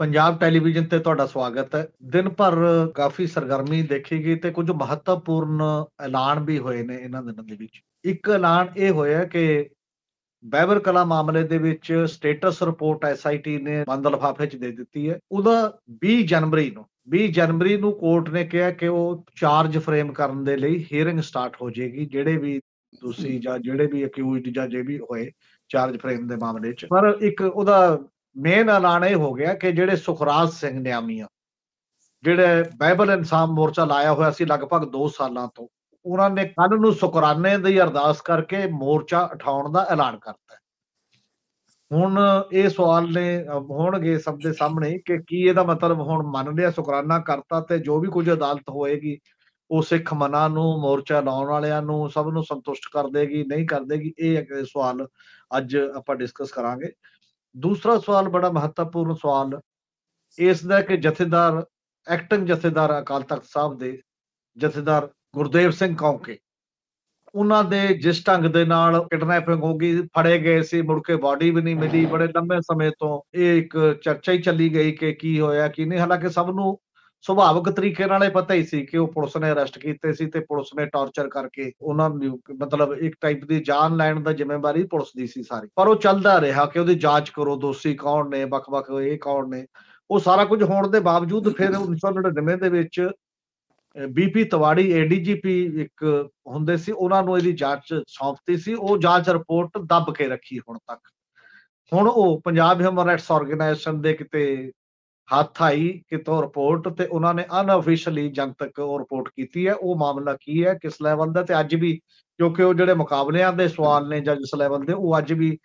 Punjab television ਤੇ ਤੁਹਾਡਾ ਸਵਾਗਤ ਹੈ ਦਿਨ ਭਰ ਕਾਫੀ ਸਰਗਰਮੀ ਦੇਖੀ ਗਈ ਤੇ ਕੁਝ ਮਹੱਤਵਪੂਰਨ ਐਲਾਨ ਵੀ ਹੋਏ ਨੇ ਇਹਨਾਂ ਦਿਨਾਂ ਦੇ ਵਿੱਚ ਇੱਕ ਐਲਾਨ ਇਹ ਹੋਇਆ ਕਿ ਬੈਬਰ ਕਲਾ ਮਾਮਲੇ ਦੇ ਵਿੱਚ ਸਟੇਟਸ ਰਿਪੋਰਟ ਐਸਆਈਟੀ ਨੇ ਬੰਦ ਲਫਾਫੇ 'ਚ ਦੇ ਦਿੱਤੀ ਹੈ ਉਹਦਾ 20 ਜਨਵਰੀ ਨੂੰ 20 ਜਨਵਰੀ ਨੂੰ ਕੋਰਟ ਨੇ ਕਿਹਾ ਕਿ ਉਹ ਚਾਰਜ ਫਰੇਮ ਕਰਨ ਦੇ ਲਈ ਹੀਅਰਿੰਗ ਸਟਾਰਟ ਹੋ ਜਾਏਗੀ ਜਿਹੜੇ ਵੀ ਤੁਸੀਂ ਜਾਂ ਜਿਹੜੇ ਵੀ ਅਕਿਊਜ਼ਡ ਜਾਂ ਜੇ ਵੀ ਹੋਏ ਚਾਰਜ ਫਰੇਮ ਦੇ ਮਾਮਲੇ 'ਚ ਪਰ ਇੱਕ ਉਹਦਾ ਮੇਨ ਐਲਾਨ ਇਹ ਹੋ ਗਿਆ ਕਿ ਜਿਹੜੇ ਸੁਖਰਾਜ ਸਿੰਘ ਨਿਆਮੀਆਂ ਜਿਹੜੇ ਬਾਈਬਲ ਇਨਸਾਨ ਮੋਰਚਾ ਲਾਇਆ ਹੋਇਆ ਸੀ ਲਗਭਗ 2 ਸਾਲਾਂ ਤੋਂ ਉਹਨਾਂ ਨੇ ਕੱਲ ਨੂੰ ਸੁਕਰਾਨੇ ਦੀ ਅਰਦਾਸ ਕਰਕੇ ਮੋਰਚਾ ਉਠਾਉਣ ਦਾ ਐਲਾਨ ਕਰਤਾ ਹੁਣ ਇਹ ਸਵਾਲ ਨੇ ਹੋਣਗੇ ਸਭ ਦੇ ਸਾਹਮਣੇ ਕਿ ਕੀ ਇਹਦਾ ਮਤਲਬ ਹੁਣ ਮੰਨ ਲਿਆ ਸੁਕਰਾਨਾ ਕਰਤਾ ਤੇ ਜੋ ਵੀ ਕੁਝ ਅਦਾਲਤ ਹੋਏਗੀ ਉਹ ਸਿੱਖ ਮਨਾਂ ਨੂੰ ਮੋਰਚਾ ਲਾਉਣ ਵਾਲਿਆਂ ਨੂੰ ਸਭ ਨੂੰ ਸੰਤੁਸ਼ਟ ਕਰ ਦੇਗੀ ਨਹੀਂ ਕਰ ਦੇਗੀ ਇਹ ਸਵਾਲ ਅੱਜ ਆਪਾਂ ਡਿਸਕਸ ਕਰਾਂਗੇ ਦੂਸਰਾ ਸਵਾਲ ਬੜਾ ਮਹੱਤਵਪੂਰਨ ਸਵਾਲ ਇਸ ਦਾ ਕਿ ਜਥੇਦਾਰ ਐਕਟਿੰਗ ਜਥੇਦਾਰ ਅਕਾਲ ਤਖਤ ਸਾਹਿਬ ਦੇ ਜਥੇਦਾਰ ਗੁਰਦੇਵ ਸਿੰਘ ਕੌਂਕੇ ਉਹਨਾਂ ਦੇ ਜਿਸ ਢੰਗ ਦੇ ਨਾਲ ਕਿਡਨੈਪਿੰਗ ਹੋ ਗਈ ਫੜੇ ਗਏ ਸੀ ਮੁੜ ਕੇ ਬਾਡੀ ਵੀ ਨਹੀਂ ਮਿਲੀ ਬੜੇ ਲੰਮੇ ਸਮੇਂ ਤੋਂ ਇਹ ਇੱਕ ਚਰਚਾ ਹੀ ਚੱਲੀ ਗਈ ਕਿ ਕੀ ਹੋਇਆ ਕੀ ਨਹੀਂ ਹਾਲਾਂਕਿ ਸਭ ਨੂੰ ਸੁਭਾਵਿਕ ਤਰੀਕੇ ਨਾਲ ਇਹ ਪਤਾ ਹੀ ਸੀ ਕਿ ਉਹ ਪੁਲਿਸ ਨੇ ਅਰੈਸਟ ਕੀਤੇ ਸੀ ਤੇ ਪੁਲਿਸ ਨੇ ਟੌਰਚਰ ਕਰਕੇ ਉਹਨਾਂ ਨੂੰ ਮਤਲਬ ਇੱਕ ਟਾਈਪ ਦੀ ਜਾਨ ਲੈਣ ਦਾ ਜ਼ਿੰਮੇਵਾਰੀ ਪੁਲਿਸ ਦੀ ਸੀ ਸਾਰੀ ਪਰ ਉਹ ਚੱਲਦਾ ਰਿਹਾ ਕਿ ਉਹਦੀ ਜਾਂਚ ਕਰੋ ਦੋਸ਼ੀ ਕੌਣ ਨੇ ਵੱਖ-ਵੱਖ ਇਹ ਕੌਣ ਨੇ ਉਹ ਸਾਰਾ ਕੁਝ ਹੋਣ ਦੇ ਬਾਵਜੂਦ ਫਿਰ 1999 ਦੇ ਵਿੱਚ ਬੀਪੀ ਤਵਾੜੀ ਐਡੀਜੀਪੀ ਇੱਕ ਹੁੰਦੇ ਸੀ ਉਹਨਾਂ ਨੂੰ ਇਹਦੀ ਜਾਂਚ ਸੌਂਪਤੀ ਸੀ ਉਹ ਜਾਂਚ ਰਿਪੋਰਟ ਦੱਬ ਕੇ ਰੱਖੀ ਹੁਣ ਤੱਕ ਹੁਣ ਉਹ ਪੰਜਾਬ ਹਿਊਮਨ ਰਾਈਟਸ ਆਰਗੇਨਾਈਜੇਸ਼ਨ ਦੇ ਕਿਤੇ ਹੱਥ ਆਈ ਕਿਤੋਂ ਰਿਪੋਰਟ ਤੇ ਉਹਨਾਂ ਨੇ ਅਨਅਫੀਸ਼ੀਅਲੀ ਜਨਤਕ ਉਹ ਰਿਪੋਰਟ ਕੀਤੀ ਹੈ ਉਹ ਮਾਮਲਾ ਕੀ ਹੈ ਕਿਸ ਲੈਵਲ ਦਾ ਤੇ ਅੱਜ ਵੀ ਕਿਉਂਕਿ ਉਹ ਜਿਹੜੇ ਮੁਕਾਬਲਿਆਂ ਦੇ ਸਵਾਲ ਨੇ ਜਾਂ ਜਿਸ ਲੈਵਲ ਦੇ ਉਹ ਅੱਜ ਵੀ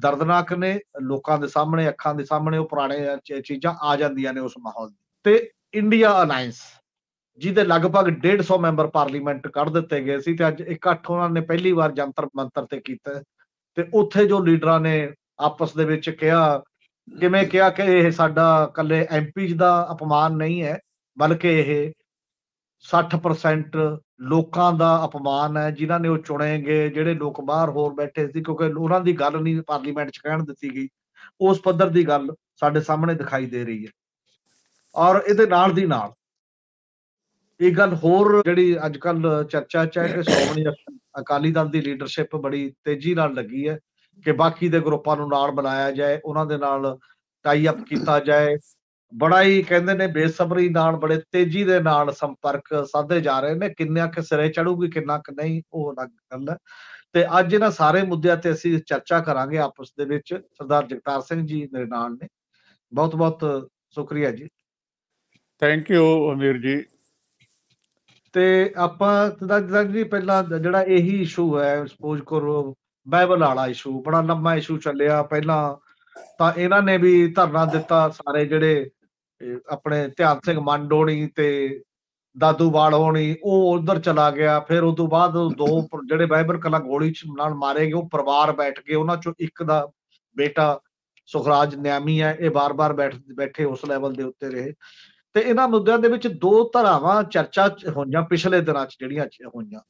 ਦਰਦਨਾਕ ਨੇ ਲੋਕਾਂ ਦੇ ਸਾਹਮਣੇ ਅੱਖਾਂ ਦੇ ਸਾਹਮਣੇ ਉਹ ਪੁਰਾਣੇ ਚੀਜ਼ਾਂ ਆ ਜਾਂਦੀਆਂ ਨੇ ਉਸ ਮਾਹੌਲ ਤੇ ਇੰਡੀਆ ਅਲਾਈਅੰਸ ਜਿਹਦੇ ਲਗਭਗ 150 ਮੈਂਬਰ ਪਾਰਲੀਮੈਂਟ ਕੱਢ ਦਿੱਤੇ ਗਏ ਸੀ ਤੇ ਅੱਜ ਇਕੱਠ ਉਹਨਾਂ ਨੇ ਪਹਿਲੀ ਵਾਰ ਜੰਤਰ ਮੰਤਰ ਤੇ ਕੀਤਾ ਤੇ ਉੱਥੇ ਜੋ ਲੀਡਰਾਂ ਨੇ ਆਪਸ ਦੇ ਵਿੱਚ ਕਿਹਾ ਜਿਵੇਂ ਕਿਹਾ ਕਿ ਇਹ ਸਾਡਾ ਕੱਲੇ ਐਮਪੀ ਦਾ ਅਪਮਾਨ ਨਹੀਂ ਹੈ ਬਲਕਿ ਇਹ 60% ਲੋਕਾਂ ਦਾ અપਮਾਨ ਹੈ ਜਿਨ੍ਹਾਂ ਨੇ ਉਹ ਚੁਣੇਗੇ ਜਿਹੜੇ ਲੋਕ ਬਾਹਰ ਹੋਰ ਬੈਠੇ ਸੀ ਕਿਉਂਕਿ ਉਹਨਾਂ ਦੀ ਗੱਲ ਨਹੀਂ ਪਾਰਲੀਮੈਂਟ 'ਚ ਕਹਿਣ ਦਿੱਤੀ ਗਈ ਉਸ ਪੱਧਰ ਦੀ ਗੱਲ ਸਾਡੇ ਸਾਹਮਣੇ ਦਿਖਾਈ ਦੇ ਰਹੀ ਹੈ ਔਰ ਇਹਦੇ ਨਾਲ ਦੀ ਨਾਲ ਇਹ ਗੱਲ ਹੋਰ ਜਿਹੜੀ ਅੱਜ ਕੱਲ ਚਰਚਾ ਚ ਹੈ ਕਿ ਸ਼੍ਰੋਮਣੀ ਅਕਾਲੀ ਦਲ ਦੀ ਲੀਡਰਸ਼ਿਪ ਬੜੀ ਤੇਜ਼ੀ ਨਾਲ ਲੱਗੀ ਹੈ ਕਿ ਬਾਕੀ ਦੇ ਗਰੁੱਪਾਂ ਨੂੰ ਨਾਲ ਬਣਾਇਆ ਜਾਏ ਉਹਨਾਂ ਦੇ ਨਾਲ ਟਾਈ ਅਪ ਕੀਤਾ ਜਾਏ ਬੜਾ ਹੀ ਕਹਿੰਦੇ ਨੇ ਬੇਸਬਰੀ ਨਾਲ ਬੜੇ ਤੇਜ਼ੀ ਦੇ ਨਾਲ ਸੰਪਰਕ ਸਾਧੇ ਜਾ ਰਹੇ ਨੇ ਕਿੰਨਿਆਂ ਕਿ ਸਿਰੇ ਚੜੂਗੀ ਕਿੰਨਾ ਕਿ ਨਹੀਂ ਉਹ ਅਲੱਗ ਗੱਲ ਹੈ ਤੇ ਅੱਜ ਇਹਨਾਂ ਸਾਰੇ ਮੁੱਦਿਆਂ ਤੇ ਅਸੀਂ ਚਰਚਾ ਕਰਾਂਗੇ ਆਪਸ ਦੇ ਵਿੱਚ ਸਰਦਾਰ ਜਗਤਾਰ ਸਿੰਘ ਜੀ ਮੇਰੇ ਨਾਲ ਨੇ ਬਹੁਤ ਬਹੁਤ ਸ਼ੁਕਰੀਆ ਜੀ ਥੈਂਕ ਯੂ ਅਮੀਰ ਜੀ ਤੇ ਆਪਾਂ ਜਿਹੜਾ ਜੀ ਪਹਿਲਾਂ ਜਿਹੜਾ ਇਹੀ ਇਸ਼ੂ ਹੈ ਸਪੋਜ਼ ਕਰੋ ਬਾਈਬਲ ਵਾਲਾ ਇਸ਼ੂ ਬੜਾ ਲੰਮਾ ਇਸ਼ੂ ਚੱਲਿਆ ਪਹਿਲਾਂ ਤਾਂ ਇਹਨਾਂ ਨੇ ਵੀ ਧਰਨਾ ਦਿੱਤਾ ਸਾਰੇ ਜਿਹੜੇ ਆਪਣੇ ਧਿਆਨ ਸਿੰਘ ਮੰਡੋਣੀ ਤੇ ਦਾਦੂਵਾਲ ਹੋਣੀ ਉਹ ਉਧਰ ਚਲਾ ਗਿਆ ਫਿਰ ਉਸ ਤੋਂ ਬਾਅਦ ਦੋ ਜਿਹੜੇ ਬਾਈਬਲ ਕਲਾ ਗੋਲੀ ਨਾਲ ਮਾਰੇ ਗਏ ਉਹ ਪਰਿਵਾਰ ਬੈਠ ਕੇ ਉਹਨਾਂ ਚੋਂ ਇੱਕ ਦਾ ਬੇਟਾ ਸੁਖਰਾਜ ਨਿਆਮੀ ਹੈ ਇਹ ਬਾਰ-ਬਾਰ ਬੈਠ ਬੈਠੇ ਉਸ ਲੈਵਲ ਦੇ ਉੱਤੇ ਰਹੇ ਤੇ ਇਹਨਾਂ ਮੁੱਦਿਆਂ ਦੇ ਵਿੱਚ ਦੋ ਧਰਾਵਾਂ ਚਰਚਾ ਹੋਈਆਂ ਪਿਛਲੇ ਦਿਨਾਂ 'ਚ ਜਿਹੜੀਆਂ ਹੋਈਆਂ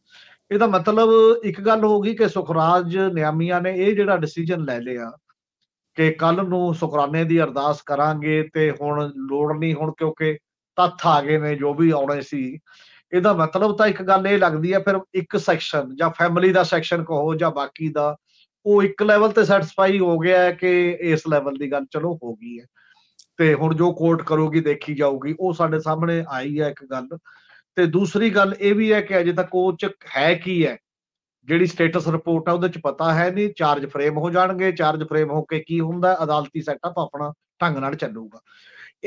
ਇਹਦਾ ਮਤਲਬ ਇੱਕ ਗੱਲ ਹੋ ਗਈ ਕਿ ਸੁਖਰਾਜ ਨਿਆਮੀਆਂ ਨੇ ਇਹ ਜਿਹੜਾ ਡਿਸੀਜਨ ਲੈ ਲਿਆ ਕਿ ਕੱਲ ਨੂੰ ਸੁਖਰਾਨੇ ਦੀ ਅਰਦਾਸ ਕਰਾਂਗੇ ਤੇ ਹੁਣ ਲੋੜ ਨਹੀਂ ਹੁਣ ਕਿਉਂਕਿ ਤੱਥ ਆ ਗਏ ਨੇ ਜੋ ਵੀ ਆਉਣੇ ਸੀ ਇਹਦਾ ਮਤਲਬ ਤਾਂ ਇੱਕ ਗੱਲ ਇਹ ਲੱਗਦੀ ਹੈ ਫਿਰ ਇੱਕ ਸੈਕਸ਼ਨ ਜਾਂ ਫੈਮਿਲੀ ਦਾ ਸੈਕਸ਼ਨ ਕਹੋ ਜਾਂ ਬਾਕੀ ਦਾ ਉਹ ਇੱਕ ਲੈਵਲ ਤੇ ਸੈਟੀਸਫਾਈ ਹੋ ਗਿਆ ਹੈ ਕਿ ਇਸ ਲੈਵਲ ਦੀ ਗੱਲ ਚਲੋ ਹੋ ਗਈ ਹੈ ਤੇ ਹੁਣ ਜੋ ਕੋਰਟ ਕਰੋਗੀ ਦੇਖੀ ਜਾਊਗੀ ਉਹ ਸਾਡੇ ਸਾਹਮਣੇ ਆਈ ਹੈ ਇੱਕ ਗੱਲ ਤੇ ਦੂਸਰੀ ਗੱਲ ਇਹ ਵੀ ਹੈ ਕਿ ਅਜੇ ਤੱਕ ਕੋਚ ਹੈ ਕੀ ਹੈ ਜਿਹੜੀ ਸਟੇਟਸ ਰਿਪੋਰਟ ਆ ਉਹਦੇ ਚ ਪਤਾ ਹੈ ਨਹੀਂ ਚਾਰਜ ਫਰੇਮ ਹੋ ਜਾਣਗੇ ਚਾਰਜ ਫਰੇਮ ਹੋ ਕੇ ਕੀ ਹੁੰਦਾ ਅਦਾਲਤੀ ਸੈਟਅਪ ਆਪਣਾ ਢੰਗ ਨਾਲ ਚੱਲੂਗਾ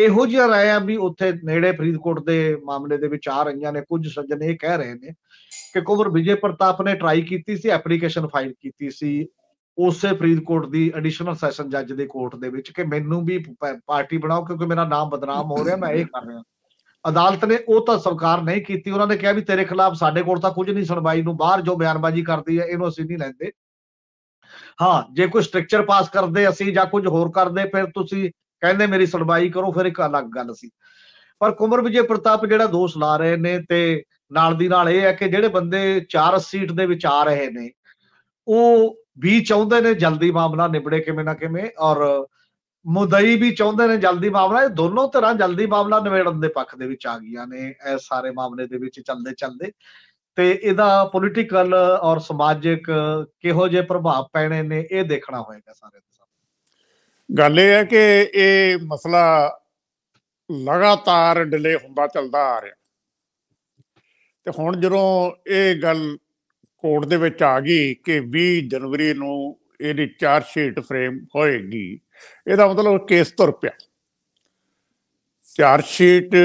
ਇਹੋ ਜਿਹਾ ਰਾਇਆ ਵੀ ਉੱਥੇ ਨੇੜੇ ਫਰੀਦਕੋਟ ਦੇ ਮਾਮਲੇ ਦੇ ਵਿੱਚ ਆ ਰਹੀਆਂ ਨੇ ਕੁਝ ਸੱਜਣ ਇਹ ਕਹਿ ਰਹੇ ਨੇ ਕਿ ਕੁਵਰ ਵਿਜੇ ਪ੍ਰਤਾਪ ਨੇ ਟਰਾਈ ਕੀਤੀ ਸੀ ਐਪਲੀਕੇਸ਼ਨ ਫਾਈਲ ਕੀਤੀ ਸੀ ਉਸੇ ਫਰੀਦਕੋਟ ਦੀ ਐਡੀਸ਼ਨਲ ਸੈਸ਼ਨ ਜੱਜ ਦੇ ਕੋਰਟ ਦੇ ਵਿੱਚ ਕਿ ਮੈਨੂੰ ਵੀ ਪਾਰਟੀ ਬਣਾਓ ਕਿਉਂਕਿ ਮੇਰਾ ਨਾਮ ਬਦਨਾਮ ਹੋ ਰਿਹਾ ਮੈਂ ਇਹ ਕਰ ਰਿਹਾ ਅਦਾਲਤ ਨੇ ਉਹ ਤਾਂ ਸਵਾਰ ਨਹੀਂ ਕੀਤੀ ਉਹਨਾਂ ਨੇ ਕਿਹਾ ਵੀ ਤੇਰੇ ਖਿਲਾਫ ਸਾਡੇ ਕੋਲ ਤਾਂ ਕੁਝ ਨਹੀਂ ਸੁਣਵਾਈ ਨੂੰ ਬਾਹਰ ਜੋ ਬਿਆਨਬਾਜ਼ੀ ਕਰਦੀ ਹੈ ਇਹਨੂੰ ਅਸੀਂ ਨਹੀਂ ਲੈਂਦੇ ਹਾਂ ਜੇ ਕੋਈ ਸਟ੍ਰਕਚਰ ਪਾਸ ਕਰਦੇ ਅਸੀਂ ਜਾਂ ਕੁਝ ਹੋਰ ਕਰਦੇ ਫਿਰ ਤੁਸੀਂ ਕਹਿੰਦੇ ਮੇਰੀ ਸੁਣਵਾਈ ਕਰੋ ਫਿਰ ਇੱਕ ਅਲੱਗ ਗੱਲ ਸੀ ਪਰ ਕੁਮਰ ਵਿਜੇ ਪ੍ਰਤਾਪ ਜਿਹੜਾ ਦੋਸ਼ ਲਾ ਰਹੇ ਨੇ ਤੇ ਨਾਲ ਦੀ ਨਾਲ ਇਹ ਹੈ ਕਿ ਜਿਹੜੇ ਬੰਦੇ 4 ਸੀਟ ਦੇ ਵਿੱਚ ਆ ਰਹੇ ਨੇ ਉਹ ਵੀ ਚਾਹੁੰਦੇ ਨੇ ਜਲਦੀ ਮਾਮਲਾ ਨਿਬੜੇ ਕਿਵੇਂ ਨਾ ਕਿਵੇਂ ਔਰ ਮੁਦਈ ਵੀ ਚਾਹੁੰਦੇ ਨੇ ਜਲਦੀ ਮਾਮਲਾ ਇਹ ਦੋਨੋਂ ਤਰ੍ਹਾਂ ਜਲਦੀ ਮਾਮਲਾ ਨਿਬੇੜਨ ਦੇ ਪੱਖ ਦੇ ਵਿੱਚ ਆ ਗਈਆਂ ਨੇ ਇਹ ਸਾਰੇ ਮਾਮਲੇ ਦੇ ਵਿੱਚ ਚੱਲਦੇ ਚੱਲਦੇ ਤੇ ਇਹਦਾ ਪੋਲਿਟੀਕਲ ਔਰ ਸਮਾਜਿਕ ਕਿਹੋ ਜਿਹੇ ਪ੍ਰਭਾਵ ਪੈਣੇ ਨੇ ਇਹ ਦੇਖਣਾ ਹੋਏਗਾ ਸਾਰੇ ਦੇ ਸਭ ਗੱਲ ਇਹ ਹੈ ਕਿ ਇਹ ਮਸਲਾ ਲਗਾਤਾਰ ਡਿਲੇ ਹੁੰਦਾ ਚੱਲਦਾ ਆ ਰਿਹਾ ਤੇ ਹੁਣ ਜਦੋਂ ਇਹ ਗੱਲ ਕੋਰਟ ਦੇ ਵਿੱਚ ਆ ਗਈ ਕਿ 20 ਜਨਵਰੀ ਨੂੰ ਇਹਦੀ ਚਾਰਜ ਸ਼ੀਟ ਫਰੇਮ ਹੋਏਗੀ ਇਹਦਾ ਮਤਲਬ ਕੇਸ ਤੁਰ ਪਿਆ ਚਾਰ ਸ਼ੀਟ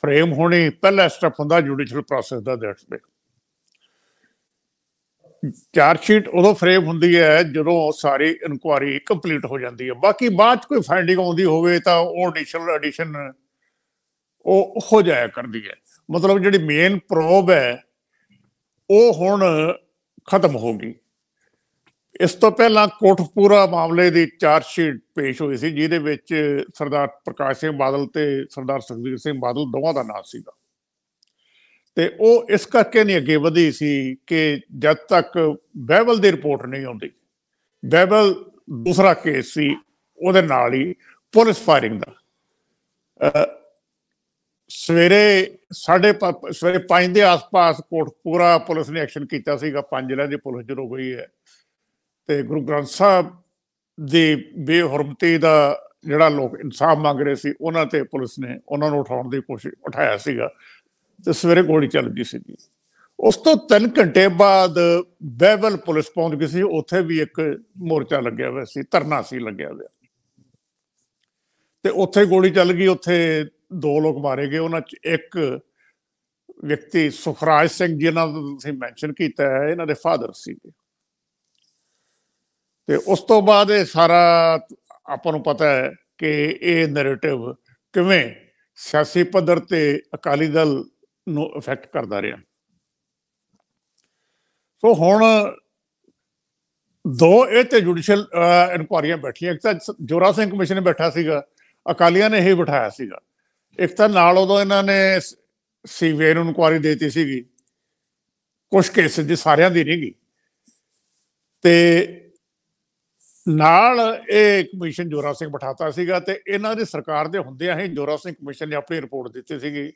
ਫਰੇਮ ਹੋਣੀ ਪਹਿਲਾ ਸਟੈਪ ਹੁੰਦਾ ਜੁਡੀਸ਼ੀਅਲ ਪ੍ਰੋਸੈਸ ਦਾ ਦੈਟਸ ਮੇ ਚਾਰ ਸ਼ੀਟ ਉਦੋਂ ਫਰੇਮ ਹੁੰਦੀ ਹੈ ਜਦੋਂ ਸਾਰੀ ਇਨਕੁਆਰੀ ਕੰਪਲੀਟ ਹੋ ਜਾਂਦੀ ਹੈ ਬਾਕੀ ਬਾਅਦ ਕੋਈ ਫਾਈਂਡਿੰਗ ਆਉਂਦੀ ਹੋਵੇ ਤਾਂ ਉਹ ਐਡੀਸ਼ਨਲ ਐਡੀਸ਼ਨ ਉਹ ਹੋ ਜਾਇਆ ਕਰਦੀ ਹੈ ਮਤਲਬ ਜਿਹੜੀ ਮੇਨ ਪ੍ਰੋਬ ਹੈ ਉਹ ਹੁਣ ਖਤਮ ਹੋ ਗਈ ਇਸ ਤੋਂ ਪਹਿਲਾਂ ਕੋਟਪੂਰਾ ਮਾਮਲੇ ਦੀ ਚਾਰਜ ਸ਼ੀਟ ਪੇਸ਼ ਹੋਈ ਸੀ ਜਿਹਦੇ ਵਿੱਚ ਸਰਦਾਰ ਪ੍ਰਕਾਸ਼ ਸਿੰਘ ਬਾਦਲ ਤੇ ਸਰਦਾਰ ਸੁਖਵੀਰ ਸਿੰਘ ਬਾਦਲ ਦੋਵਾਂ ਦਾ ਨਾਮ ਸੀਗਾ ਤੇ ਉਹ ਇਸ ਕਰਕੇ ਨਹੀਂ ਅੱਗੇ ਵਧੀ ਸੀ ਕਿ ਜਦ ਤੱਕ ਬੈਵਲ ਦੀ ਰਿਪੋਰਟ ਨਹੀਂ ਆਉਂਦੀ ਬੈਵਲ ਦੂਸਰਾ ਕੇਸ ਸੀ ਉਹਦੇ ਨਾਲ ਹੀ ਪੁਲਿਸ ਫਾਇਰਿੰਗ ਦਾ ਸਵੇਰੇ ਸਾਢੇ ਸਵੇਰੇ 5 ਦੇ ਆਸ-ਪਾਸ ਕੋਟਪੂਰਾ ਪੁਲਿਸ ਨੇ ਐਕਸ਼ਨ ਕੀਤਾ ਸੀਗਾ ਪੰਜ ਲੈ ਦੀ ਪੁਲਿਸ ਜਰੋ ਗਈ ਹੈ ਤੇ ਗੁਰੂ ਗ੍ਰੰਥ ਸਾਹਿਬ ਦੇ ਬੇਹਰਮਤੀ ਦਾ ਜਿਹੜਾ ਲੋਕ ਇਨਸਾਫ ਮੰਗ ਰਹੇ ਸੀ ਉਹਨਾਂ ਤੇ ਪੁਲਿਸ ਨੇ ਉਹਨਾਂ ਨੂੰ ਉਠਾਉਣ ਦੀ ਕੋਸ਼ਿਸ਼ ਉਠਾਇਆ ਸੀਗਾ ਤੇ ਸਵੇਰੇ ਗੋਲੀ ਚੱਲ ਗਈ ਸੀ ਉਸ ਤੋਂ 3 ਘੰਟੇ ਬਾਅਦ ਬੈਵਲ ਪੁਲਿਸ ਪਹੁੰਚ ਗਈ ਸੀ ਉੱਥੇ ਵੀ ਇੱਕ ਮੋਰਚਾ ਲੱਗਿਆ ਹੋਇਆ ਸੀ ਧਰਨਾ ਸੀ ਲੱਗਿਆ ਹੋਇਆ ਤੇ ਉੱਥੇ ਗੋਲੀ ਚੱਲ ਗਈ ਉੱਥੇ ਦੋ ਲੋਕ ਮਾਰੇ ਗਏ ਉਹਨਾਂ ਚ ਇੱਕ ਵਿਅਕਤੀ ਸੁਖਰਾਜ ਸਿੰਘ ਜਿਨ੍ਹਾਂ ਨੂੰ ਤੁਸੀਂ ਮੈਂਸ਼ਨ ਕੀਤਾ ਹੈ ਇਹਨਾਂ ਦੇ ਫਾਦਰ ਸੀਗੇ ਤੇ ਉਸ ਤੋਂ ਬਾਅਦ ਇਹ ਸਾਰਾ ਆਪਾਂ ਨੂੰ ਪਤਾ ਹੈ ਕਿ ਇਹ ਨੈਰੇਟਿਵ ਕਿਵੇਂ ਸਿਆਸੀ ਪੱਧਰ ਤੇ ਅਕਾਲੀ ਦਲ ਨੂੰ ਇਫੈਕਟ ਕਰਦਾ ਰਿਹਾ ਸੋ ਹੁਣ ਦੋ ਇਹ ਤੇ ਜੁਡੀਸ਼ੀਅਲ ਇਨਕੁਆਰੀਆਂ ਬੈਠੀਆਂ ਇੱਕ ਤਾਂ ਜੋਰਾ ਸਿੰਘ ਕਮਿਸ਼ਨ ਬੈਠਾ ਸੀਗਾ ਅਕਾਲੀਆਂ ਨੇ ਇਹ ਬਿਠਾਇਆ ਸੀਗਾ ਇੱਕ ਤਾਂ ਨਾਲ ਉਦੋਂ ਇਹਨਾਂ ਨੇ ਸੀਬੀਆਈ ਨੂੰ ਇਨਕੁਆਰੀ ਦੇਤੀ ਸੀਗੀ ਕੁਝ ਕੇਸ ਦੀ ਸਾਰਿਆਂ ਦੀ ਨਹੀਂ ਗਈ ਤੇ ਨਾਲ ਇਹ ਕਮਿਸ਼ਨ ਜੋਰਾ ਸਿੰਘ ਬਿਠਾਤਾ ਸੀਗਾ ਤੇ ਇਹਨਾਂ ਦੀ ਸਰਕਾਰ ਦੇ ਹੁੰਦਿਆਂ ਹੀ ਜੋਰਾ ਸਿੰਘ ਕਮਿਸ਼ਨ ਨੇ ਆਪਣੀ ਰਿਪੋਰਟ ਦਿੱਤੀ ਸੀਗੀ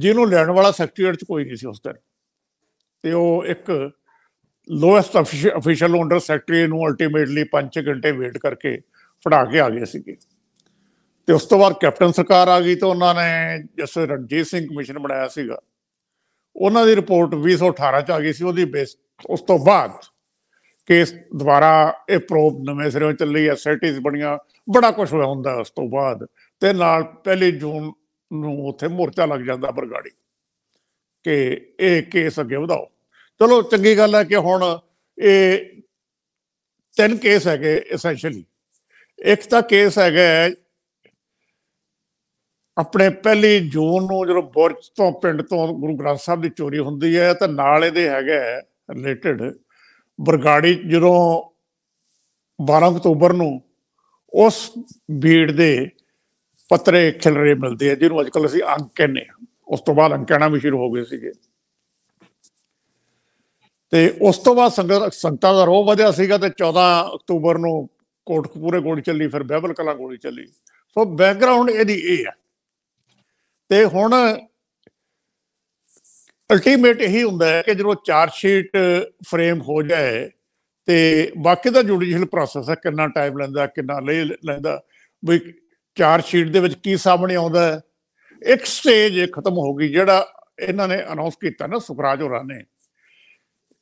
ਜਿਹਨੂੰ ਲੈਣ ਵਾਲਾ ਸੈਕਟਰੀਏਟ ਚ ਕੋਈ ਨਹੀਂ ਸੀ ਉਸ ਦਿਨ ਤੇ ਉਹ ਇੱਕ ਲੋਐਸਟ ਅਫੀਸ਼ੀਅਲ ਅੰਡਰ ਸੈਕਟਰੀ ਨੂੰ ਅਲਟੀਮੇਟਲੀ 5 ਘੰਟੇ ਵੇਟ ਕਰਕੇ ਫੜਾ ਕੇ ਆ ਗਏ ਸੀਗੇ ਤੇ ਉਸ ਤੋਂ ਬਾਅਦ ਕੈਪਟਨ ਸਰਕਾਰ ਆ ਗਈ ਤਾਂ ਉਹਨਾਂ ਨੇ ਜਿਸ ਰਣਜੀਤ ਸਿੰਘ ਕਮਿਸ਼ਨ ਬਣਾਇਆ ਸੀਗਾ ਉਹਨਾਂ ਦੀ ਰਿਪੋਰਟ 2018 ਚ ਆ ਗਈ ਸੀ ਉਹਦੀ ਬੇਸ ਉਸ ਤੋਂ ਬਾਅਦ ਕੇਸ ਦੁਆਰਾ ਇਹ ਪ੍ਰੋਬ ਨਵੇਂ ਸਿਰੋਂ ਚੱਲੀ ਐਸਐਲਟੀਜ਼ ਬਣੀਆਂ ਬੜਾ ਕੁਝ ਹੋਇਆ ਹੁੰਦਾ ਉਸ ਤੋਂ ਬਾਅਦ ਤੇ ਨਾਲ ਪਹਿਲੀ ਜੂਨ ਨੂੰ ਉੱਥੇ ਮੋਰਚਾ ਲੱਗ ਜਾਂਦਾ ਬਰਗਾੜੀ ਕਿ ਇਹ ਕੇਸ ਅੱਗੇ ਵਧਾਓ ਚਲੋ ਚੰਗੀ ਗੱਲ ਹੈ ਕਿ ਹੁਣ ਇਹ ਤਿੰਨ ਕੇਸ ਹੈਗੇ ਐਸੈਂਸ਼ੀਅਲੀ ਇੱਕ ਤਾਂ ਕੇਸ ਹੈਗਾ ਆਪਣੇ ਪਹਿਲੀ ਜੂਨ ਨੂੰ ਜਦੋਂ ਬੁਰਜ ਤੋਂ ਪਿੰਡ ਤੋਂ ਗੁਰੂ ਗ੍ਰੰਥ ਸਾਹਿਬ ਦੀ ਚੋਰੀ ਹੁੰਦੀ ਹੈ ਤਾਂ ਨਾਲ ਇਹਦੇ ਹੈਗਾ ਰਿਲੇਟਡ ਬਰਗਾੜੀ ਜਦੋਂ 12 ਅਕਤੂਬਰ ਨੂੰ ਉਸ ਭੀੜ ਦੇ ਪੱਤਰੇ ਖਿਲਰੇ ਮਿਲਦੇ ਆ ਜਿਹਨੂੰ ਅੱਜ ਕੱਲ ਅਸੀਂ ਅੰਕ ਕਹਿੰਦੇ ਆ ਉਸ ਤੋਂ ਬਾਅਦ ਅੰਕ ਕਹਿਣਾ ਵੀ ਸ਼ੁਰੂ ਹੋ ਗਏ ਸੀਗੇ ਤੇ ਉਸ ਤੋਂ ਬਾਅਦ ਸੰਗਤ ਸੰਗਤਾਂ ਦਾ ਰੋਹ ਵਧਿਆ ਸੀਗਾ ਤੇ 14 ਅਕਤੂਬਰ ਨੂੰ ਕੋਟਕਪੂਰੇ ਗੋਲੀ ਚੱਲੀ ਫਿਰ ਬਹਿਬਲ ਕਲਾ ਗੋਲੀ ਚੱਲੀ ਸੋ ਬੈਕਗ੍ਰਾਉਂਡ ਇਹਦੀ ਇਹ ਆ ਤੇ ਹੁਣ ਅਲਟੀਮੇਟ ਇਹੀ ਹੁੰਦਾ ਹੈ ਕਿ ਜਦੋਂ ਚਾਰ ਸ਼ੀਟ ਫਰੇਮ ਹੋ ਜਾਏ ਤੇ ਬਾਕੀ ਦਾ ਜੁਡੀਸ਼ੀਅਲ ਪ੍ਰੋਸੈਸ ਹੈ ਕਿੰਨਾ ਟਾਈਮ ਲੈਂਦਾ ਕਿੰਨਾ ਲੈ ਲੈਂਦਾ ਵੀ ਚਾਰ ਸ਼ੀਟ ਦੇ ਵਿੱਚ ਕੀ ਸਾਹਮਣੇ ਆਉਂਦਾ ਇੱਕ ਸਟੇਜ ਖਤਮ ਹੋ ਗਈ ਜਿਹੜਾ ਇਹਨਾਂ ਨੇ ਅਨਾਉਂਸ ਕੀਤਾ ਨਾ ਸੁਖਰਾਜ ਹੋਰਾਂ ਨੇ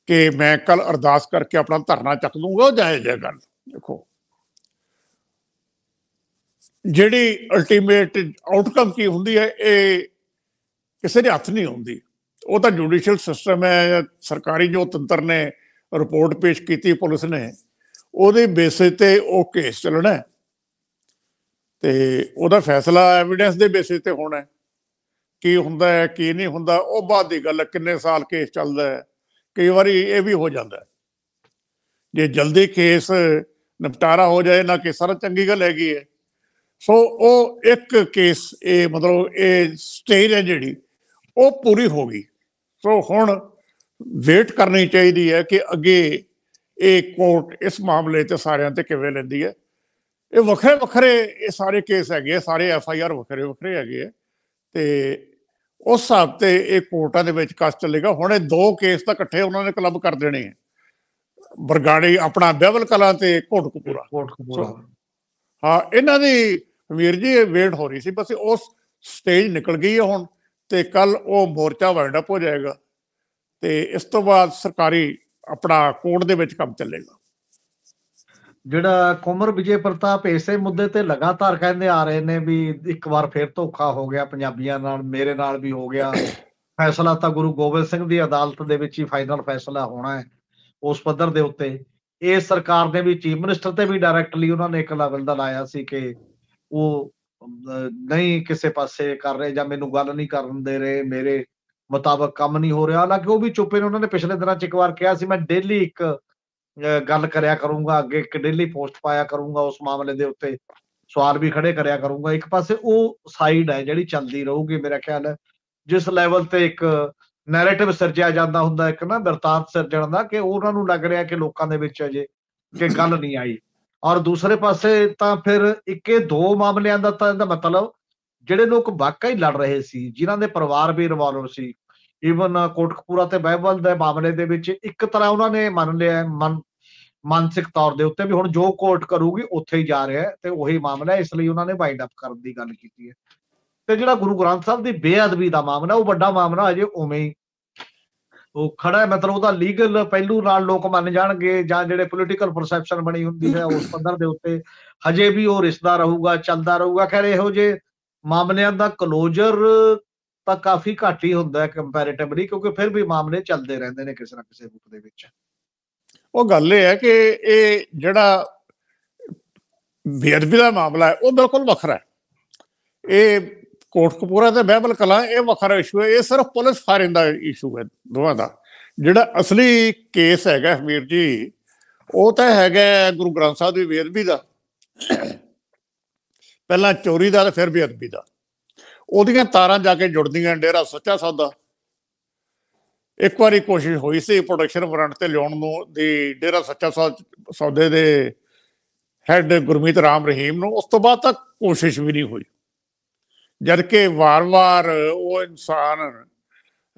ਕਿ ਮੈਂ ਕੱਲ ਅਰਦਾਸ ਕਰਕੇ ਆਪਣਾ ਧਰਨਾ ਚੱਕ ਲੂੰਗਾ ਉਹ ਜਾਇਜ਼ ਹੈ ਗੱਲ ਦੇਖੋ ਜਿਹੜੀ ਅਲਟੀਮੇਟ ਆਊਟਕਮ ਕੀ ਹੁੰਦੀ ਹੈ ਇਹ ਕਿਸੇ ਦੇ ਹੱਥ ਨਹੀਂ ਹੁੰਦੀ ਉਹ ਤਾਂ ਜੁਡੀਸ਼ੀਅਲ ਸਿਸਟਮ ਹੈ ਸਰਕਾਰੀ ਜੋ ਤੰਤਰ ਨੇ ਰਿਪੋਰਟ ਪੇਸ਼ ਕੀਤੀ ਪੁਲਿਸ ਨੇ ਉਹਦੇ ਬੇਸਿਸ ਤੇ ਉਹ ਕੇਸ ਚੱਲਣਾ ਤੇ ਉਹਦਾ ਫੈਸਲਾ ਐਵੀਡੈਂਸ ਦੇ ਬੇਸਿਸ ਤੇ ਹੋਣਾ ਹੈ ਕੀ ਹੁੰਦਾ ਹੈ ਕੀ ਨਹੀਂ ਹੁੰਦਾ ਉਹ ਬਾਅਦ ਦੀ ਗੱਲ ਕਿੰਨੇ ਸਾਲ ਕੇਸ ਚੱਲਦਾ ਹੈ ਕਈ ਵਾਰੀ ਇਹ ਵੀ ਹੋ ਜਾਂਦਾ ਹੈ ਜੇ ਜਲਦੀ ਕੇਸ ਨਿਪਟਾਰਾ ਹੋ ਜਾਏ ਨਾ ਕਿ ਸਾਰਾ ਚੰਗੀ ਗੱਲ ਹੈਗੀ ਹੈ ਸੋ ਉਹ ਇੱਕ ਕੇਸ ਇਹ ਮਤਲਬ ਇਹ ਸਟੇਜ ਹੈ ਜਿਹੜੀ ਉਹ ਪੂਰੀ ਹੋ ਗਈ ਸੋ ਹੁਣ ਵੇਟ ਕਰਨੀ ਚਾਹੀਦੀ ਹੈ ਕਿ ਅੱਗੇ ਇਹ ਕੋਰਟ ਇਸ ਮਾਮਲੇ ਤੇ ਸਾਰਿਆਂ ਤੇ ਕਿਵੇਂ ਲੈਂਦੀ ਹੈ ਇਹ ਵੱਖਰੇ ਵੱਖਰੇ ਇਹ ਸਾਰੇ ਕੇਸ ਹੈਗੇ ਸਾਰੇ ਐਫ ਆਈ ਆਰ ਵੱਖਰੇ ਵੱਖਰੇ ਹੈਗੇ ਤੇ ਉਸ ਹਿਸਾਬ ਤੇ ਇਹ ਕੋਰਟਾਂ ਦੇ ਵਿੱਚ ਕਸ ਚੱਲੇਗਾ ਹੁਣ ਇਹ ਦੋ ਕੇਸ ਤਾਂ ਇਕੱਠੇ ਉਹਨਾਂ ਨੇ ਕਲੱਬ ਕਰ ਦੇਣੇ ਆ ਬਰਗਾੜੀ ਆਪਣਾ ਬੈਵਲ ਕਲਾਂ ਤੇ ਕੋਟਕਪੂਰਾ ਕੋਟਕਪੂਰਾ ਹਾਂ ਇਹਨਾਂ ਦੀ ਵੀਰ ਜੀ ਵੇਟ ਹੋ ਰਹੀ ਸੀ ਬਸ ਉਸ ਸਟੇਜ ਨਿਕਲ ਗਈ ਹੈ ਹੁਣ ਤੇ ਕੱਲ ਉਹ ਮੋਰਚਾ ਵਾਈਂਡ ਅਪ ਹੋ ਜਾਏਗਾ ਤੇ ਇਸ ਤੋਂ ਬਾਅਦ ਸਰਕਾਰੀ ਆਪਣਾ ਕੋਰਟ ਦੇ ਵਿੱਚ ਕੰਮ ਚੱਲੇਗਾ ਜਿਹੜਾ ਕੁਮਰ ਵਿਜੇ ਪ੍ਰਤਾਪ ਇਸੇ ਮੁੱਦੇ ਤੇ ਲਗਾਤਾਰ ਕਹਿੰਦੇ ਆ ਰਹੇ ਨੇ ਵੀ ਇੱਕ ਵਾਰ ਫੇਰ ਧੋਖਾ ਹੋ ਗਿਆ ਪੰਜਾਬੀਆਂ ਨਾਲ ਮੇਰੇ ਨਾਲ ਵੀ ਹੋ ਗਿਆ ਫੈਸਲਾ ਤਾਂ ਗੁਰੂ ਗੋਬਿੰਦ ਸਿੰਘ ਦੀ ਅਦਾਲਤ ਦੇ ਵਿੱਚ ਹੀ ਫਾਈਨਲ ਫੈਸਲਾ ਹੋਣਾ ਹੈ ਉਸ ਪੱਧਰ ਦੇ ਉੱਤੇ ਇਹ ਸਰਕਾਰ ਦੇ ਵੀ ਚੀਫ ਮਿਨਿਸਟਰ ਤੇ ਵੀ ਡਾਇਰੈਕਟਲੀ ਉਹਨਾਂ ਨੇ ਇੱਕ ਲੈਵਲ ਦਾ ਲਾਇਆ ਸੀ ਕਿ ਉਹ ਨਹੀਂ ਕਿਸੇ ਪਾਸੇ ਕਰ ਰਹੇ ਜਾਂ ਮੈਨੂੰ ਗੱਲ ਨਹੀਂ ਕਰਨ ਦੇ ਰਹੇ ਮੇਰੇ ਮੁਤਾਬਕ ਕੰਮ ਨਹੀਂ ਹੋ ਰਿਹਾ ਹਾਲਾਂਕਿ ਉਹ ਵੀ ਚੁੱਪੇ ਨੇ ਉਹਨਾਂ ਨੇ ਪਿਛਲੇ ਦਿਨਾਂ ਚ ਇੱਕ ਵਾਰ ਕਿਹਾ ਸੀ ਮੈਂ ਡੇਲੀ ਇੱਕ ਗੱਲ ਕਰਿਆ ਕਰੂੰਗਾ ਅੱਗੇ ਇੱਕ ਡੇਲੀ ਪੋਸਟ ਪਾਇਆ ਕਰੂੰਗਾ ਉਸ ਮਾਮਲੇ ਦੇ ਉੱਤੇ ਸਵਾਲ ਵੀ ਖੜੇ ਕਰਿਆ ਕਰੂੰਗਾ ਇੱਕ ਪਾਸੇ ਉਹ ਸਾਈਡ ਹੈ ਜਿਹੜੀ ਚੱਲਦੀ ਰਹੂਗੀ ਮੇਰਾ ਖਿਆਲ ਹੈ ਜਿਸ ਲੈਵਲ ਤੇ ਇੱਕ ਨੈਰੇਟਿਵ ਸਿਰਜਿਆ ਜਾਂਦਾ ਹੁੰਦਾ ਇੱਕ ਨਾ ਵਰਤਾਂਤ ਸਿਰਜਣ ਦਾ ਕਿ ਉਹਨਾਂ ਨੂੰ ਲੱਗ ਰਿਹਾ ਕਿ ਲੋਕਾਂ ਦੇ ਵਿੱਚ ਅਜੇ ਕਿ ਗੱਲ ਨਹੀਂ ਆਈ ਔਰ ਦੂਸਰੇ ਪਾਸੇ ਤਾਂ ਫਿਰ ਇੱਕੇ ਦੋ ਮਾਮਲਿਆਂ ਦਾ ਤਾਂ ਇਹਦਾ ਮਤਲਬ ਜਿਹੜੇ ਲੋਕ ਵਾਕਈ ਲੜ ਰਹੇ ਸੀ ਜਿਨ੍ਹਾਂ ਦੇ ਪਰਿਵਾਰ ਵੀ ਇਨਵੋਲਵ ਸੀ ਈਵਨ ਕੋਟਕਪੂਰਾ ਤੇ ਬਹਿਬਲ ਦੇ ਮਾਮਲੇ ਦੇ ਵਿੱਚ ਇੱਕ ਤਰ੍ਹਾਂ ਉਹਨਾਂ ਨੇ ਮੰਨ ਲਿਆ ਮਨ ਮਾਨਸਿਕ ਤੌਰ ਦੇ ਉੱਤੇ ਵੀ ਹੁਣ ਜੋ ਕੋਰਟ ਕਰੂਗੀ ਉੱਥੇ ਹੀ ਜਾ ਰਿਹਾ ਤੇ ਉਹੀ ਮਾਮਲਾ ਇਸ ਲਈ ਉਹਨਾਂ ਨੇ ਵਾਈਂਡ ਅਪ ਕਰਨ ਦੀ ਗੱਲ ਕੀਤੀ ਹੈ ਤੇ ਜਿਹੜਾ ਗੁਰੂ ਗ੍ਰੰਥ ਸਾਹਿਬ ਦੀ ਬੇਅਦਬੀ ਦਾ ਮਾਮਲਾ ਉਹ ਵੱਡਾ ਮਾਮਲਾ ਅਜੇ ਉਵੇਂ ਹੀ ਉਹ ਖੜਾ ਮਤਲਬ ਉਹਦਾ ਲੀਗਲ ਪਹਿਲੂ ਨਾਲ ਲੋਕ ਮੰਨ ਜਾਣਗੇ ਜਾਂ ਜਿਹੜੇ ਪੋਲੀਟੀਕਲ ਪਰਸੈਪਸ਼ਨ ਬਣੀ ਹੁੰਦੀ ਹੈ ਉਸ ਪੱਧਰ ਦੇ ਉੱਤੇ ਹਜੇ ਵੀ ਉਹ ਰਿਸ਼ਤਾ ਰਹੂਗਾ ਚੱਲਦਾ ਰਹੂਗਾ ਖੈਰ ਇਹੋ ਜੇ ਮਾਮਲਿਆਂ ਦਾ ਕਲੋਜ਼ਰ ਤਾਂ ਕਾਫੀ ਘੱਟ ਹੀ ਹੁੰਦਾ ਹੈ ਕੰਪੈਰੀਟਿਵਲੀ ਕਿਉਂਕਿ ਫਿਰ ਵੀ ਮਾਮਲੇ ਚੱਲਦੇ ਰਹਿੰਦੇ ਨੇ ਕਿਸੇ ਨਾ ਕਿਸੇ ਰੂਪ ਦੇ ਵਿੱਚ ਉਹ ਗੱਲ ਇਹ ਹੈ ਕਿ ਇਹ ਜਿਹੜਾ ਬੇਅਦਬੀ ਦਾ ਮਾਮਲਾ ਹੈ ਉਹ ਬਿਲਕੁਲ ਵੱਖਰਾ ਹੈ ਇਹ ਕੋਟਕਪੂਰਾ ਤੇ ਬਹਿਬਲ ਕਲਾਂ ਇਹ ਵੱਖਰਾ ਇਸ਼ੂ ਹੈ ਇਹ ਸਿਰਫ ਪੁਲਿਸ ਫਾਇਰਿੰਗ ਦਾ ਇਸ਼ੂ ਹੈ ਦੋਵਾਂ ਦਾ ਜਿਹੜਾ ਅਸਲੀ ਕੇਸ ਹੈਗਾ ਹਮੀਰ ਜੀ ਉਹ ਤਾਂ ਹੈਗਾ ਗੁਰੂ ਗ੍ਰੰਥ ਸਾਹਿਬ ਦੀ ਬੇਅਦਬੀ ਦਾ ਪਹਿਲਾਂ ਚੋਰੀ ਦਾ ਫਿਰ ਬੇਅਦਬੀ ਦਾ ਉਹਦੀਆਂ ਤਾਰਾਂ ਜਾ ਕੇ ਜੁੜਦੀਆਂ ਡੇਰਾ ਸੱਚਾ ਸੌਦਾ ਇੱਕ ਵਾਰੀ ਕੋਸ਼ਿਸ਼ ਹੋਈ ਸੀ ਪ੍ਰੋਡਕਸ਼ਨ ਵਾਰੰਟ ਤੇ ਲਿਆਉਣ ਨੂੰ ਦੀ ਡੇਰਾ ਸੱਚਾ ਸੌਦੇ ਦੇ ਹੈੱਡ ਗੁਰਮੀਤ ਰਾਮ ਰਹੀਮ ਨੂੰ ਉਸ ਤੋਂ ਬਾਅਦ ਤੱਕ ਕੋਸ਼ਿਸ਼ ਵੀ ਨਹੀਂ ਹੋਈ ਜਦ ਕਿ ਵਾਰ-ਵਾਰ ਉਹ ਇਨਸਾਨ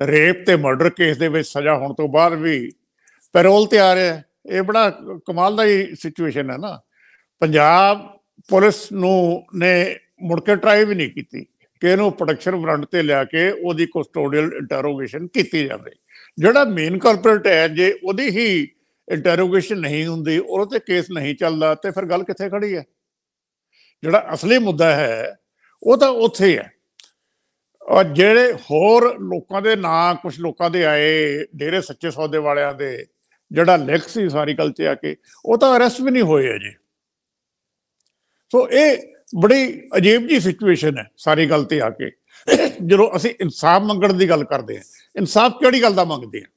ਰੇਪ ਤੇ ਮਰਡਰ ਕੇਸ ਦੇ ਵਿੱਚ ਸਜ਼ਾ ਹੋਣ ਤੋਂ ਬਾਅਦ ਵੀ ਪੈਰੋਲ ਤੇ ਆ ਰਿਹਾ ਇਹ ਬੜਾ ਕਮਾਲ ਦਾ ਹੀ ਸਿਚੁਏਸ਼ਨ ਹੈ ਨਾ ਪੰਜਾਬ ਪੁਲਿਸ ਨੂੰ ਨੇ ਮੁੜ ਕੇ ਟਰਾਈ ਵੀ ਨਹੀਂ ਕੀਤੀ ਕਿ ਇਹਨੂੰ ਪ੍ਰੋਟੈਕਸ਼ਨ ਵਾਰੰਟ ਤੇ ਲਿਆ ਕੇ ਉਹਦੀ ਕਸਟੋਡੀਅਲ ਇੰਟਰੋਗੇਸ਼ਨ ਕੀਤੀ ਜਾਵੇ ਜਿਹੜਾ ਮੇਨ ਕਾਰਪੋਰੇਟ ਹੈ ਜੇ ਉਹਦੀ ਹੀ ਇੰਟਰੋਗੇਸ਼ਨ ਨਹੀਂ ਹੁੰਦੀ ਉਹਦੇ ਤੇ ਕੇਸ ਨਹੀਂ ਚੱਲਦਾ ਤੇ ਫਿਰ ਗੱਲ ਕਿੱਥੇ ਖੜੀ ਹੈ ਜਿਹੜਾ ਅਸਲੀ ਮੁੱਦਾ ਹੈ ਉਹ ਤਾਂ ਉੱਥੇ ਹੈ ਔਰ ਜਿਹੜੇ ਹੋਰ ਲੋਕਾਂ ਦੇ ਨਾਂ ਕੁਝ ਲੋਕਾਂ ਦੇ ਆਏ ਡੇਰੇ ਸੱਚੇ ਸੌਦੇ ਵਾਲਿਆਂ ਦੇ ਜਿਹੜਾ ਲਿਖ ਸੀ ਸਾਰੀ ਗੱਲ ਤੇ ਆ ਕੇ ਉਹ ਤਾਂ ਅਰੈਸਟ ਵੀ ਨਹੀਂ ਹੋਏ ਅਜੇ ਸੋ ਇਹ ਬੜੀ ਅਜੀਬ ਜੀ ਸਿਚੁਏਸ਼ਨ ਹੈ ਸਾਰੀ ਗੱਲ ਤੇ ਆ ਕੇ ਜਦੋਂ ਅਸੀਂ ਇਨਸਾਫ ਮੰਗਣ ਦੀ ਗੱਲ ਕਰਦੇ ਹਾਂ ਇਨਸਾਫ ਕਿਹੜੀ ਗੱਲ ਦਾ ਮੰਗਦੇ ਹਾਂ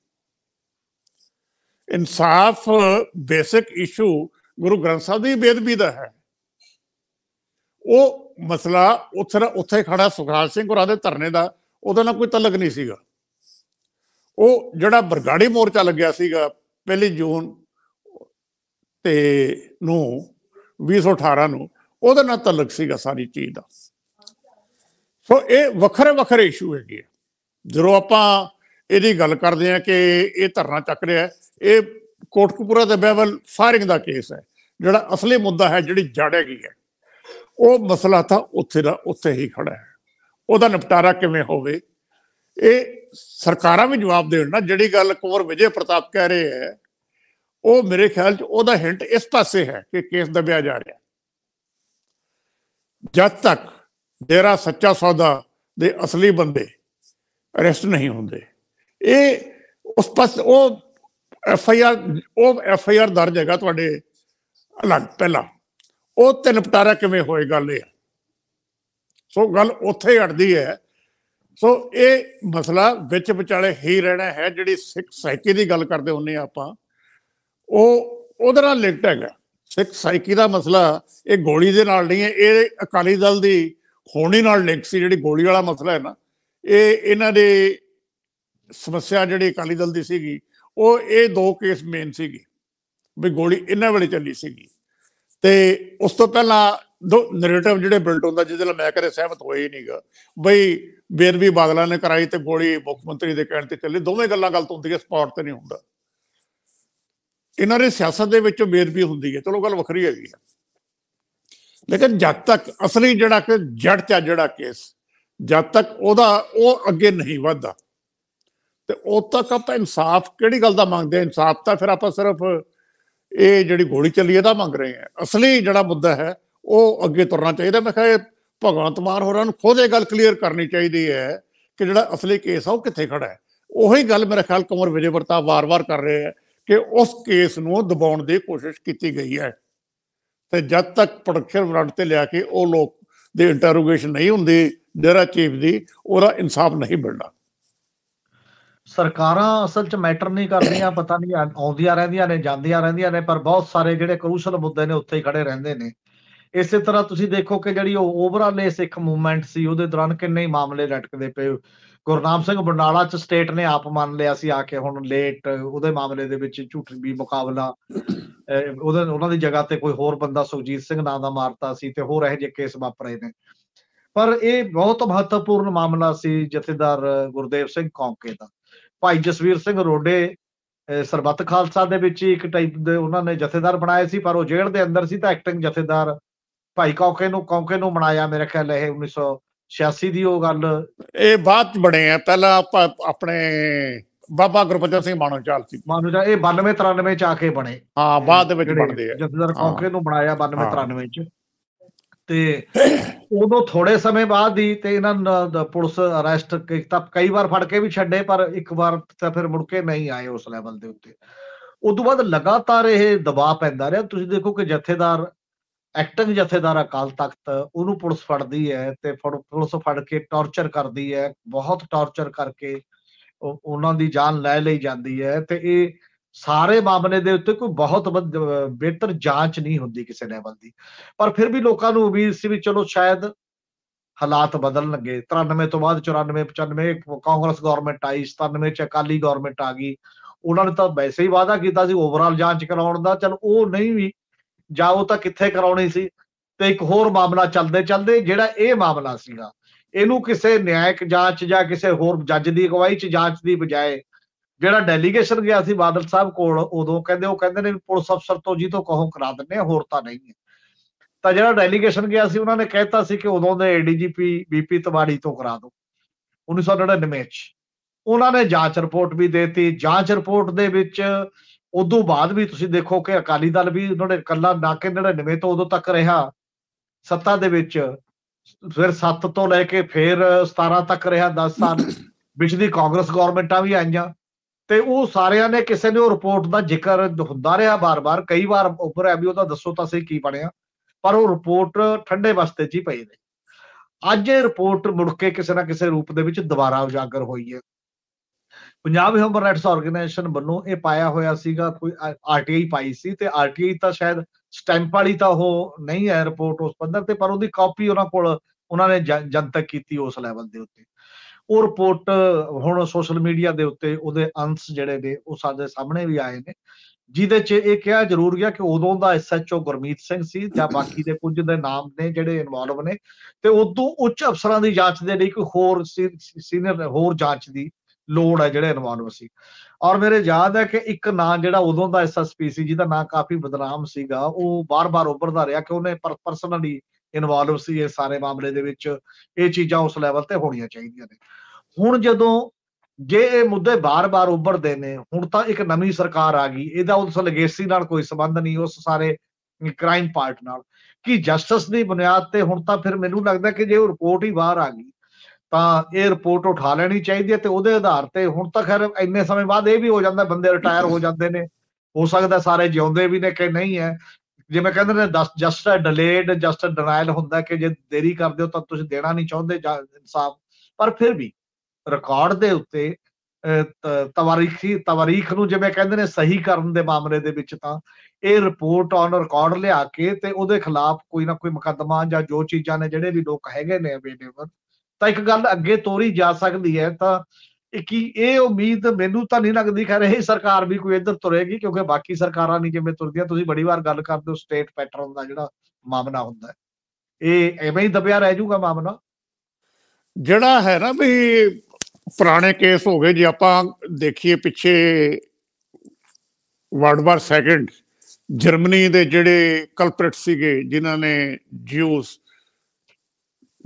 ਇਨਸਾਫ ਬੇਸਿਕ ਇਸ਼ੂ ਗੁਰੂ ਗ੍ਰੰਥ ਸਾਹਿਬ ਦੀ ਬੇਦਬੀ ਦਾ ਹੈ ਉਹ ਮਸਲਾ ਉੱਥੇ ਉੱਥੇ ਖੜਾ ਸੁਖਰਾਜ ਸਿੰਘ ਹੋਰਾਂ ਦੇ ਧਰਨੇ ਦਾ ਉਹਦੇ ਨਾਲ ਕੋਈ ਤਲਕ ਨਹੀਂ ਸੀਗਾ ਉਹ ਜਿਹੜਾ ਬਰਗਾੜੀ ਮੋਰਚਾ ਲੱਗਿਆ ਸੀਗਾ 1 ਜੂਨ ਤੇ ਨੂੰ 2018 ਨੂੰ ਉਹਦੇ ਨਾਲ ਤਲਕ ਸੀਗਾ ਸਾਰੀ ਚੀਜ਼ ਦਾ ਸੋ ਇਹ ਵੱਖਰੇ ਵੱਖਰੇ ਇਸ਼ੂ ਹੈਗੇ ਜਦੋਂ ਆਪਾਂ ਇਹਦੀ ਗੱਲ ਕਰਦੇ ਆ ਕਿ ਇਹ ਧਰਨਾ ਚੱਕ ਰਿਹਾ ਇਹ ਕੋਟਕਪੂਰਾ ਦੇ ਬਹਿਵਲ ਫਾਇਰਿੰਗ ਦਾ ਕੇਸ ਹੈ ਜਿਹੜਾ ਅਸਲੀ ਮੁੱਦਾ ਹੈ ਜਿਹੜੀ ਜੜ ਹੈਗੀ ਹੈ ਉਹ ਮਸਲਾ ਤਾਂ ਉੱਥੇ ਦਾ ਉੱਥੇ ਹੀ ਖੜਾ ਹੈ ਉਹਦਾ ਨਿਪਟਾਰਾ ਕਿਵੇਂ ਹੋਵੇ ਇਹ ਸਰਕਾਰਾਂ ਵੀ ਜਵਾਬ ਦੇਣ ਨਾ ਜਿਹੜੀ ਗੱਲ ਕੁਵਰ ਵਿਜੇ ਪ੍ਰਤਾਪ ਕਹਿ ਰਹੇ ਹੈ ਉਹ ਮੇਰੇ ਖਿਆਲ 'ਚ ਉਹਦਾ ਹਿੰਟ ਇਸ ਪਾਸੇ ਹੈ ਕਿ ਕੇਸ ਦਬਿਆ ਜਾ ਰਿਹਾ ਜਦ ਤੱਕ ਡੇਰਾ ਸੱਚਾ ਸੌਦਾ ਦੇ ਅਸਲੀ ਬੰਦੇ ਅਰੈਸਟ ਨਹੀਂ ਹੁੰਦੇ ਇਹ ਉਸ ਪਾਸ ਉਹ ਐਫ ਆਈ ਆਰ ਉਹ ਐਫ ਆਈ ਆਰ ਦਰਜ ਹੈਗਾ ਤੁਹਾਡੇ ਅਲੱਗ ਪਹਿਲਾਂ ਉਹ ਤਿੰਨ ਪਟਾਰਾ ਕਿਵੇਂ ਹੋਏ ਗੱਲ ਇਹ ਸੋ ਗੱਲ ਉੱਥੇ ਅੜਦੀ ਹੈ ਸੋ ਇਹ ਮਸਲਾ ਵਿੱਚ ਵਿਚਾਲੇ ਹੀ ਰਹਿਣਾ ਹੈ ਜਿਹੜੀ ਸਿੱਖ ਸਾਈਕੀ ਦੀ ਗੱਲ ਕਰਦੇ ਹੁੰਨੇ ਆਪਾਂ ਉਹ ਉਹਦੇ ਨਾਲ ਲਿੰਕ ਹੈਗਾ ਸਿੱਖ ਸਾਈਕੀ ਦਾ ਮਸਲਾ ਇਹ ਗੋਲੀ ਦੇ ਨਾਲ ਨਹੀਂ ਹੈ ਇਹ ਅਕਾਲੀ ਦਲ ਦੀ ਹੋਣੀ ਨਾਲ ਲਿੰਕ ਸੀ ਜਿਹੜੀ ਗੋਲੀ ਵਾਲਾ ਮਸਲਾ ਹੈ ਨਾ ਇਹ ਇਹਨਾਂ ਦੇ ਸਮੱਸਿਆ ਜਿਹੜੀ ਅਕਾਲੀ ਦਲ ਦੀ ਸੀਗੀ ਉਹ ਇਹ ਦੋ ਕੇਸ ਮੇਨ ਸੀਗੇ ਵੀ ਗੋਲੀ ਇਹਨਾਂ ਵੇਲੇ ਚੱਲੀ ਸੀਗੀ ਤੇ ਉਸ ਤੋਂ ਪਹਿਲਾਂ ਦੋ ਨੈਰੇਟਿਵ ਜਿਹੜੇ ਬਿਲਟ ਹੁੰਦਾ ਜਿਹਦੇ ਨਾਲ ਮੈਂ ਕਦੇ ਸਹਿਮਤ ਹੋਏ ਹੀ ਨਹੀਂਗਾ ਬਈ ਬੇਰਵੀ ਬਾਦਲਾ ਨੇ ਕਰਾਈ ਤੇ ਗੋਲੀ ਮੁੱਖ ਮੰਤਰੀ ਦੇ ਕਹਿਣ ਤੇ ਚੱਲੇ ਦੋਵੇਂ ਗੱਲਾਂ ਗਲਤ ਹੁੰਦੀਆਂ ਸਪੋਰਟ ਤੇ ਨਹੀਂ ਹੁੰਦਾ ਇਹਨਾਂ ਦੇ ਸਿਆਸਤ ਦੇ ਵਿੱਚੋਂ ਬੇਰਵੀ ਹੁੰਦੀ ਹੈ ਚਲੋ ਗੱਲ ਵੱਖਰੀ ਹੈਗੀ ਹੈ ਲੇਕਿਨ ਜਦ ਤੱਕ ਅਸਲੀ ਜਿਹੜਾ ਕਿ ਜੜ ਚ ਜਿਹੜਾ ਕੇਸ ਜਦ ਤੱਕ ਉਹਦਾ ਉਹ ਅੱਗੇ ਨਹੀਂ ਵਧਦਾ ਤੇ ਉਹ ਤੱਕ ਆਪਾਂ ਇਨਸਾਫ ਕਿਹੜੀ ਗੱਲ ਦਾ ਮੰਗਦੇ ਆ ਇਨਸਾਫ ਤਾਂ ਫਿਰ ਆਪਾਂ ਸਿਰਫ ਇਹ ਜਿਹੜੀ ਗੋਲੀ ਚੱਲੀ ਇਹਦਾ ਮੰਗ ਰਹੇ ਆ ਅਸਲੀ ਜਿਹੜਾ ਮੁੱਦਾ ਹੈ ਉਹ ਅੱਗੇ ਤੁਰਨਾ ਚਾਹੀਦਾ ਮੈਂ ਕਿਹਾ ਭਗਵੰਤ ਮਾਨ ਹੋਰਾਂ ਨੂੰ ਖੁਦ ਇਹ ਗੱਲ ਕਲੀਅਰ ਕਰਨੀ ਚਾਹੀਦੀ ਹੈ ਕਿ ਜਿਹੜਾ ਅਸਲੀ ਕੇਸ ਆ ਉਹ ਕਿੱਥੇ ਖੜਾ ਹੈ ਉਹੀ ਗੱਲ ਮੇਰੇ ਖਿਆਲ ਕਮਰ ਵਿਜੇ ਵਰਤਾ ਵਾਰ-ਵਾਰ ਕਰ ਰਹੇ ਆ ਕਿ ਉਸ ਕੇਸ ਨੂੰ ਦਬਾਉਣ ਦੀ ਕੋਸ਼ਿਸ਼ ਕੀਤੀ ਗਈ ਹੈ ਤੇ ਜਦ ਤੱਕ ਪ੍ਰੋਡਕਸ਼ਨ ਵਾਰੰਟ ਤੇ ਲਿਆ ਕੇ ਉਹ ਲੋਕ ਦੇ ਇੰਟਰੋਗੇਸ਼ਨ ਨਹੀਂ ਹੁੰਦੀ ਜਿਹੜਾ ਚੀਫ ਦੀ ਉਹਦਾ ਇਨਸਾਫ ਨਹੀਂ ਮਿਲਦਾ ਸਰਕਾਰਾਂ ਅਸਲ 'ਚ ਮੈਟਰ ਨਹੀਂ ਕਰਦੀਆਂ ਪਤਾ ਨਹੀਂ ਆਉਂਦੀਆਂ ਰਹਿੰਦੀਆਂ ਨੇ ਜਾਂਦੀਆਂ ਰਹਿੰਦੀਆਂ ਨੇ ਪਰ ਬਹੁਤ ਸਾਰੇ ਜਿਹੜੇ ਕਰੂਸ਼ਲ ਮੁੱਦੇ ਨੇ ਉੱਥੇ ਹੀ ਖੜੇ ਰਹਿੰਦੇ ਨੇ ਇਸੇ ਤਰ੍ਹਾਂ ਤੁਸੀਂ ਦੇਖੋ ਕਿ ਜਿਹੜੀ ਉਹ ਓਵਰਆਲ ਇਹ ਸਿੱਖ ਮੂਵਮੈਂਟ ਸੀ ਉਹਦੇ ਦੌਰਾਨ ਕਿੰਨੇ ਹੀ ਮਾਮਲੇ ਲਟਕਦੇ ਪਏ ਗੁਰਨਾਮ ਸਿੰਘ ਬਰਨਾਲਾ ਚ ਸਟੇਟ ਨੇ ਆਪ ਮੰਨ ਲਿਆ ਸੀ ਆ ਕੇ ਹੁਣ ਲੇਟ ਉਹਦੇ ਮਾਮਲੇ ਦੇ ਵਿੱਚ ਝੂਠ ਵੀ ਮੁਕਾਬਲਾ ਉਹਦੇ ਉਹਨਾਂ ਦੀ ਜਗ੍ਹਾ ਤੇ ਕੋਈ ਹੋਰ ਬੰਦਾ ਸੁਖਜੀਤ ਸਿੰਘ ਨਾਂ ਦਾ ਮਾਰਤਾ ਸੀ ਤੇ ਹੋਰ ਇਹ ਜਿਹੇ ਕੇਸ ਵਾਪਰੇ ਨੇ ਪਰ ਇਹ ਬਹੁਤ ਮਹੱਤਵਪੂਰਨ ਮਾਮਲਾ ਸੀ ਜਥੇਦਾਰ ਗੁਰਦੇਵ ਸਿੰਘ ਕੌਂਕੇ ਦਾ ਭਾਈ ਜਸਵੀਰ ਸਿੰਘ ਰੋਡੇ ਸਰਬੱਤ ਖਾਲਸਾ ਦੇ ਵਿੱਚ ਇੱਕ ਟਾਈਪ ਦੇ ਉਹਨਾਂ ਨੇ ਜਥੇਦਾਰ ਬਣਾਏ ਸੀ ਪਰ ਉਹ ਜੇਲ੍ਹ ਦੇ ਅੰਦਰ ਸੀ ਤਾਂ ਐਕਟਿੰਗ ਜਥੇਦਾਰ ਭਾਈ ਕੌਕੇ ਨੂੰ ਕੌਕੇ ਨੂੰ ਬਣਾਇਆ ਮੇਰੇ ਖਿਆਲ ਇਹ 1986 ਦੀ ਉਹ ਗੱਲ ਇਹ ਬਾਅਦ ਬਣੇ ਆ ਪਹਿਲਾਂ ਆਪਾਂ ਆਪਣੇ ਬਾਬਾ ਗੁਰਬਚਨ ਸਿੰਘ ਮਾਨੋਚਾਲ ਸੀ ਮਾਨੋਚਾਲ ਇਹ 92 93 ਚ ਆ ਕੇ ਬਣੇ ਹਾਂ ਬਾਅਦ ਦੇ ਵਿੱਚ ਬਣਦੇ ਆ ਜਥੇਦਾਰ ਕੌਕੇ ਨੂੰ ਬਣਾਇਆ 92 93 ਚ ਤੇ ਉਦੋਂ ਥੋੜੇ ਸਮੇਂ ਬਾਅਦ ਹੀ ਤੇ ਇਹਨਾਂ ਦਾ ਪੁਲਿਸ ਅਰੈਸਟ ਕੀਤਾ ਕਈ ਵਾਰ ਫੜ ਕੇ ਵੀ ਛੱਡੇ ਪਰ ਇੱਕ ਵਾਰ ਤਾਂ ਫਿਰ ਮੁੜ ਕੇ ਨਹੀਂ ਆਏ ਉਸ ਲੈਵਲ ਦੇ ਉੱਤੇ ਉਦੋਂ ਬਾਅਦ ਲਗਾਤਾਰ ਇਹ ਦਬਾਅ ਪੈਂਦਾ ਰਿਹਾ ਤੁਸੀਂ ਦੇਖੋ ਕਿ ਜਥੇਦਾਰ ਐਕਟਿੰਗ ਜਥੇਦਾਰ ਅਕਾਲ ਤਖਤ ਉਹਨੂੰ ਪੁਲਿਸ ਫੜਦੀ ਹੈ ਤੇ ਪੁਲਿਸ ਫੜ ਕੇ ਟੌਰਚਰ ਕਰਦੀ ਹੈ ਬਹੁਤ ਟੌਰਚਰ ਕਰਕੇ ਉਹਨਾਂ ਦੀ ਜਾਨ ਲੈ ਲਈ ਜਾਂਦੀ ਹੈ ਤੇ ਇਹ ਸਾਰੇ ਮਾਮਲੇ ਦੇ ਉੱਤੇ ਕੋਈ ਬਹੁਤ ਬਿਹਤਰ ਜਾਂਚ ਨਹੀਂ ਹੁੰਦੀ ਕਿਸੇ ਲੈਵਲ ਦੀ ਪਰ ਫਿਰ ਵੀ ਲੋਕਾਂ ਨੂੰ ਉਮੀਦ ਸੀ ਵੀ ਚਲੋ ਸ਼ਾਇਦ ਹਾਲਾਤ ਬਦਲਣ ਲੱਗੇ 93 ਤੋਂ ਬਾਅਦ 94 95 ਕਾਂਗਰਸ ਗਵਰਨਮੈਂਟ ਆਈ 97 ਚ ਅਕਾਲੀ ਗਵਰਨਮੈਂਟ ਆ ਗਈ ਉਹਨਾਂ ਨੇ ਤਾਂ ਵੈਸੇ ਹੀ ਵਾਅਦਾ ਕੀਤਾ ਸੀ ਓਵਰਆਲ ਜਾਂਚ ਕਰਾਉਣ ਦਾ ਚਲ ਉਹ ਨਹੀਂ ਵੀ ਜਾਂ ਉਹ ਤਾਂ ਕਿੱਥੇ ਕਰਾਉਣੀ ਸੀ ਤੇ ਇੱਕ ਹੋਰ ਮਾਮਲਾ ਚੱਲਦੇ ਚੱਲਦੇ ਜਿਹੜਾ ਇਹ ਮਾਮਲਾ ਸੀਗਾ ਇਹਨੂੰ ਕਿਸੇ ਨਿਆਇਕ ਜਾਂਚ ਜਾਂ ਕਿਸੇ ਹੋਰ ਜੱਜ ਦੀ ਅਗਵਾਈ 'ਚ ਜਾਂਚ ਦੀ ਬਜਾਏ ਜਿਹੜਾ ਡੈਲੀਗੇਸ਼ਨ ਗਿਆ ਸੀ ਬਾਦਲ ਸਾਹਿਬ ਕੋਲ ਉਦੋਂ ਕਹਿੰਦੇ ਉਹ ਕਹਿੰਦੇ ਨੇ ਪੁਲਿਸ ਅਫਸਰ ਤੋਂ ਜੀ ਤੋਂ ਕਹੋ ਕਰਾ ਦਿੰਨੇ ਹੋਰ ਤਾਂ ਨਹੀਂ ਹੈ ਤਾਂ ਜਿਹੜਾ ਡੈਲੀਗੇਸ਼ਨ ਗਿਆ ਸੀ ਉਹਨਾਂ ਨੇ ਕਹਿਤਾ ਸੀ ਕਿ ਉਦੋਂ ਦੇ ਏਡੀਜੀਪੀ ਬੀਪੀ ਤਵਾੜੀ ਤੋਂ ਕਰਾ ਦਿਓ 1999 ਵਿੱਚ ਉਹਨਾਂ ਨੇ ਜਾਂਚ ਰਿਪੋਰਟ ਵੀ ਦੇਤੀ ਜਾਂਚ ਰਿਪੋਰਟ ਦੇ ਵਿੱਚ ਉਦੋਂ ਬਾਅਦ ਵੀ ਤੁਸੀਂ ਦੇਖੋ ਕਿ ਅਕਾਲੀ ਦਲ ਵੀ ਉਹਨਾਂ ਨੇ ਕੱਲਾ ਨਾ ਕਿ 99 ਤੋਂ ਉਦੋਂ ਤੱਕ ਰਿਹਾ ਸੱਤਾ ਦੇ ਵਿੱਚ ਫਿਰ 7 ਤੋਂ ਲੈ ਕੇ ਫਿਰ 17 ਤੱਕ ਰਿਹਾ 10 ਸਾਲ ਵਿੱਚ ਦੀ ਕਾਂਗਰਸ ਗਵਰਨਮੈਂਟਾਂ ਵੀ ਆਈਆਂ ਤੇ ਉਹ ਸਾਰਿਆਂ ਨੇ ਕਿਸੇ ਨੇ ਉਹ ਰਿਪੋਰਟ ਦਾ ਜ਼ਿਕਰ ਹੁੰਦਾ ਰਿਹਾ ਬਾਰ-ਬਾਰ ਕਈ ਵਾਰ ਉੱਪਰ ਐ ਵੀ ਉਹਦਾ ਦੱਸੋ ਤਾਂ ਸਹੀ ਕੀ ਬਣਿਆ ਪਰ ਉਹ ਰਿਪੋਰਟ ਠੰਡੇ ਵਸਤੇ 'ਚ ਹੀ ਪਈ ਨੇ ਅੱਜ ਇਹ ਰਿਪੋਰਟ ਮੁੜ ਕੇ ਕਿਸੇ ਨਾ ਕਿਸੇ ਰੂਪ ਦੇ ਵਿੱਚ ਦੁਬਾਰਾ ਉਜਾਗਰ ਹੋਈ ਹੈ ਪੰਜਾਬ ਹਿਊਮਨ ਰਾਈਟਸ ਆਰਗੇਨਾਈਜੇਸ਼ਨ ਵੱਲੋਂ ਇਹ ਪਾਇਆ ਹੋਇਆ ਸੀਗਾ ਕੋਈ ਆਰਟੀਆਈ ਪਾਈ ਸੀ ਤੇ ਆਰਟੀਆਈ ਤਾਂ ਸ਼ਾਇਦ ਸਟੈਂਪ ਵਾਲੀ ਤਾਂ ਉਹ ਨਹੀਂ ਹੈ ਰਿਪੋਰਟ ਉਸ ਪੰਦਰ ਤੇ ਪਰ ਉਹਦੀ ਕਾਪੀ ਉਹਨਾਂ ਕੋਲ ਉਹਨਾਂ ਨੇ ਜਨਤਕ ਕੀਤੀ ਉਸ ਲੈਵਲ ਦੇ ਉੱਤੇ ਉਹ ਰਿਪੋਰਟ ਹੁਣ ਸੋਸ਼ਲ ਮੀਡੀਆ ਦੇ ਉੱਤੇ ਉਹਦੇ ਅੰਸ਼ ਜਿਹੜੇ ਨੇ ਉਹ ਸਾਡੇ ਸਾਹਮਣੇ ਵੀ ਆਏ ਨੇ ਜਿਹਦੇ 'ਚ ਇਹ ਕਿਹਾ ਜ਼ਰੂਰ ਗਿਆ ਕਿ ਉਦੋਂ ਦਾ ਐਸਐਚਓ ਗੁਰਮੀਤ ਸਿੰਘ ਸੀ ਜਾਂ ਬਾਕੀ ਦੇ ਕੁਝ ਦੇ ਨਾਮ ਨੇ ਜਿਹੜੇ ਇਨਵੋਲਵ ਨੇ ਤੇ ਉਦੋਂ ਉੱਚ ਅਫਸਰਾਂ ਦੀ ਜਾਂਚ ਦੇ ਲਈ ਕੋਈ ਹੋਰ ਸੀਨੀਅਰ ਹੋਰ ਜਾਂਚ ਦੀ ਲੋੜ ਹੈ ਜਿਹੜੇ ਇਨਵੋਲਵ ਸੀ ਔਰ ਮੇਰੇ ਯਾਦ ਹੈ ਕਿ ਇੱਕ ਨਾਂ ਜਿਹੜਾ ਉਦੋਂ ਦਾ ਐਸਐਸਪੀ ਸੀ ਜਿਹਦਾ ਨਾਂ ਕਾਫੀ ਬਦਨਾਮ ਸੀਗਾ ਉਹ ਬਾਰ-ਬਾਰ ਉੱਭਰਦਾ ਰਿਹਾ ਕਿ ਉਹਨੇ ਪਰਸਨਲੀ ਇਨਵੋਲਵ ਸੀ ਇਹ ਸਾਰੇ ਮਾਮਲੇ ਦੇ ਵਿੱਚ ਇਹ ਚੀਜ਼ਾਂ ਉਸ ਲੈਵਲ ਤੇ ਹੋਣੀਆਂ ਚਾਹੀਦੀਆਂ ਨੇ ਹੁਣ ਜਦੋਂ ਜੇ ਇਹ ਮੁੱਦੇ ਬਾਰ-ਬਾਰ ਉੱਭਰਦੇ ਨੇ ਹੁਣ ਤਾਂ ਇੱਕ ਨਵੀਂ ਸਰਕਾਰ ਆ ਗਈ ਇਹਦਾ ਉਸ ਲਗੇਸੀ ਨਾਲ ਕੋਈ ਸੰਬੰਧ ਨਹੀਂ ਉਸ ਸਾਰੇ ਕ੍ਰਾਈਮ ਪਾਰਟ ਨਾਲ ਕਿ ਜਸਟਿਸ ਦੀ ਬੁਨਿਆਦ ਤੇ ਹੁਣ ਤਾਂ ਫਿਰ ਮੈਨੂੰ ਲੱਗਦਾ ਕਿ ਜੇ ਉਹ ਰਿਪੋਰਟ ਹੀ ਬਾਹਰ ਆ ਗਈ ਤਾਂ ਇਹ ਰਿਪੋਰਟ ਉਠਾ ਲੈਣੀ ਚਾਹੀਦੀ ਹੈ ਤੇ ਉਹਦੇ ਆਧਾਰ ਤੇ ਹੁਣ ਤਾਂ ਖੈਰ ਇੰਨੇ ਸਮੇਂ ਬਾਅਦ ਇਹ ਵੀ ਹੋ ਜਾਂਦਾ ਬੰਦੇ ਰਿਟਾਇਰ ਹੋ ਜਾਂਦੇ ਨੇ ਹੋ ਸਕਦਾ ਸਾਰੇ ਜਿਉਂਦੇ ਵੀ ਨੇ ਕਿ ਨਹੀਂ ਹੈ ਜੇ ਮੈਂ ਕਹਿੰਦਾ ਨੇ ਜਸਟ ਡਿਲੇਡ ਜਸਟ ਡਿਨਾਇਲ ਹੁੰਦਾ ਕਿ ਜੇ ਦੇਰੀ ਕਰਦੇ ਹੋ ਤਾਂ ਤੁਸੀਂ ਦੇਣਾ ਨਹੀਂ ਚਾਹੁੰਦੇ ਇਨਸਾਫ ਪਰ ਫਿਰ ਵੀ ਰਿਕਾਰਡ ਦੇ ਉੱਤੇ ਤਵਾਰੀਖੀ ਤਵਾਰੀਖ ਨੂੰ ਜਿਵੇਂ ਕਹਿੰਦੇ ਨੇ ਸਹੀ ਕਰਨ ਦੇ ਮਾਮਲੇ ਦੇ ਵਿੱਚ ਤਾਂ ਇਹ ਰਿਪੋਰਟ ਔਨ ਰਿਕਾਰਡ ਲਿਆ ਕੇ ਤੇ ਉਹਦੇ ਖਿਲਾਫ ਕੋਈ ਨਾ ਕੋਈ ਮੁਕੱਦਮਾ ਜਾਂ ਜੋ ਚੀਜ਼ਾਂ ਨੇ ਜਿਹੜੇ ਵੀ ਲੋਕ ਹੈਗੇ ਨੇ ਅਵੇਲੇਬਲ ਤਾਂ ਇੱਕ ਗੱਲ ਅੱਗੇ ਤੋਰੀ ਜਾ ਸਕਦੀ ਹੈ ਤਾਂ ਕਿ ਇਹ ਉਮੀਦ ਮੈਨੂੰ ਤਾਂ ਨਹੀਂ ਲੱਗਦੀ ਖੈਰ ਇਹ ਸਰਕਾਰ ਵੀ ਕੋਈ ਇੱਧਰ ਤੁਰੇਗੀ ਕਿਉਂਕਿ ਬਾਕੀ ਸਰਕਾਰਾਂ ਨਹੀਂ ਜਿਵੇਂ ਤੁਰਦੀਆਂ ਤੁਸੀਂ ਬੜੀ ਵਾਰ ਗੱਲ ਕਰਦੇ ਹੋ ਸਟੇਟ ਪੈਟਰਨ ਦਾ ਜਿਹੜਾ ਮਾਮਲਾ ਹੁੰਦਾ ਇਹ ਐਵੇਂ ਹੀ ਦਬਿਆ ਰਹਿ ਜਾਊਗਾ ਮਾਮਲਾ ਜਿਹੜਾ ਹੈ ਨਾ ਵੀ ਪੁਰਾਣੇ ਕੇਸ ਹੋ ਗਏ ਜੇ ਆਪਾਂ ਦੇਖੀਏ ਪਿੱਛੇ ਵਰਲਡ ਵਾਰ ਸੈਕੰਡ ਜਰਮਨੀ ਦੇ ਜਿਹੜੇ ਕਲਪਰੇਟ ਸੀਗੇ ਜਿਨ੍ਹਾਂ ਨੇ ਜਿਊਸ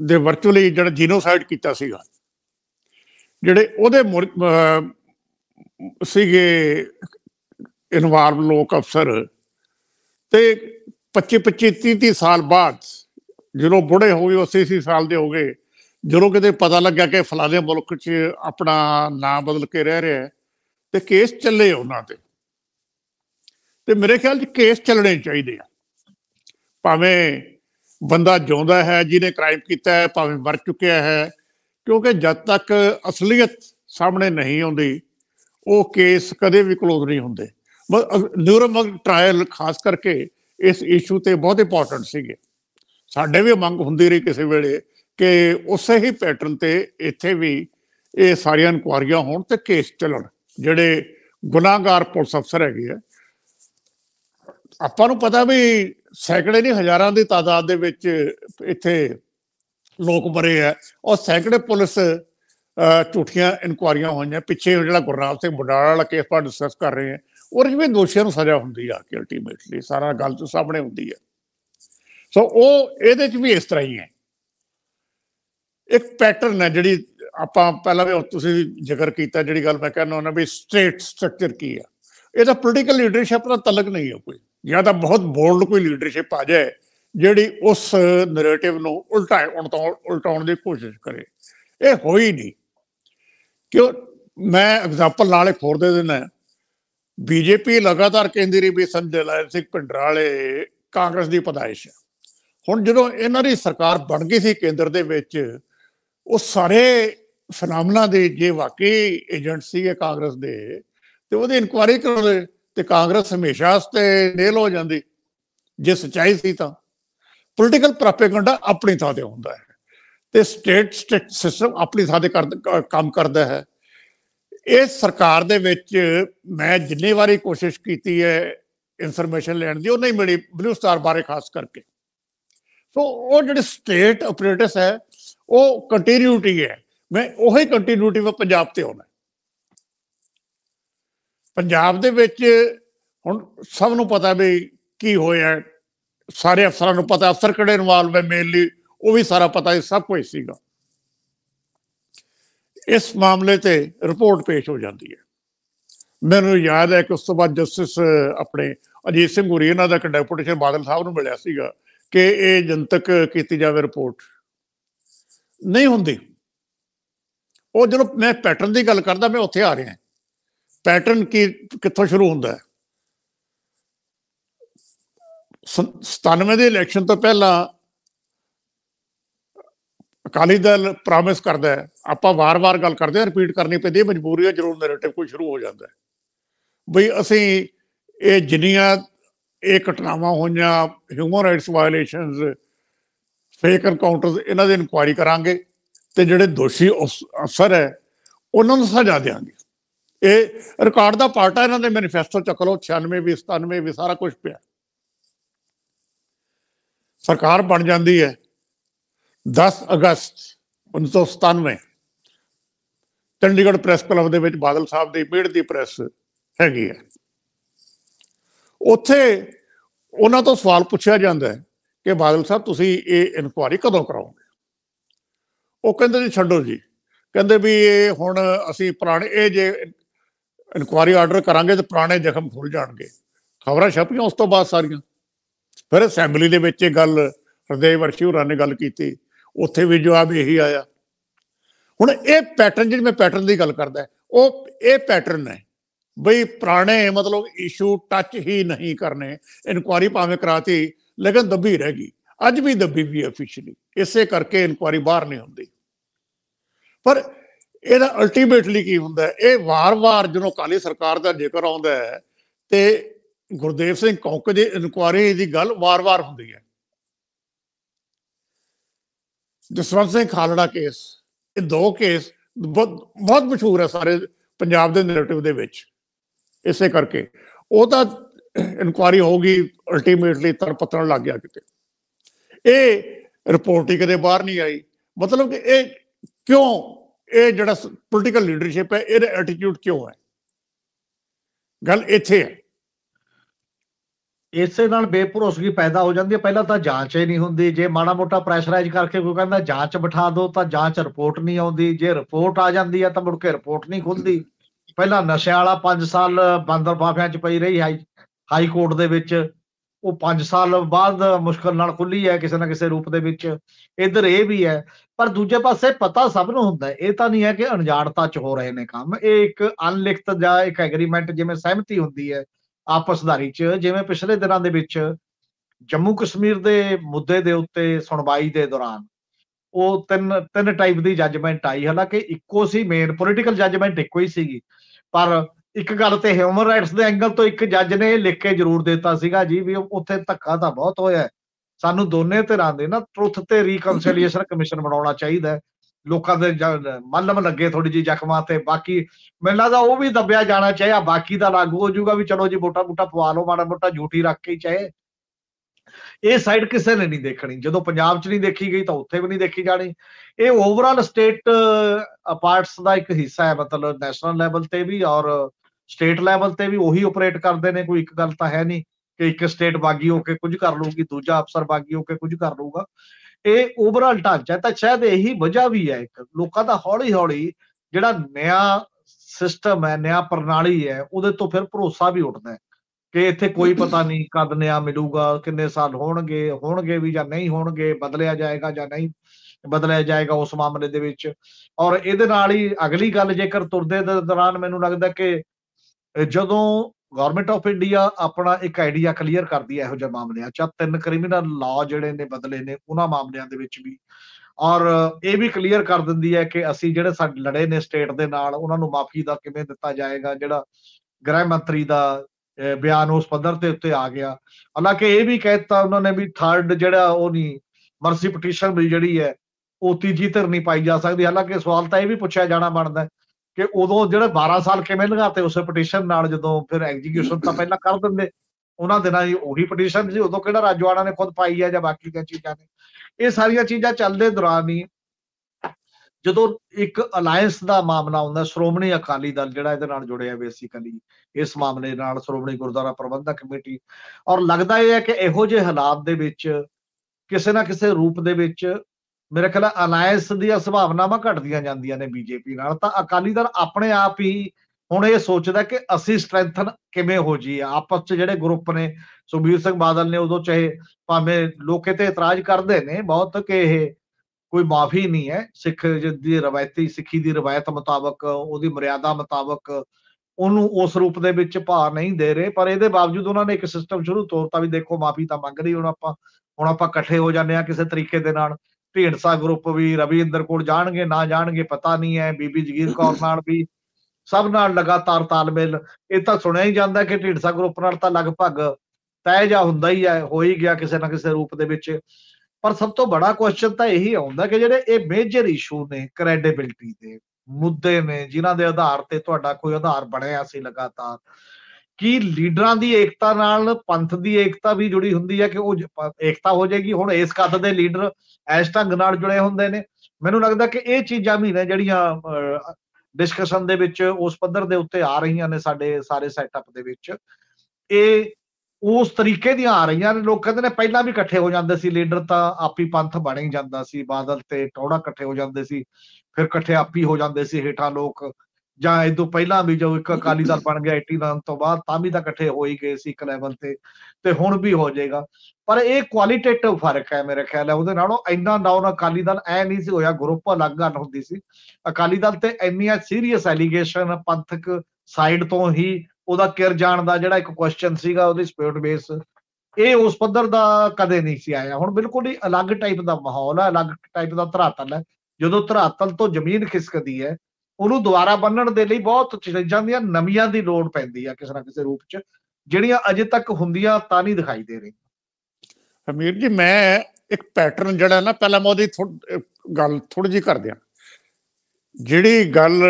ਦੇ ਵਰਚੁਅਲੀ ਜਿਹੜਾ ਜੀਨੋਸਾਈਡ ਕੀਤਾ ਸੀਗਾ ਜਿਹੜੇ ਉਹਦੇ ਸੀਗੇ ਇਨਵਾਰਵ ਲੋਕ ਅਫਸਰ ਤੇ 25 25 30 ਸਾਲ ਬਾਅਦ ਜਦੋਂ ਬੁੜੇ ਹੋ ਗਏ 80 ਸਾਲ ਦੇ ਹੋ ਗਏ ਜਦੋਂ ਕਿਤੇ ਪਤਾ ਲੱਗਾ ਕਿ ਫਲਾਣੇ ਮੁਲਕ 'ਚ ਆਪਣਾ ਨਾਂ ਬਦਲ ਕੇ ਰਹਿ ਰਿਹਾ ਤੇ ਕੇਸ ਚੱਲੇ ਉਹਨਾਂ ਤੇ ਤੇ ਮੇਰੇ ਖਿਆਲ 'ਚ ਕੇਸ ਚੱਲਣੇ ਚਾਹੀਦੇ ਆ ਭਾਵੇਂ ਬੰਦਾ ਜਿਉਂਦਾ ਹੈ ਜਿਹਨੇ ਕ੍ਰਾਈਮ ਕੀਤਾ ਹੈ ਭਾਵੇਂ ਮਰ ਚੁੱਕਿਆ ਹੈ ਕਿਉਂਕਿ ਜਦ ਤੱਕ ਅਸਲੀਅਤ ਸਾਹਮਣੇ ਨਹੀਂ ਆਉਂਦੀ ਉਹ ਕੇਸ ਕਦੇ ਵੀ ਕਲੋਜ਼ ਨਹੀਂ ਹੁੰਦੇ ਨਿਊਰੋਮਗ ਟ੍ਰਾਇਲ ਖਾਸ ਕਰਕੇ ਇਸ ਇਸ਼ੂ ਤੇ ਬਹੁਤ ਇੰਪੋਰਟੈਂਟ ਸੀਗੇ ਸਾਡੇ ਵੀ ਮੰਗ ਹੁੰਦੀ ਰਹੀ ਕਿਸੇ ਵੇਲੇ ਕਿ ਉਸੇ ਹੀ ਪੈਟਰਨ ਤੇ ਇੱਥੇ ਵੀ ਇਹ ਸਾਰੀਆਂ ਇਨਕੁਆਰੀਆਂ ਹੋਣ ਤੇ ਕੇਸ ਚੱਲਣ ਜਿਹੜੇ ਗੁਨਾਹਗਾਰ ਪੁਲਿਸ ਅਫਸਰ ਹੈਗੇ ਆ ਆਪਾਂ ਨੂੰ ਪਤਾ ਵੀ ਸੈਂਕੜੇ ਨਹੀਂ ਹਜ਼ਾਰਾਂ ਦੀ ਤਾਦਾਦ ਦੇ ਵਿੱਚ ਇੱਥੇ ਲੋਕ ਮਰੇ ਆ ਔਰ ਸੈਂਕੜੇ ਪੁਲਿਸ ਝੂਠੀਆਂ ਇਨਕੁਆਰੀਆਂ ਹੋਈਆਂ ਪਿੱਛੇ ਜਿਹੜਾ ਗੁਰਨਾਮ ਸਿੰਘ ਬੁਢਾੜਾ ਵਾਲਾ ਕੇਸ ਪਰ ਡਿਸਕਸ ਕਰ ਰਹੇ ਆ ਔਰ ਜਿਵੇਂ ਦੋਸ਼ੀਆਂ ਨੂੰ ਸਜ਼ਾ ਹੁੰਦੀ ਆ ਕਿ ਅਲਟੀਮੇਟਲੀ ਸਾਰਾ ਗੱਲ ਤੋਂ ਸਾਹਮਣੇ ਹੁੰਦੀ ਆ ਸੋ ਉਹ ਇਹਦੇ ਚ ਵੀ ਇਸ ਤਰ੍ਹਾਂ ਹੀ ਹੈ ਇੱਕ ਪੈਟਰਨ ਹੈ ਜਿਹੜੀ ਆਪਾਂ ਪਹਿਲਾਂ ਵੀ ਤੁਸੀਂ ਜ਼ਿਕਰ ਕੀਤਾ ਜਿਹੜੀ ਗੱਲ ਮੈਂ ਕਹਿਣਾ ਉਹਨਾਂ ਵੀ ਸਟੇਟ ਸਟਰਕਚਰ ਕੀ ਆ ਇਹਦਾ ਪੋਲੀਟੀਕਲ ਲੀਡਰਸ਼ਿਪ ਦਾ ਤਲਕ ਨਹੀਂ ਹੈ ਕੋਈ ਜਾਂ ਤਾਂ ਬਹੁਤ ਬੋਲਡ ਕੋਈ ਲੀਡਰਸ਼ਿਪ ਆ ਜਾਏ ਜਿਹੜੀ ਉਸ ਨੈਰੇਟਿਵ ਨੂੰ ਉਲਟਾਏ ਉਲਟਾਉਣ ਦੀ ਕੋਸ਼ਿਸ਼ ਕਰੇ ਇਹ ਹੋਈ ਨਹੀਂ ਕਿਉਂ ਮੈਂ ਐਗਜ਼ਾਮਪਲ ਨਾਲ ਇੱਕ ਹੋਰ ਦੇ ਦਿੰਦਾ ਬੀਜੇਪੀ ਲਗਾਤਾਰ ਕਹਿੰਦੀ ਰਹੀ ਵੀ ਸੰਜੇ ਲਾਇਰ ਸਿੰਘ ਪਿੰਡਰਾਲੇ ਕਾਂਗਰਸ ਦੀ ਪਦਾਇਸ਼ ਹੁਣ ਜਦੋਂ ਇਹਨਾਂ ਦੀ ਸਰਕਾਰ ਬਣ ਗਈ ਸੀ ਕੇਂਦਰ ਦੇ ਵਿੱਚ ਉਹ ਸਾਰੇ ਫਨਾਮਨਾ ਦੇ ਜੇ ਵਾਕਈ ਏਜੰਟ ਹੈ ਕਾਂਗਰਸ ਦੇ ਤੇ ਉਹਦੀ ਇਨਕੁਆਇਰੀ ਕਰਨ ਤੇ ਕਾਂਗਰਸ ਹਮੇਸ਼ਾ ਵਾਸਤੇ ਨੇਲ ਹੋ ਜਾਂਦੀ ਜੇ ਸਚਾਈ ਸੀ ਤਾਂ ਪੋਲੀਟੀਕਲ ਪ੍ਰੋਪਗੈਂਡਾ ਆਪਣੀ ਥਾਂ ਤੇ ਹੁੰਦਾ ਹੈ ਤੇ ਸਟੇਟ ਸਿਸਟਮ ਆਪਣੀ ਥਾਂ ਤੇ ਕੰਮ ਕਰਦਾ ਹੈ ਇਹ ਸਰਕਾਰ ਦੇ ਵਿੱਚ ਮੈਂ ਜਿੰਨੀ ਵਾਰੀ ਕੋਸ਼ਿਸ਼ ਕੀਤੀ ਹੈ ਇਨਫੋਰਮੇਸ਼ਨ ਲੈਣ ਦੀ ਉਹ ਨਹੀਂ ਮਿਲੀ ਬਲੂ ਸਟਾਰ ਬਾਰੇ ਖਾਸ ਕਰਕੇ ਸੋ ਉਹ ਜਿਹੜੇ ਸਟੇਟ ਆਪਰੇਟਰਸ ਹੈ ਉਹ ਕੰਟੀਨਿਊਟੀ ਹੈ ਮੈਂ ਉਹੀ ਕੰਟੀਨਿਊਟੀ ਵਾ ਪੰਜਾਬ ਤੇ ਹੋਣਾ ਪੰਜਾਬ ਦੇ ਵਿੱਚ ਹੁਣ ਸਭ ਨੂੰ ਪਤਾ ਵੀ ਕੀ ਹੋਇਆ ਸਾਰੇ ਅਫਸਰਾਂ ਨੂੰ ਪਤਾ ਅਫਸਰ ਕਿਹੜੇ ਇਨਵੋਲਵ ਹੈ ਮੇਨਲੀ ਉਹ ਵੀ ਸਾਰਾ ਪਤਾ ਇਹ ਸਭ ਕੁਝ ਸੀਗਾ ਇਸ ਮਾਮਲੇ ਤੇ ਰਿਪੋਰਟ ਪੇਸ਼ ਹੋ ਜਾਂਦੀ ਹੈ ਮੈਨੂੰ ਯਾਦ ਹੈ ਕਿ ਉਸ ਤੋਂ ਬਾਅਦ ਜਸਟਿਸ ਆਪਣੇ ਅਜੀਤ ਸਿੰਘ ਗੁਰੀ ਇਹਨਾਂ ਦਾ ਇੱਕ ਬਾਦਲ ਸਾਹਿਬ ਨੂੰ ਮਿਲਿਆ ਸੀਗਾ ਕਿ ਇਹ ਜਨਤਕ ਕੀਤੀ ਜਾਵੇ ਰਿਪੋਰਟ ਨਹੀਂ ਹੁੰਦੀ ਉਹ ਜਦੋਂ ਮੈਂ ਪੈਟਰਨ ਦੀ ਗੱਲ ਕਰਦਾ ਮੈਂ ਉੱਥੇ ਆ ਰਿਹਾ ਪੈਟਰਨ ਕੀ ਕਿੱਥੋਂ ਸ਼ੁਰੂ ਹੁੰਦਾ ਹੈ 97 ਦੇ ਇਲੈਕਸ਼ਨ ਤੋਂ ਪਹਿਲਾਂ ਅਕਾਲੀ ਦਲ ਪ੍ਰੋਮਿਸ ਕਰਦਾ ਹੈ ਆਪਾਂ ਵਾਰ-ਵਾਰ ਗੱਲ ਕਰਦੇ ਹਾਂ ਰਿਪੀਟ ਕਰਨੀ ਪੈਂਦੀ ਹੈ ਮਜਬੂਰੀ ਹੈ ਜਰੂਰ ਨੈਰੇਟਿਵ ਕੋਈ ਸ਼ੁਰੂ ਹੋ ਜਾਂਦਾ ਹੈ ਬਈ ਅਸੀਂ ਇਹ ਜਿੰਨੀਆਂ ਇਹ ਘਟਨਾਵਾਂ ਹੋਈਆਂ human rights violations fake encounters ਇਹਨਾਂ ਦੇ ਇਨਕੁਆਇਰੀ ਕਰਾਂਗੇ ਤੇ ਜਿਹੜੇ ਦੋਸ਼ੀ ਅਫਸਰ ਹੈ ਉਹਨਾਂ ਨੂੰ ਸਜ਼ਾ ਦੇਵਾਂਗੇ ਇਹ ਰਿਕਾਰਡ ਦਾ ਪਾਰਟ ਹੈ ਇਹਨਾਂ ਦੇ ਮੈਨੀਫੈਸਟੋ ਚੱਕ ਲਓ 96 ਵੀ 97 ਵੀ ਸਾਰਾ ਕੁਝ ਪਿਆ ਸਰਕਾਰ ਬਣ ਜਾਂਦੀ ਹੈ 10 ਅਗਸਤ 1997 ਚੰਡੀਗੜ੍ਹ ਪ੍ਰੈਸ ਕਲੱਬ ਦੇ ਵਿੱਚ ਬਾਦਲ ਸਾਹਿਬ ਦੀ ਮੇੜ ਦੀ ਪ੍ਰੈਸ ਹੈਗੀ ਹੈ ਉੱਥੇ ਉਹਨਾਂ ਤੋਂ ਸਵਾਲ ਪੁੱਛਿਆ ਜਾਂਦਾ ਹੈ ਕਿ ਬਾਦਲ ਸਾਹਿਬ ਤੁਸੀਂ ਇਹ ਇਨਕੁਆਰੀ ਕਦੋਂ ਕਰਾਓਗੇ ਉਹ ਕਹਿੰਦੇ ਜੀ ਛੱਡੋ ਜੀ ਕਹਿੰਦੇ ਵੀ ਇਹ ਹੁਣ ਅਸੀਂ ਪੁਰਾਣੇ ਇਹ ਜੇ ਇਨਕੁਆਰੀ ਆਰਡਰ ਕਰਾਂਗੇ ਤਾਂ ਪੁਰਾਣੇ ਜ਼ਖਮ ਖੁੱਲ ਜਾਣਗੇ ਖਬਰਾਂ ਛਪੀਆਂ ਉਸ ਤੋਂ ਬਾਅਦ ਸਾਰੀਆਂ ਫਿਰ ਅਸੈਂਬਲੀ ਦੇ ਵਿੱਚ ਇਹ ਗੱਲ ਹਰਦੇਵ ਵਰਸ਼ੀ ਹੋਰਾਂ ਨੇ ਗੱਲ ਕੀਤੀ ਉੱਥੇ ਵੀ ਜਵਾਬ ਇਹੀ ਆਇਆ ਹੁਣ ਇਹ ਪੈਟਰਨ ਜਿਹੜੀ ਮੈਂ ਪੈਟਰਨ ਦੀ ਗੱਲ ਕਰਦਾ ਉਹ ਇਹ ਪੈਟਰਨ ਹੈ ਬਈ ਪੁਰਾਣੇ ਮਤਲਬ ਇਸ਼ੂ ਟੱਚ ਹੀ ਨਹੀਂ ਕਰਨੇ ਇਨਕੁਆਰੀ ਭਾਵੇਂ ਕਰਾਤੀ ਲੇਕਿਨ ਦੱਬੀ ਰਹਿ ਗਈ ਅੱਜ ਵੀ ਦੱਬੀ ਵੀ ਅਫੀਸ਼ੀਅਲੀ ਇਸੇ ਕਰਕੇ ਇਨਕੁਆਰੀ ਬਾਹਰ ਨਹੀਂ ਹੁੰਦੀ ਪਰ ਇਹਦਾ ਅਲਟੀਮੇਟਲੀ ਕੀ ਹੁੰਦਾ ਇਹ ਵਾਰ-ਵਾਰ ਜਦੋਂ ਕਾਲੀ ਸਰਕਾਰ ਦਾ ਜ਼ਿਕਰ ਆਉਂਦਾ ਹੈ ਤੇ ਗੁਰਦੇਵ ਸਿੰਘ ਕੌਂਕ ਦੇ ਇਨਕੁਆਰੀ ਦੀ ਗੱਲ ਵਾਰ-ਵਾਰ ਹੁੰਦੀ ਹੈ ਜਸਵੰਤ ਸਿੰਘ ਖਾਲੜਾ ਕੇਸ ਇਹ ਦੋ ਕੇਸ ਬਹੁਤ ਮਸ਼ਹੂਰ ਹੈ ਸਾਰੇ ਪੰਜਾਬ ਦੇ ਨੈਰੇਟਿਵ ਦੇ ਵਿੱਚ ਇਸੇ ਕਰਕੇ ਉਹ ਤਾਂ ਇਨਕੁਆਰੀ ਹੋਗੀ ਅਲਟੀਮੇਟਲੀ ਤਰਪਤਣ ਲੱਗ ਗਿਆ ਕਿਤੇ ਇਹ ਰਿਪੋਰਟ ਹੀ ਕਦੇ ਬਾਹਰ ਨਹੀਂ ਆਈ ਮਤਲਬ ਕਿ ਇਹ ਕਿਉਂ ਇਹ ਜਿਹੜਾ ਪੋਲੀਟੀਕਲ ਲੀਡਰਸ਼ਿਪ ਹੈ ਇਹਦਾ ਐਟੀਟਿਊਡ ਕਿਉਂ ਹੈ ਗੱਲ ਇੱਥੇ ਹੈ ਇਸੇ ਨਾਲ ਬੇਪਰੋਸਗੀ ਪੈਦਾ ਹੋ ਜਾਂਦੀ ਹੈ ਪਹਿਲਾਂ ਤਾਂ ਜਾਂਚ ਹੀ ਨਹੀਂ ਹੁੰਦੀ ਜੇ ਮਾੜਾ ਮੋਟਾ ਪ੍ਰੈਸ਼ਰਾਈਜ਼ ਕਰਕੇ ਕੋਈ ਕਹਿੰਦਾ ਜਾਂਚ ਬਿਠਾ ਦਿਓ ਤਾਂ ਜਾਂਚ ਰਿਪੋਰਟ ਨਹੀਂ ਆਉਂਦੀ ਜੇ ਰਿਪੋਰਟ ਆ ਜਾਂਦੀ ਹੈ ਤਾਂ ਮੁੜ ਕੇ ਰਿਪੋਰਟ ਨਹੀਂ ਖੁੱਲਦੀ ਪਹਿਲਾਂ ਨਸ਼ਿਆਂ ਵਾਲਾ 5 ਸਾਲ ਬਾਂਦਰ ਬਾਫਿਆਂ 'ਚ ਪਈ ਰਹੀ ਹੈ ਹਾਈ ਕੋਰਟ ਦੇ ਵਿੱਚ ਉਹ 5 ਸਾਲ ਬਾਅਦ ਮੁਸ਼ਕਲ ਨਾਲ ਖੁੱਲੀ ਹੈ ਕਿਸੇ ਨਾ ਕਿਸੇ ਰੂਪ ਦੇ ਵਿੱਚ ਇਧਰ ਇਹ ਵੀ ਹੈ ਪਰ ਦੂਜੇ ਪਾਸੇ ਪਤਾ ਸਭ ਨੂੰ ਹੁੰਦਾ ਹੈ ਇਹ ਤਾਂ ਨਹੀਂ ਹੈ ਕਿ ਅਣਜਾਣਤਾ ਚ ਹੋ ਰਹੇ ਨੇ ਕੰਮ ਇਹ ਇੱਕ ਅਨਲਿਖਤ ਜਾਂ ਇੱਕ ਐਗਰੀਮੈਂਟ ਜਿਵੇਂ ਸਹਿਮਤੀ ਹੁੰਦੀ ਹੈ ਆਪਸਦਾਰੀ ਚ ਜਿਵੇਂ ਪਿਛਲੇ ਦਿਨਾਂ ਦੇ ਵਿੱਚ ਜੰਮੂ ਕਸ਼ਮੀਰ ਦੇ ਮੁੱਦੇ ਦੇ ਉੱਤੇ ਸੁਣਵਾਈ ਦੇ ਦੌਰਾਨ ਉਹ ਤਿੰਨ ਤਿੰਨ ਟਾਈਪ ਦੀ ਜੱਜਮੈਂਟ ਆਈ ਹਾਲਾਂਕਿ ਇੱਕੋ ਸੀ ਮੇਨ ਪੋਲੀਟੀਕਲ ਜੱਜਮੈਂਟ ਇੱਕੋ ਹੀ ਸੀਗੀ ਪਰ ਇੱਕ ਗੱਲ ਤੇ ਹਿਊਮਨ ਰਾਈਟਸ ਦੇ ਐਂਗਲ ਤੋਂ ਇੱਕ ਜੱਜ ਨੇ ਇਹ ਲਿਖ ਕੇ ਜ਼ਰੂਰ ਦਿੱਤਾ ਸੀਗਾ ਜੀ ਵੀ ਉੱਥੇ ਧੱਕਾ ਤਾਂ ਬਹੁਤ ਹੋਇਆ ਸਾਨੂੰ ਦੋਨੇ ਧਿਰਾਂ ਦੇ ਨਾ ਟਰੁੱਥ ਤੇ ਰੀਕਨਸੀਲੀਏਸ਼ਨ ਕਮਿਸ਼ਨ ਬਣਾਉਣਾ ਚਾਹੀਦਾ ਲੋਕਾਂ ਦੇ ਮੱਲਮ ਲੱਗੇ ਥੋੜੀ ਜੀ ਜ਼ਖਮਾਂ ਤੇ ਬਾਕੀ ਮੈਨੂੰ ਲੱਗਦਾ ਉਹ ਵੀ ਦੱਬਿਆ ਜਾਣਾ ਚਾਹੀਦਾ ਬਾਕੀ ਦਾ ਲਾਗੂ ਹੋ ਜਾਊਗਾ ਵੀ ਚਲੋ ਜੀ ਮੋਟਾ ਮੋਟਾ ਪਵਾ ਲਓ ਮਾੜਾ ਮੋਟਾ ਝੂਠੀ ਰੱਖ ਕੇ ਚਾਹੇ ਇਹ ਸਾਈਡ ਕਿਸੇ ਨੇ ਨਹੀਂ ਦੇਖਣੀ ਜਦੋਂ ਪੰਜਾਬ 'ਚ ਨਹੀਂ ਦੇਖੀ ਗਈ ਤਾਂ ਉੱਥੇ ਵੀ ਨਹੀਂ ਦੇਖੀ ਜਾਣੀ ਇਹ ਓਵਰਆਲ ਸਟੇਟ ਅਪਾਰਟਸ ਦਾ ਇੱਕ ਹਿੱਸਾ ਹੈ ਮਤਲਬ ਨੈਸ਼ਨਲ ਲੈਵਲ ਤੇ ਵੀ ਔਰ ਸਟੇਟ ਲੈਵਲ ਤੇ ਵੀ ਉਹੀ ਆਪਰੇਟ ਕਰਦੇ ਨੇ ਕੋਈ ਇੱਕ ਗੱਲ ਤਾਂ ਹੈ ਨਹੀਂ ਕਿ ਇੱਕ ਸਟੇਟ ਬਾਗੀ ਹੋ ਕੇ ਕੁਝ ਕਰ ਲੂਗੀ ਦੂਜਾ ਅਫਸਰ ਬਾਗੀ ਹੋ ਕੇ ਕੁਝ ਕਰ ਲੂਗਾ ਇਹ ਓਵਰਆਲ ਢਾਂਚਾ ਤਾਂ ਸ਼ਾਇਦ ਇਹੀ ਵਜ੍ਹਾ ਵੀ ਹੈ ਇੱਕ ਲੋਕਾਂ ਦਾ ਹੌਲੀ ਹੌਲੀ ਜਿਹੜਾ ਨਿਆ ਸਿਸਟਮ ਹੈ ਨਿਆ ਪ੍ਰਣਾਲੀ ਹੈ ਉਹਦੇ ਤੋਂ ਫਿਰ ਭਰੋਸਾ ਵੀ ਉੱਠਦਾ ਕਿ ਇੱਥੇ ਕੋਈ ਪਤਾ ਨਹੀਂ ਕਦ ਨਿਆ ਮਿਲੂਗਾ ਕਿੰਨੇ ਸਾਲ ਹੋਣਗੇ ਹੋਣਗੇ ਵੀ ਜਾਂ ਨਹੀਂ ਹੋਣਗੇ ਬਦਲਿਆ ਜਾਏਗਾ ਜਾਂ ਨਹੀਂ ਬਦਲਿਆ ਜਾਏਗਾ ਉਸ ਮਾਮਲੇ ਦੇ ਵਿੱਚ ਔਰ ਇਹਦੇ ਨਾਲ ਹੀ ਅਗਲੀ ਗੱਲ ਜੇਕਰ ਤੁਰਦੇ ਦੇ ਦੌਰਾਨ ਮੈਨੂੰ ਲੱਗਦਾ ਕਿ ਜਦੋਂ ਗਵਰਨਮੈਂਟ ਆਫ ਇੰਡੀਆ ਆਪਣਾ ਇੱਕ ਆਈਡੀਆ ਕਲੀਅਰ ਕਰਦੀ ਹੈ ਇਹੋ ਜਿਹੇ ਮਾਮਲਿਆਂ ਚ ਤਿੰਨ ਕ੍ਰਿਮੀਨਲ ਲਾ ਜਿਹੜੇ ਨੇ ਬਦਲੇ ਨੇ ਉਹਨਾਂ ਮਾਮਲਿਆਂ ਦੇ ਵਿੱਚ ਵੀ ਔਰ ਇਹ ਵੀ ਕਲੀਅਰ ਕਰ ਦਿੰਦੀ ਹੈ ਕਿ ਅਸੀਂ ਜਿਹੜੇ ਸਾਡੇ ਲੜੇ ਨੇ ਸਟੇਟ ਦੇ ਨਾਲ ਉਹਨਾਂ ਨੂੰ ਮਾਫੀ ਦਾ ਕਿਵੇਂ ਦਿੱਤਾ ਜਾਏਗਾ ਜਿਹੜਾ ਗ੍ਰਹਿ ਮੰਤਰੀ ਦਾ ਬਿਆਨ ਉਸ ਪੱਧਰ ਤੇ ਉੱਤੇ ਆ ਗਿਆ ਹਾਲਾਂਕਿ ਇਹ ਵੀ ਕਹਿਤਾ ਉਹਨਾਂ ਨੇ ਵੀ ਥਰਡ ਜਿਹੜਾ ਉਹ ਨਹੀਂ ਮਰਸੀ ਪਟੀਸ਼ਨ ਵੀ ਜਿਹੜੀ ਹੈ ਉਹ ਤੀਜੀ ਧਿਰ ਨਹੀਂ ਪਾਈ ਜਾ ਸਕਦੀ ਹਾਲਾਂਕਿ ਸਵਾਲ ਤਾਂ ਇਹ ਵੀ ਪੁੱਛਿਆ ਜਾਣਾ ਬਣਦਾ ਕਿ ਉਦੋਂ ਜਿਹੜੇ 12 ਸਾਲ ਕਿਵੇਂ ਲਗਾਤੇ ਉਸੇ ਪਟੀਸ਼ਨ ਨਾਲ ਜਦੋਂ ਫਿਰ ਐਗਜ਼ੀਕਿਊਸ਼ਨ ਤਾਂ ਪਹਿਲਾਂ ਕਰ ਦਿੰਦੇ ਉਹਨਾਂ ਦਿਨਾਂ ਦੀ ਉਹੀ ਪਟੀਸ਼ਨ ਸੀ ਉਦੋਂ ਕਿਹੜਾ ਰਾਜਵਾੜਾ ਨੇ ਖੁਦ ਪਾਈ ਆ ਜਾਂ ਬਾਕੀ ਦੀਆਂ ਚੀਜ਼ਾਂ ਨੇ ਇਹ ਸਾਰੀਆਂ ਚੀਜ਼ਾਂ ਚੱਲਦੇ ਦੌਰਾਨ ਹੀ ਜਦੋਂ ਇੱਕ ਅਲਾਈਅੰਸ ਦਾ ਮਾਮਲਾ ਆਉਂਦਾ ਸ਼੍ਰੋਮਣੀ ਅਕਾਲੀ ਦਲ ਜਿਹੜਾ ਇਹਦੇ ਨਾਲ ਜੁੜਿਆ ਬੇਸਿਕਲੀ ਇਸ ਮਾਮਲੇ ਨਾਲ ਸ਼੍ਰੋਮਣੀ ਗੁਰਦੁਆਰਾ ਪ੍ਰਬੰਧਕ ਕਮੇਟੀ ਔਰ ਲੱਗਦਾ ਇਹ ਹੈ ਕਿ ਇਹੋ ਜਿਹੇ ਹਾਲਾਤ ਦੇ ਵਿੱਚ ਕਿਸੇ ਨਾ ਕਿਸੇ ਰੂਪ ਦੇ ਵਿੱਚ ਮੇਰੇ ਖਿਆਲ ਅਲਾਈਅੰਸ ਦੀਆਂ ਸੰਭਾਵਨਾਵਾਂ ਘਟਦੀਆਂ ਜਾਂਦੀਆਂ ਨੇ ਬੀਜੇਪੀ ਨਾਲ ਤਾਂ ਅਕਾਲੀ ਦਲ ਆਪਣੇ ਆਪ ਹੀ ਹੁਣ ਇਹ ਸੋਚਦਾ ਕਿ ਅਸੀਂ ਸਟਰੈਂਥਨ ਕਿਵੇਂ ਹੋ ਜਾਈਏ ਆਪਸ ਚ ਜਿਹੜੇ ਗਰੁੱਪ ਨੇ ਸੁਬੀਰ ਸਿੰਘ ਬਾਦਲ ਨੇ ਉਦੋਂ ਚਾਹੇ ਭਾਵੇਂ ਲੋਕੇ ਤੇ ਇਤਰਾਜ਼ ਕਰਦੇ ਨੇ ਬਹੁਤ ਕਿ ਇਹ ਕੋਈ ਮਾਫੀ ਨਹੀਂ ਹੈ ਸਿੱਖ ਜਿੱਦੀ ਰਵਾਇਤੀ ਸਿੱਖੀ ਦੀ ਰਵਾਇਤ ਮੁਤਾਬਕ ਉਹਦੀ ਮਰਿਆਦਾ ਮੁਤਾਬਕ ਉਹਨੂੰ ਉਸ ਰੂਪ ਦੇ ਵਿੱਚ ਭਾ ਨਹੀਂ ਦੇ ਰਹੇ ਪਰ ਇਹਦੇ ਬਾਵਜੂਦ ਉਹਨਾਂ ਨੇ ਇੱਕ ਸਿਸਟਮ ਸ਼ੁਰੂ ਤੋਰਤਾ ਵੀ ਦੇਖੋ ਮਾਫੀ ਤਾਂ ਮੰਗ ਰਹੀ ਹੁਣ ਆਪਾਂ ਹੁਣ ਆਪਾਂ ਇਕੱਠੇ ਹੋ ਜਾਂਦੇ ਆ ਕਿਸੇ ਤਰੀਕੇ ਦੇ ਨਾਲ ਢੀਂਡਸਾ ਗਰੁੱਪ ਵੀ ਰਵਿੰਦਰ ਕੋਲ ਜਾਣਗੇ ਨਾ ਜਾਣਗੇ ਪਤਾ ਨਹੀਂ ਹੈ ਬੀਬੀ ਜਗੀਰ ਕੌਰ ਨਾਲ ਵੀ ਸਭ ਨਾਲ ਲਗਾਤਾਰ ਤਾਲਮੇਲ ਇਹ ਤਾਂ ਸੁਣਿਆ ਹੀ ਜਾਂਦਾ ਕਿ ਢੀਂਡਸਾ ਗਰੁੱਪ ਨਾਲ ਤਾਂ ਲਗਭਗ ਤੈਅ ਜਾ ਹੁੰਦਾ ਹੀ ਹੈ ਹੋ ਹੀ ਗਿਆ ਕਿਸੇ ਨਾ ਕਿਸੇ ਰੂਪ ਦੇ ਵਿੱਚ ਪਰ ਸਭ ਤੋਂ ਬੜਾ ਕੁਐਸਚਨ ਤਾਂ ਇਹੀ ਆਉਂਦਾ ਕਿ ਜਿਹੜੇ ਇਹ ਮੇਜਰ ਇਸ਼ੂ ਨੇ ਕ੍ਰੈਡੀਬਿਲਟੀ ਦੇ ਮੁੱਦੇ ਨੇ ਜਿਨ੍ਹਾਂ ਦੇ ਆਧਾਰ ਤੇ ਤੁਹਾਡਾ ਕੋਈ ਆਧਾਰ ਬਣਿਆ ਸੀ ਲਗਾਤਾਰ ਕਿ ਲੀਡਰਾਂ ਦੀ ਏਕਤਾ ਨਾਲ ਪੰਥ ਦੀ ਏਕਤਾ ਵੀ ਜੁੜੀ ਹੁੰਦੀ ਹੈ ਕਿ ਉਹ ਏਕਤਾ ਹੋ ਜਾਏਗੀ ਹੁਣ ਇਸ ਕੱਦ ਦੇ ਲੀਡਰ ਇਸ ਢੰਗ ਨਾਲ ਜੁੜੇ ਹੁੰਦੇ ਨੇ ਮੈਨੂੰ ਲੱਗਦਾ ਕਿ ਇਹ ਚੀਜ਼ਾਂ ਵੀ ਨੇ ਜਿਹੜੀਆਂ ਡਿਸਕਸ਼ਨ ਦੇ ਵਿੱਚ ਉਸ ਪੱਧਰ ਦੇ ਉੱਤੇ ਆ ਰਹੀਆਂ ਨੇ ਸਾਡੇ ਸਾਰੇ ਸੈਟਅਪ ਦੇ ਵਿੱਚ ਇਹ ਉਸ ਤਰੀਕੇ ਦੀਆਂ ਆ ਰਹੀਆਂ ਨੇ ਲੋਕ ਕਹਿੰਦੇ ਨੇ ਪਹਿਲਾਂ ਵੀ ਇਕੱਠੇ ਹੋ ਜਾਂਦੇ ਸੀ ਲੀਡਰ ਤਾਂ ਆਪੀ ਪੰਥ ਬਣ ਹੀ ਜਾਂਦਾ ਸੀ ਬਾਦਲ ਤੇ ਟੌੜਾ ਇਕੱਠੇ ਹੋ ਜਾਂਦੇ ਸੀ ਫਿਰ ਇਕੱਠੇ ਆਪੀ ਹੋ ਜਾਂਦੇ ਸੀ ਹੇਠਾਂ ਲੋਕ ਜਾਂ ਇਦੋਂ ਪਹਿਲਾਂ ਵੀ ਜਦੋਂ ਇੱਕ ਅਕਾਲੀ ਦਲ ਬਣ ਗਿਆ 80 89 ਤੋਂ ਬਾਅਦ ਤਾਂ ਵੀ ਤਾਂ ਇਕੱਠੇ ਹੋ ਹੀ ਗਏ ਸੀ ਇੱਕ ਲੈਵਲ ਤੇ ਤੇ ਹੁਣ ਵੀ ਹੋ ਜਾਏਗਾ ਪਰ ਇਹ ਕੁਆਲਿਟੇਟਿਵ ਫਰਕ ਹੈ ਮੇਰੇ ਖਿਆਲ ਹੈ ਉਹਦੇ ਨਾਲੋਂ ਇੰਨਾ ਡਾਊਨ ਅਕਾਲੀ ਦਲ ਐ ਨਹੀਂ ਸੀ ਹੋਇਆ ਗਰੁੱਪ ਅਲੱਗ ਗੱਲ ਹੁੰਦੀ ਸੀ ਅਕਾਲੀ ਦਲ ਤੇ ਇੰਨੀਆਂ ਸੀਰੀਅਸ ਐਲੀਗੇਸ਼ਨ ਪੰਥਕ ਸਾਈਡ ਤੋਂ ਹੀ ਉਹਦਾ ਕਿਰ ਜਾਣ ਦਾ ਜਿਹੜਾ ਇੱਕ ਕੁਐਸਚਨ ਸੀਗਾ ਉਹਦੀ ਸਪੋਰਟ ਬੇਸ ਇਹ ਉਸ ਪੱਧਰ ਦਾ ਕਦੇ ਨਹੀਂ ਸੀ ਆਇਆ ਹੁਣ ਬਿਲਕੁਲ ਹੀ ਅਲੱਗ ਟਾਈਪ ਦਾ ਮਾਹੌਲ ਹੈ ਅਲੱਗ ਟਾਈਪ ਦਾ ਧਰਾਤਲ ਹੈ ਜਦੋਂ ਧਰਾਤਲ ਤੋਂ ਜ਼ਮੀਨ ਖਿਸਕਦੀ ਹੈ ਉਹਨੂੰ ਦੁਬਾਰਾ ਬੰਨਣ ਦੇ ਲਈ ਬਹੁਤ ਚੀਜ਼ਾਂ ਦੀਆਂ ਨਵੀਆਂ ਦੀ ਲੋੜ ਪੈਂਦੀ ਆ ਕਿਸੇ ਨਾ ਕਿਸੇ ਰੂਪ 'ਚ ਜਿਹੜੀਆਂ ਅਜੇ ਤੱਕ ਹੁੰਦੀਆਂ ਤਾਂ ਨਹੀਂ ਦਿਖਾਈ ਦੇ ਰਹੀਆਂ ਅਮੀਰ ਜੀ ਮੈਂ ਇੱਕ ਪੈਟਰਨ ਜਿਹੜਾ ਨਾ ਪਹਿਲਾਂ ਮੈਂ ਉਹਦੀ ਗੱਲ ਥੋੜੀ ਜੀ ਕਰ ਦਿਆਂ ਜਿਹੜੀ ਗੱਲ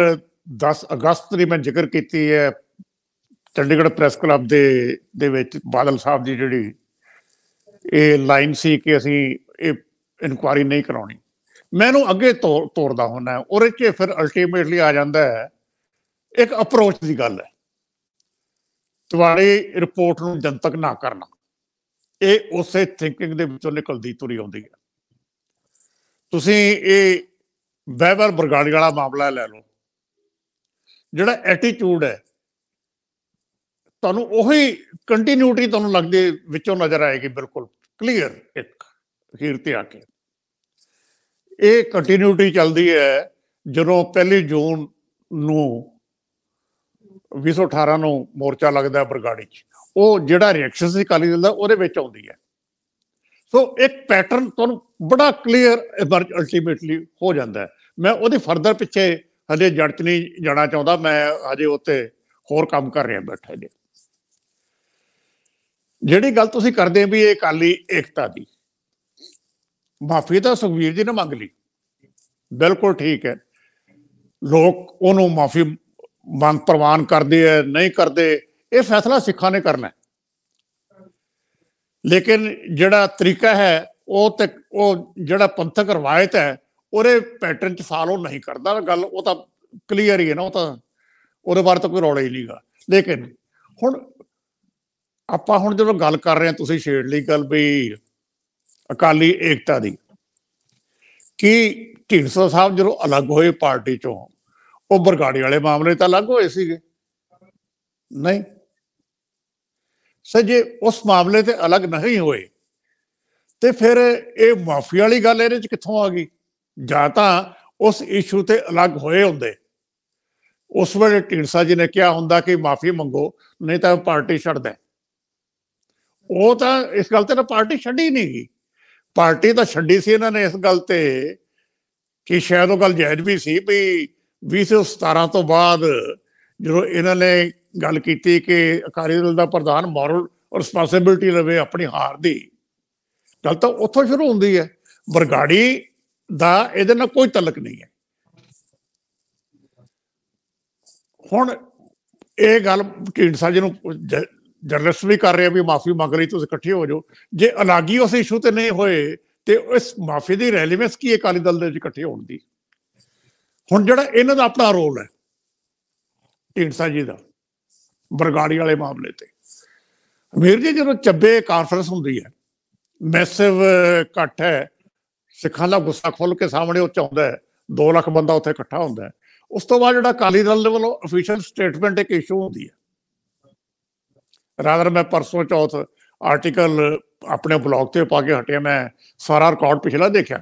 10 ਅਗਸਤ ਦੀ ਮੈਂ ਜ਼ਿਕਰ ਕੀਤੀ ਹੈ ਚੰਡੀਗੜ੍ਹ ਪ੍ਰੈਸ ਕਲੱਬ ਦੇ ਦੇ ਵਿੱਚ ਬਾਦਲ ਸਾਹਿਬ ਦੀ ਜਿਹੜੀ ਇਹ ਲਾਈਨ ਸੀ ਕਿ ਅਸੀਂ ਇਹ ਇਨਕੁਆਰੀ ਨਹੀਂ ਕਰਾਉਣੀ ਮੈਨੂੰ ਅੱਗੇ ਤੋਰਦਾ ਹੁੰਦਾ ਉਹਦੇ 'ਚ ਫਿਰ ਅਲਟੀਮੇਟਲੀ ਆ ਜਾਂਦਾ ਹੈ ਇੱਕ ਅਪਰੋਚ ਦੀ ਗੱਲ ਹੈ ਤੁਹਾਡੀ ਰਿਪੋਰਟ ਨੂੰ ਜਨਤਕ ਨਾ ਕਰਨਾ ਇਹ ਉਸੇ ਥਿੰਕਿੰਗ ਦੇ ਵਿੱਚੋਂ ਨਿਕਲਦੀ ਤੁਰੀ ਆਉਂਦੀ ਹੈ ਤੁਸੀਂ ਇਹ ਵੈਵਰ ਬਰਗਾੜੀ ਵਾਲਾ ਮਾਮਲਾ ਲੈ ਲਓ ਜਿਹੜਾ ਐਟੀਟਿਊਡ ਹੈ ਤੁਹਾਨੂੰ ਉਹੀ ਕੰਟੀਨਿਊਟੀ ਤੁਹਾਨੂੰ ਲੱਗਦੀ ਵਿੱਚੋਂ ਨਜ਼ਰ ਆਏਗੀ ਬਿਲਕੁਲ ਕਲੀਅਰ ਇੱਕ ਅਖੀਰ ਤੇ ਆ ਕੇ ਇਹ ਕੰਟੀਨਿਊਟੀ ਚੱਲਦੀ ਹੈ ਜਦੋਂ ਪਹਿਲੀ ਜੂਨ ਨੂੰ 2018 ਨੂੰ ਮੋਰਚਾ ਲੱਗਦਾ ਬਰਗਾੜੀ 'ਚ ਉਹ ਜਿਹੜਾ ਰਿਐਕਸ਼ਨ ਸੀ ਕਾਲੀ ਦਲ ਦਾ ਉਹਦੇ ਵਿੱਚ ਆਉਂਦੀ ਹੈ ਸੋ ਇੱਕ ਪੈਟਰਨ ਤੁਹਾਨੂੰ ਬੜਾ ਕਲੀਅਰ ਐਮਰਜ ਅਲਟੀਮੇਟਲੀ ਹੋ ਜਾਂਦਾ ਮੈਂ ਉਹਦੇ ਫਰਦਰ ਪਿੱਛੇ ਹਲੇ ਜੜ ਚ ਨਹੀਂ ਜਾਣਾ ਚਾਹੁੰਦਾ ਮੈਂ ਹਜੇ ਉੱਤੇ ਹੋਰ ਕੰਮ ਕਰ ਰਿਹਾ ਬੈਠਾ ਜੀ ਜਿਹੜੀ ਗੱਲ ਤੁਸੀਂ ਕਰਦੇ ਵੀ ਇਹ ਕਾਲੀ ਏਕਤਾ ਦੀ ਮਾਫੀ ਤਾਂ ਸੁਖਵੀਰ ਜੀ ਨੇ ਮੰਗ ਲਈ ਬਿਲਕੁਲ ਠੀਕ ਹੈ ਲੋਕ ਉਹਨੂੰ ਮਾਫੀ ਮੰਗ ਪ੍ਰਵਾਨ ਕਰਦੇ ਐ ਨਹੀਂ ਕਰਦੇ ਇਹ ਫੈਸਲਾ ਸਿੱਖਾਂ ਨੇ ਕਰਨਾ ਲੇਕਿਨ ਜਿਹੜਾ ਤਰੀਕਾ ਹੈ ਉਹ ਤੇ ਉਹ ਜਿਹੜਾ ਪੰਥਕ ਰਵਾਇਤ ਹੈ ਉਹਦੇ ਪੈਟਰਨ ਚ ਫਾਲੋ ਨਹੀਂ ਕਰਦਾ ਗੱਲ ਉਹ ਤਾਂ ਕਲੀਅਰ ਹੀ ਹੈ ਨਾ ਉਹ ਤਾਂ ਉਹਦੇ ਬਾਰੇ ਤਾਂ ਕੋਈ ਰੌਲਾ ਹੀ ਨਹੀਂਗਾ ਲੇਕਿਨ ਹੁਣ ਆਪਾਂ ਹੁਣ ਜਦੋਂ ਗੱਲ ਕਰ ਰਹੇ ਹਾਂ ਤੁਸੀਂ ਛੇੜ ਲਈ ਗੱਲ ਵੀ ਅਕਾਲੀ ਏਕਤਾ ਦੀ ਕਿ ਢੀਰਸਾ ਸਾਹਿਬ ਜਦੋਂ ਅਲੱਗ ਹੋਏ ਪਾਰਟੀ ਚੋਂ ਉਹ ਬਰਗਾੜੀ ਵਾਲੇ ਮਾਮਲੇ ਤਾਂ ਅਲੱਗ ਹੋਏ ਸੀਗੇ ਨਹੀਂ ਸਜੇ ਉਸ ਮਾਮਲੇ ਤੇ ਅਲੱਗ ਨਹੀਂ ਹੋਏ ਤੇ ਫਿਰ ਇਹ ਮਾਫੀ ਵਾਲੀ ਗੱਲ ਇਹਦੇ ਚ ਕਿੱਥੋਂ ਆ ਗਈ ਜਾਂ ਤਾਂ ਉਸ ਇਸ਼ੂ ਤੇ ਅਲੱਗ ਹੋਏ ਹੁੰਦੇ ਉਸ ਵੇਲੇ ਢੀਰਸਾ ਜੀ ਨੇ ਕਿਹਾ ਹੁੰਦਾ ਕਿ ਮਾਫੀ ਮੰਗੋ ਨਹੀਂ ਤਾਂ ਪਾਰਟੀ ਛੱਡ ਦੇ ਉਹ ਤਾਂ ਇਸ ਗੱਲ ਤੇ ਨਾ ਪਾਰਟੀ ਛੱਡੀ ਨਹੀਂ ਗਈ ਪਾਰਟੀ ਤਾਂ ਛੱਡੀ ਸੀ ਇਹਨਾਂ ਨੇ ਇਸ ਗੱਲ ਤੇ ਕਿ ਸ਼ਾਇਦ ਉਹ ਗੱਲ ਜਾਇਜ਼ ਵੀ ਸੀ ਵੀ 2017 ਤੋਂ ਬਾਅਦ ਜਦੋਂ ਇਹਨਾਂ ਨੇ ਗੱਲ ਕੀਤੀ ਕਿ ਅਕਾਲੀ ਦਲ ਦਾ ਪ੍ਰਧਾਨ ਮੋਰਲ ਰਿਸਪਾਂਸਿਬਿਲਟੀ ਲਵੇ ਆਪਣੀ ਹਾਰ ਦੀ ਗੱਲ ਤਾਂ ਉੱਥੋਂ ਸ਼ੁਰੂ ਹੁੰਦੀ ਹੈ ਬਰਗਾੜੀ ਦਾ ਇਹਦੇ ਨਾਲ ਕੋਈ ਤਲਕ ਨਹੀਂ ਹੈ ਹੁਣ ਇਹ ਗੱਲ ਢੀਂਡਸਾ ਜੀ ਨੂੰ ਜਰਨਲਿਸਟ ਵੀ ਕਰ ਰਿਹਾ ਵੀ ਮਾਫੀ ਮੰਗ ਲਈ ਤੁਸੀਂ ਇਕੱਠੇ ਹੋ ਜਾਓ ਜੇ ਅਲੱਗੀ ਉਸ ਇਸ਼ੂ ਤੇ ਨਹੀਂ ਹੋਏ ਤੇ ਇਸ ਮਾਫੀ ਦੀ ਰੈਲੇਵੈਂਸ ਕੀ ਹੈ ਕਾਲੀ ਦਲ ਦੇ ਵਿੱਚ ਇਕੱਠੇ ਹੋਣ ਦੀ ਹੁਣ ਜਿਹੜਾ ਇਹਨਾਂ ਦਾ ਆਪਣਾ ਰੋਲ ਹੈ ਢੀਂਡਸਾ ਜੀ ਦਾ ਬਰਗਾੜੀ ਵਾਲੇ ਮਾਮਲੇ ਤੇ ਅਮੀਰ ਜੀ ਜਦੋਂ ਚੱਬੇ ਕਾਨਫਰੰਸ ਹੁੰਦੀ ਹੈ ਮੈਸਿਵ ਇਕੱਠ ਹੈ ਸਿੱਖਾਂ ਦਾ ਗੁੱਸਾ ਖੁੱਲ ਕੇ ਸਾਹਮਣੇ ਉੱਚ ਆਉਂਦਾ ਹੈ 2 ਲੱਖ ਬੰਦਾ ਉੱਥੇ ਇਕੱਠਾ ਹੁੰਦਾ ਹੈ ਉਸ ਤੋਂ ਬਾਅਦ ਜਿਹੜਾ ਕਾਲੀ ਦਲ ਦੇ ਵੱਲੋਂ ਅਫੀਸ਼ੀਅਲ ਸਟੇਟਮੈਂਟ ਇੱਕ ਇਸ਼ੂ ਹੁੰਦੀ ਹੈ ਰਾਦਰ ਮੈਂ ਪਰਸੋਂ ਚੌਥ ਆਰਟੀਕਲ ਆਪਣੇ ਬਲੌਗ ਤੇ ਪਾ ਕੇ ਹਟਿਆ ਮੈਂ ਸਾਰਾ ਰਿਕਾਰਡ ਪਿਛਲਾ ਦੇਖਿਆ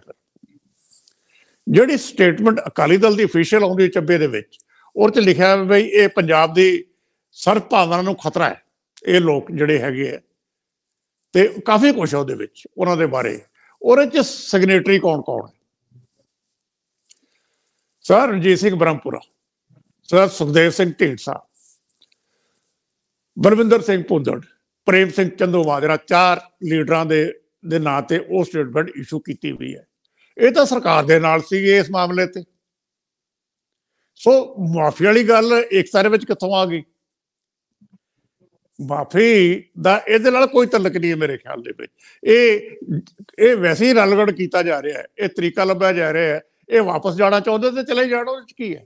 ਜਿਹੜੀ ਸਟੇਟਮੈਂਟ ਅਕਾਲੀ ਦਲ ਦੀ ਅਫੀਸ਼ੀਅਲ ਆਉਂਦੀ ਚੱਬੇ ਦੇ ਵਿੱਚ ਉਹ ਤੇ ਲਿਖਿਆ ਹੈ ਵੀ ਇਹ ਪੰਜਾਬ ਦੀ ਸਰਪ ਭਾਵਨਾ ਨੂੰ ਖਤਰਾ ਹੈ ਇਹ ਲੋਕ ਜਿਹੜੇ ਹੈਗੇ ਆ ਤੇ ਕਾਫੀ ਕੁਝ ਉਹਦੇ ਵਿੱਚ ਉਹਨਾਂ ਦੇ ਬਾਰੇ ਉਹਦੇ ਚ ਸਿਗਨੇਟਰੀ ਕੌਣ ਕੌਣ ਹੈ sir ji Singh Brahmpura sir Sukhdev Singh Dhindsa Balwinder Singh Pundar Prem Singh Chandumajra ਚਾਰ ਲੀਡਰਾਂ ਦੇ ਦੇ ਨਾਂ ਤੇ ਉਹ ਸਟੇਟਮੈਂਟ ਇਸ਼ੂ ਕੀਤੀ ਹੋਈ ਹੈ ਇਹ ਤਾਂ ਸਰਕਾਰ ਦੇ ਨਾਲ ਸੀ ਇਸ ਮਾਮਲੇ ਤੇ ਸੋ ਮਾਫੀ ਵਾਲੀ ਗੱਲ ਇੱਕ ਸਾਰੇ ਵਿੱਚ ਕਿੱਥੋਂ ਆ ਗਈ ਮਾਫੀ ਦਾ ਇਹਦੇ ਨਾਲ ਕੋਈ ਤਲਕ ਨਹੀਂ ਹੈ ਮੇਰੇ ਖਿਆਲ ਦੇ ਵਿੱਚ ਇਹ ਇਹ ਵੈਸੇ ਹੀ ਰਲਗੜ ਕੀਤਾ ਜਾ ਰਿਹਾ ਹੈ ਇਹ ਤਰੀਕਾ ਲੱਭਿਆ ਜਾ ਰਿਹਾ ਹੈ ਇਹ ਵਾਪਸ ਜਾਣਾ ਚਾਹੁੰਦੇ ਤੇ ਚਲੇ ਜਾਣ ਉਹ ਕੀ ਹੈ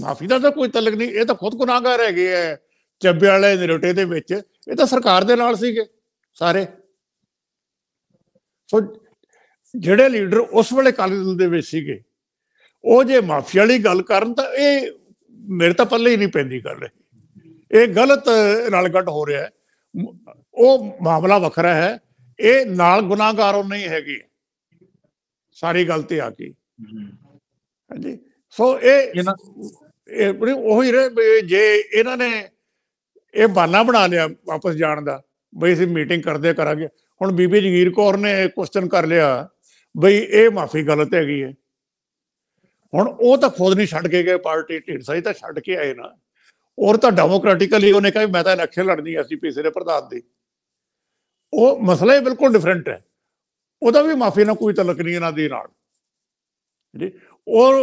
ਮਾਫੀ ਦਾ ਤਾਂ ਕੋਈ ਤਲਕ ਨਹੀਂ ਇਹ ਤਾਂ ਖੁਦ ਗੁਨਾਹਗਾਰ ਹੈਗੇ ਹੈ ਚੱਬੇ ਵਾਲੇ ਨਿਰੋਟੇ ਦੇ ਵਿੱਚ ਇਹ ਤਾਂ ਸਰਕਾਰ ਦੇ ਨਾਲ ਸੀਗੇ ਸਾਰੇ ਸੋ ਜਿਹੜੇ ਲੀਡਰ ਉਸ ਵੇਲੇ ਕਾਲੀ ਦੇ ਵਿੱਚ ਸੀਗੇ ਉਹ ਜੇ ਮਾਫੀਆ ਵਾਲੀ ਗੱਲ ਕਰਨ ਤਾਂ ਇਹ ਮੇਰੇ ਤਾਂ ਪੱਲੇ ਹੀ ਨਹੀਂ ਪੈਂਦੀ ਗੱਲ ਇਹ ਗਲਤ ਨਾਲ ਘਟ ਹੋ ਰਿਹਾ ਉਹ ਮਾਮਲਾ ਵੱਖਰਾ ਹੈ ਇਹ ਨਾਲ ਗੁਨਾਹਗਾਰ ਉਹ ਨਹੀਂ ਹੈਗੀ ਸਾਰੀ ਗੱਲ ਤੇ ਆ ਗਈ ਹਾਂਜੀ ਸੋ ਇਹ ਇਹ ਹੀ ਰਹੇ ਜੇ ਇਹਨਾਂ ਨੇ ਇਹ ਬਹਾਨਾ ਬਣਾ ਲਿਆ ਵਾਪਸ ਜਾਣ ਦਾ ਬਈ ਅਸੀਂ ਮੀਟਿੰਗ ਕਰਦੇ ਕਰਾਂਗੇ ਹੁਣ ਬੀਬੀ ਜਗੀਰ ਕੌਰ ਨੇ ਕੁਐਸਚਨ ਕਰ ਲਿਆ ਬਈ ਇਹ ਮਾਫੀ ਗਲਤ ਹੈਗੀ ਹੈ ਹੁਣ ਉਹ ਤਾਂ ਖੁਦ ਨਹੀਂ ਛੱਡ ਕੇ ਗਏ ਪਾਰਟੀ ਢੀਂਡਸਾਈ ਤਾਂ ਛੱਡ ਕੇ ਆਏ ਨਾ ਔਰ ਤਾਂ ਡੈਮੋਕ੍ਰੈਟਿਕਲੀ ਉਹਨੇ ਕਿਹਾ ਮੈਂ ਤਾਂ ਇਲੈਕਸ਼ਨ ਲੜਨੀ ਐ ਪੀਸੇ ਦੇ ਪ੍ਰਧਾਨ ਦੀ ਉਹ ਮਸਲਾ ਹੀ ਬਿਲਕੁਲ ਡਿਫਰੈਂਟ ਹੈ ਉਹਦਾ ਵੀ ਮਾਫੀ ਨਾਲ ਕੋਈ ਤਲਕ ਨਹੀਂ ਇਹਨਾਂ ਦੇ ਨਾਲ ਜੀ ਔਰ